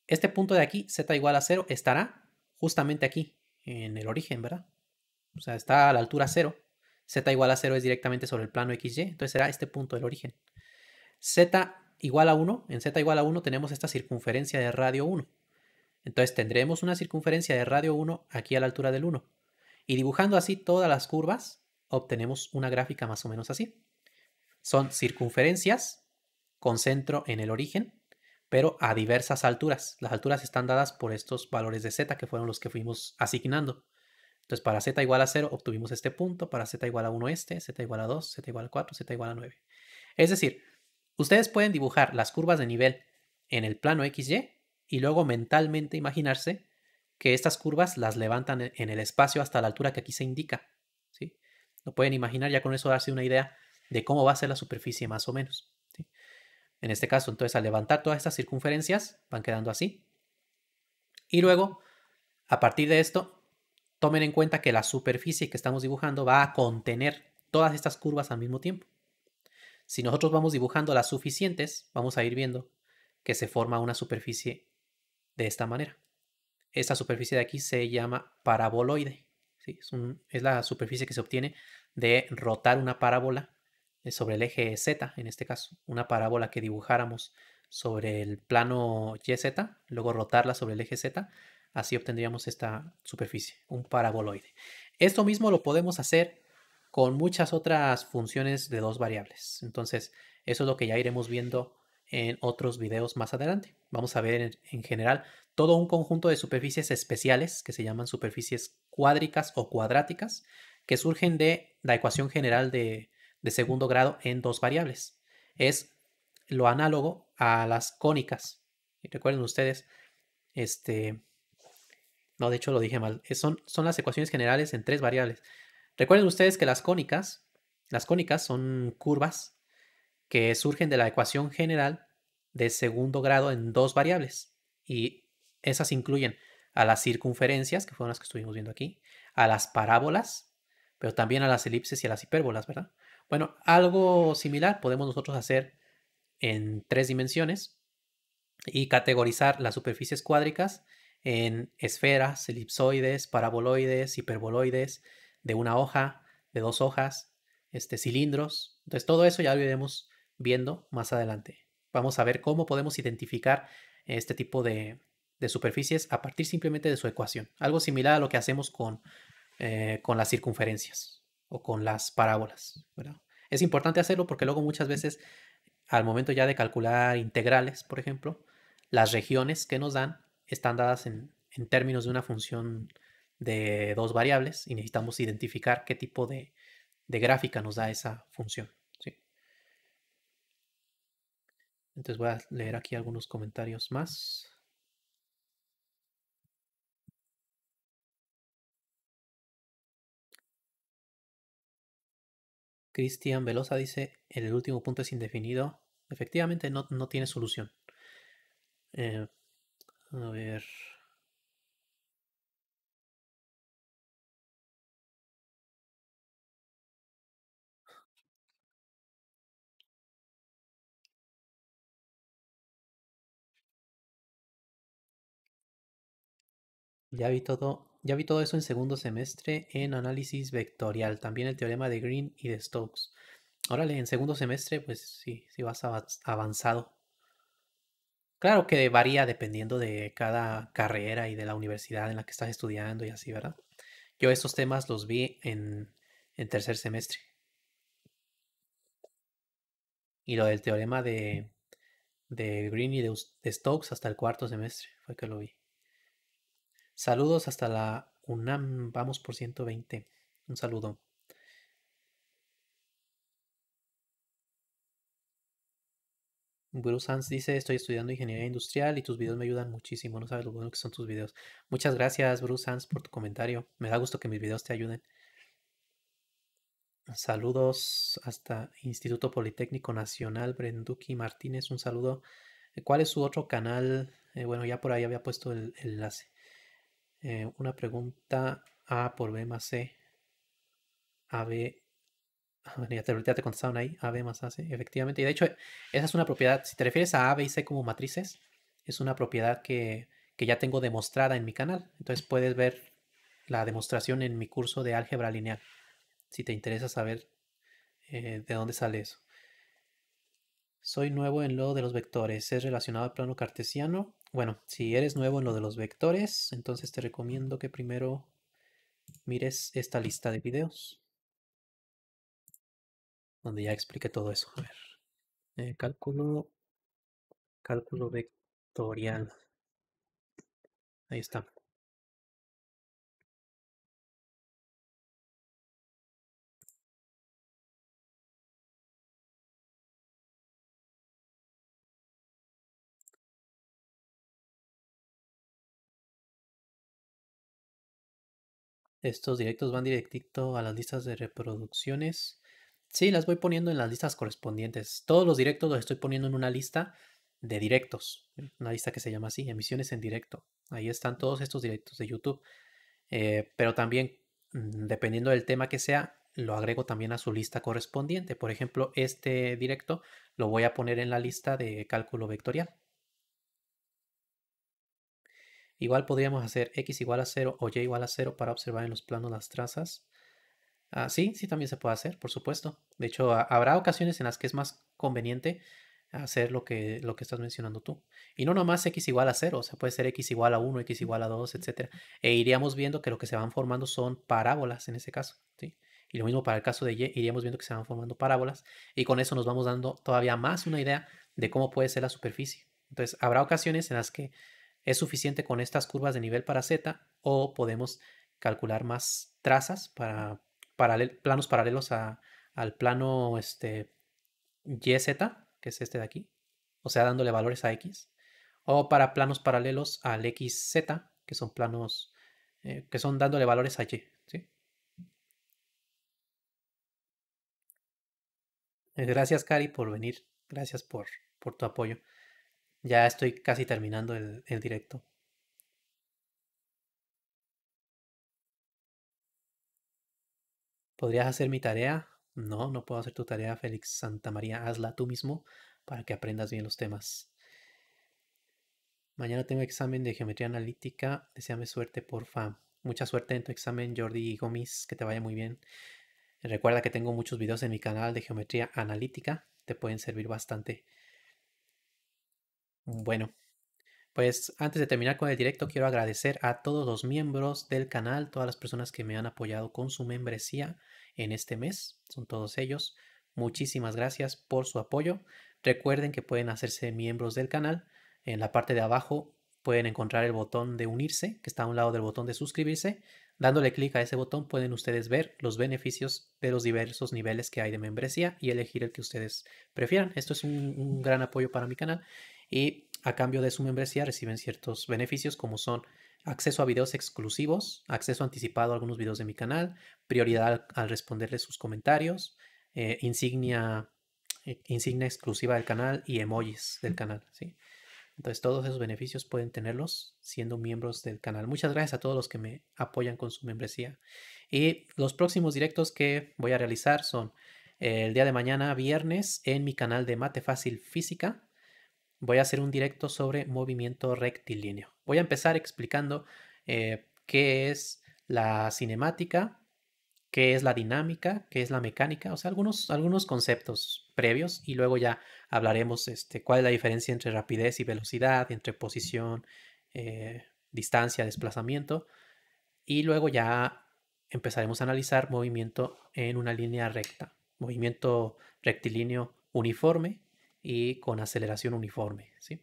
este punto de aquí, z igual a 0, estará justamente aquí, en el origen, ¿verdad? O sea, está a la altura 0. z igual a 0 es directamente sobre el plano xy, entonces será este punto del origen. z igual a 1, en z igual a 1 tenemos esta circunferencia de radio 1. Entonces tendremos una circunferencia de radio 1 aquí a la altura del 1. Y dibujando así todas las curvas, obtenemos una gráfica más o menos así. Son circunferencias con centro en el origen, pero a diversas alturas. Las alturas están dadas por estos valores de z que fueron los que fuimos asignando. Entonces para z igual a 0 obtuvimos este punto, para z igual a 1 este, z igual a 2, z igual a 4, z igual a 9. Es decir, ustedes pueden dibujar las curvas de nivel en el plano xy y luego mentalmente imaginarse que estas curvas las levantan e-, en el espacio hasta la altura que aquí se indica. ¿sí? Lo pueden imaginar, ya con eso darse una idea de cómo va a ser la superficie más o menos. En este caso, entonces, al levantar todas estas circunferencias, van quedando así. Y luego, a partir de esto, tomen en cuenta que la superficie que estamos dibujando va a contener todas estas curvas al mismo tiempo. Si nosotros vamos dibujando las suficientes, vamos a ir viendo que se forma una superficie de esta manera. Esta superficie de aquí se llama paraboloide. Es, es, la superficie que se obtiene de rotar una parábola eh, sobre el eje Z, en este caso, una parábola que dibujáramos sobre el plano YZ, luego rotarla sobre el eje Z, así obtendríamos esta superficie, un paraboloide. Esto mismo lo podemos hacer con muchas otras funciones de dos variables. Entonces, eso es lo que ya iremos viendo en otros videos más adelante. Vamos a ver en general todo un conjunto de superficies especiales que se llaman superficies cuádricas o cuadráticas que surgen de la ecuación general de, segundo grado en dos variables. Es lo análogo a las cónicas. Y recuerden ustedes, este, no, de hecho lo dije mal, son, son las ecuaciones generales en tres variables. Recuerden ustedes que las cónicas, las cónicas son curvas que surgen de la ecuación general de segundo grado en dos variables. Y esas incluyen a las circunferencias, que fueron las que estuvimos viendo aquí, a las parábolas, pero también a las elipses y a las hipérbolas, ¿verdad? Bueno, algo similar podemos nosotros hacer en tres dimensiones y categorizar las superficies cuádricas en esferas, elipsoides, paraboloides, hiperboloides, de una hoja, de dos hojas, este, cilindros. Entonces todo eso ya lo veremos viendo más adelante. Vamos a ver cómo podemos identificar este tipo de, superficies a partir simplemente de su ecuación. Algo similar a lo que hacemos con, eh, las circunferencias o con las parábolas. Es importante hacerlo porque luego muchas veces al momento ya de calcular integrales, por ejemplo, las regiones que nos dan están dadas en, términos de una función de dos variables y necesitamos identificar qué tipo de gráfica nos da esa función. Entonces voy a leer aquí algunos comentarios más. Cristian Velosa dice, en el último punto es indefinido. Efectivamente, no, tiene solución. Eh, a ver. Ya vi todo, ya vi todo eso en segundo semestre en análisis vectorial, también el teorema de Green y de Stokes. Órale, en segundo semestre, pues sí, sí vas avanzado. Claro que varía dependiendo de cada carrera y de la universidad en la que estás estudiando y así, ¿verdad? Yo esos temas los vi en, tercer semestre. Y lo del teorema de, Green y de Stokes hasta el cuarto semestre fue que lo vi. Saludos hasta la UNAM, vamos por 120. Un saludo. Bruce Hans dice, estoy estudiando ingeniería industrial y tus videos me ayudan muchísimo, no sabes lo bueno que son tus videos. Muchas gracias, Bruce Hans, por tu comentario. Me da gusto que mis videos te ayuden. Saludos hasta Instituto Politécnico Nacional, Brenduki Martínez, un saludo. ¿Cuál es su otro canal? Eh, bueno, ya por ahí había puesto el enlace. Eh, una pregunta A por B más C. AB. Ah, ya te, ya te contestaron ahí, AB más AC, efectivamente. Y de hecho, esa es una propiedad, si te refieres a A, B y C como matrices, es una propiedad que, ya tengo demostrada en mi canal. Entonces puedes ver la demostración en mi curso de álgebra lineal, si te interesa saber eh, de dónde sale eso. Soy nuevo en lo de los vectores. Es relacionado al plano cartesiano. Bueno, si eres nuevo en lo de los vectores, entonces te recomiendo que primero mires esta lista de videos, donde ya expliqué todo eso. A ver, eh, cálculo, cálculo vectorial. Ahí está. Estos directos van directito a las listas de reproducciones. Sí, las voy poniendo en las listas correspondientes. Todos los directos los estoy poniendo en una lista de directos. Una lista que se llama así, emisiones en directo. Ahí están todos estos directos de YouTube. Eh, pero también, mm, dependiendo del tema que sea, lo agrego también a su lista correspondiente. Por ejemplo, este directo lo voy a poner en la lista de cálculo vectorial. Igual podríamos hacer x igual a 0 o y igual a 0 para observar en los planos las trazas. Ah, sí, sí también se puede hacer, por supuesto. De hecho, habrá ocasiones en las que es más conveniente hacer lo que, lo que estás mencionando tú. Y no nomás x igual a 0, o sea, puede ser x igual a 1, x igual a 2, etc. E iríamos viendo que lo que se van formando son parábolas en ese caso, ¿sí? Y lo mismo para el caso de Y, iríamos viendo que se van formando parábolas y con eso nos vamos dando todavía más una idea de cómo puede ser la superficie. Entonces, habrá ocasiones en las que ¿Es suficiente con estas curvas de nivel para Z o podemos calcular más trazas para planos paralelos al plano este, YZ, que es este de aquí? O sea, dándole valores a X. O para planos paralelos al XZ, que son planos eh, que son dándole valores a Y. Gracias, Cari, por venir. Gracias por, por tu apoyo. Ya estoy casi terminando el, directo. ¿Podrías hacer mi tarea? No, no puedo hacer tu tarea, Félix Santa María. Hazla tú mismo para que aprendas bien los temas. Mañana tengo examen de geometría analítica. Deseame suerte, porfa. Mucha suerte en tu examen, Jordi Gomis. Que te vaya muy bien. Recuerda que tengo muchos videos en mi canal de geometría analítica. Te pueden servir bastante. Bueno, pues antes de terminar con el directo, quiero agradecer a todos los miembros del canal, todas las personas que me han apoyado con su membresía en este mes. Son todos ellos. Muchísimas gracias por su apoyo. Recuerden que pueden hacerse miembros del canal. En la parte de abajo pueden encontrar el botón de unirse, que está a un lado del botón de suscribirse. Dándole clic a ese botón pueden ustedes ver los beneficios de los diversos niveles que hay de membresía y elegir el que ustedes prefieran. Esto es un, gran apoyo para mi canal y a cambio de su membresía reciben ciertos beneficios como son acceso a videos exclusivos, acceso anticipado a algunos videos de mi canal, prioridad al, responderle sus comentarios, eh, insignia, eh, insignia exclusiva del canal y emojis del canal. ¿sí? Entonces todos esos beneficios pueden tenerlos siendo miembros del canal. Muchas gracias a todos los que me apoyan con su membresía. Y los próximos directos que voy a realizar son el día de mañana, viernes, en mi canal de Mate Fácil Física voy a hacer un directo sobre movimiento rectilíneo. Voy a empezar explicando eh, qué es la cinemática, qué es la dinámica, qué es la mecánica, o sea, algunos, algunos conceptos previos y luego ya hablaremos este, cuál es la diferencia entre rapidez y velocidad, entre posición, eh, distancia, desplazamiento y luego ya empezaremos a analizar movimiento en una línea recta, movimiento rectilíneo uniforme y con aceleración uniforme. ¿sí?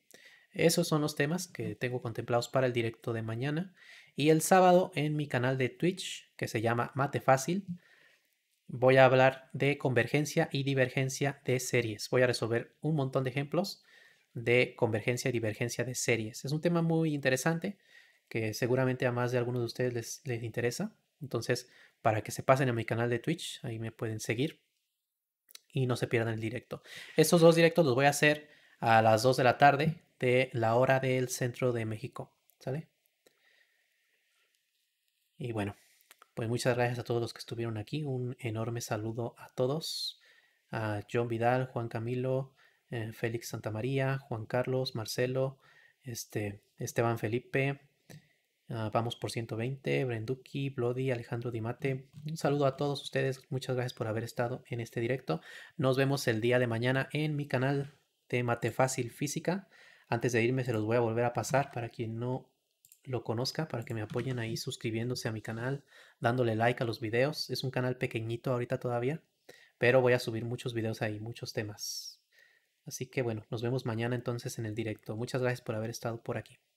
Esos son los temas que tengo contemplados para el directo de mañana. Y el sábado en mi canal de Twitch, que se llama Mate Fácil, voy a hablar de convergencia y divergencia de series. Voy a resolver un montón de ejemplos de convergencia y divergencia de series. Es un tema muy interesante que seguramente a más de algunos de ustedes les, les interesa. Entonces, para que se pasen a mi canal de Twitch, ahí me pueden seguir y no se pierdan el directo. Estos dos directos los voy a hacer a las 2 de la tarde de la hora del centro de México. ¿Sale? Y bueno, pues muchas gracias a todos los que estuvieron aquí. Un enorme saludo a todos. A John Vidal, Juan Camilo, eh, Félix Santamaría, Juan Carlos, Marcelo, este, Esteban Felipe, Ah, vamos por 120, Brenduki, Bloody, Alejandro Dimate. Un saludo a todos ustedes. Muchas gracias por haber estado en este directo. Nos vemos el día de mañana en mi canal de Mate Fácil Física. Antes de irme se los voy a volver a pasar para quien no lo conozca, para que me apoyen ahí suscribiéndose a mi canal, dándole like a los videos. Es un canal pequeñito ahorita todavía, pero voy a subir muchos videos ahí, muchos temas. Así que bueno, nos vemos mañana entonces en el directo. Muchas gracias por haber estado por aquí.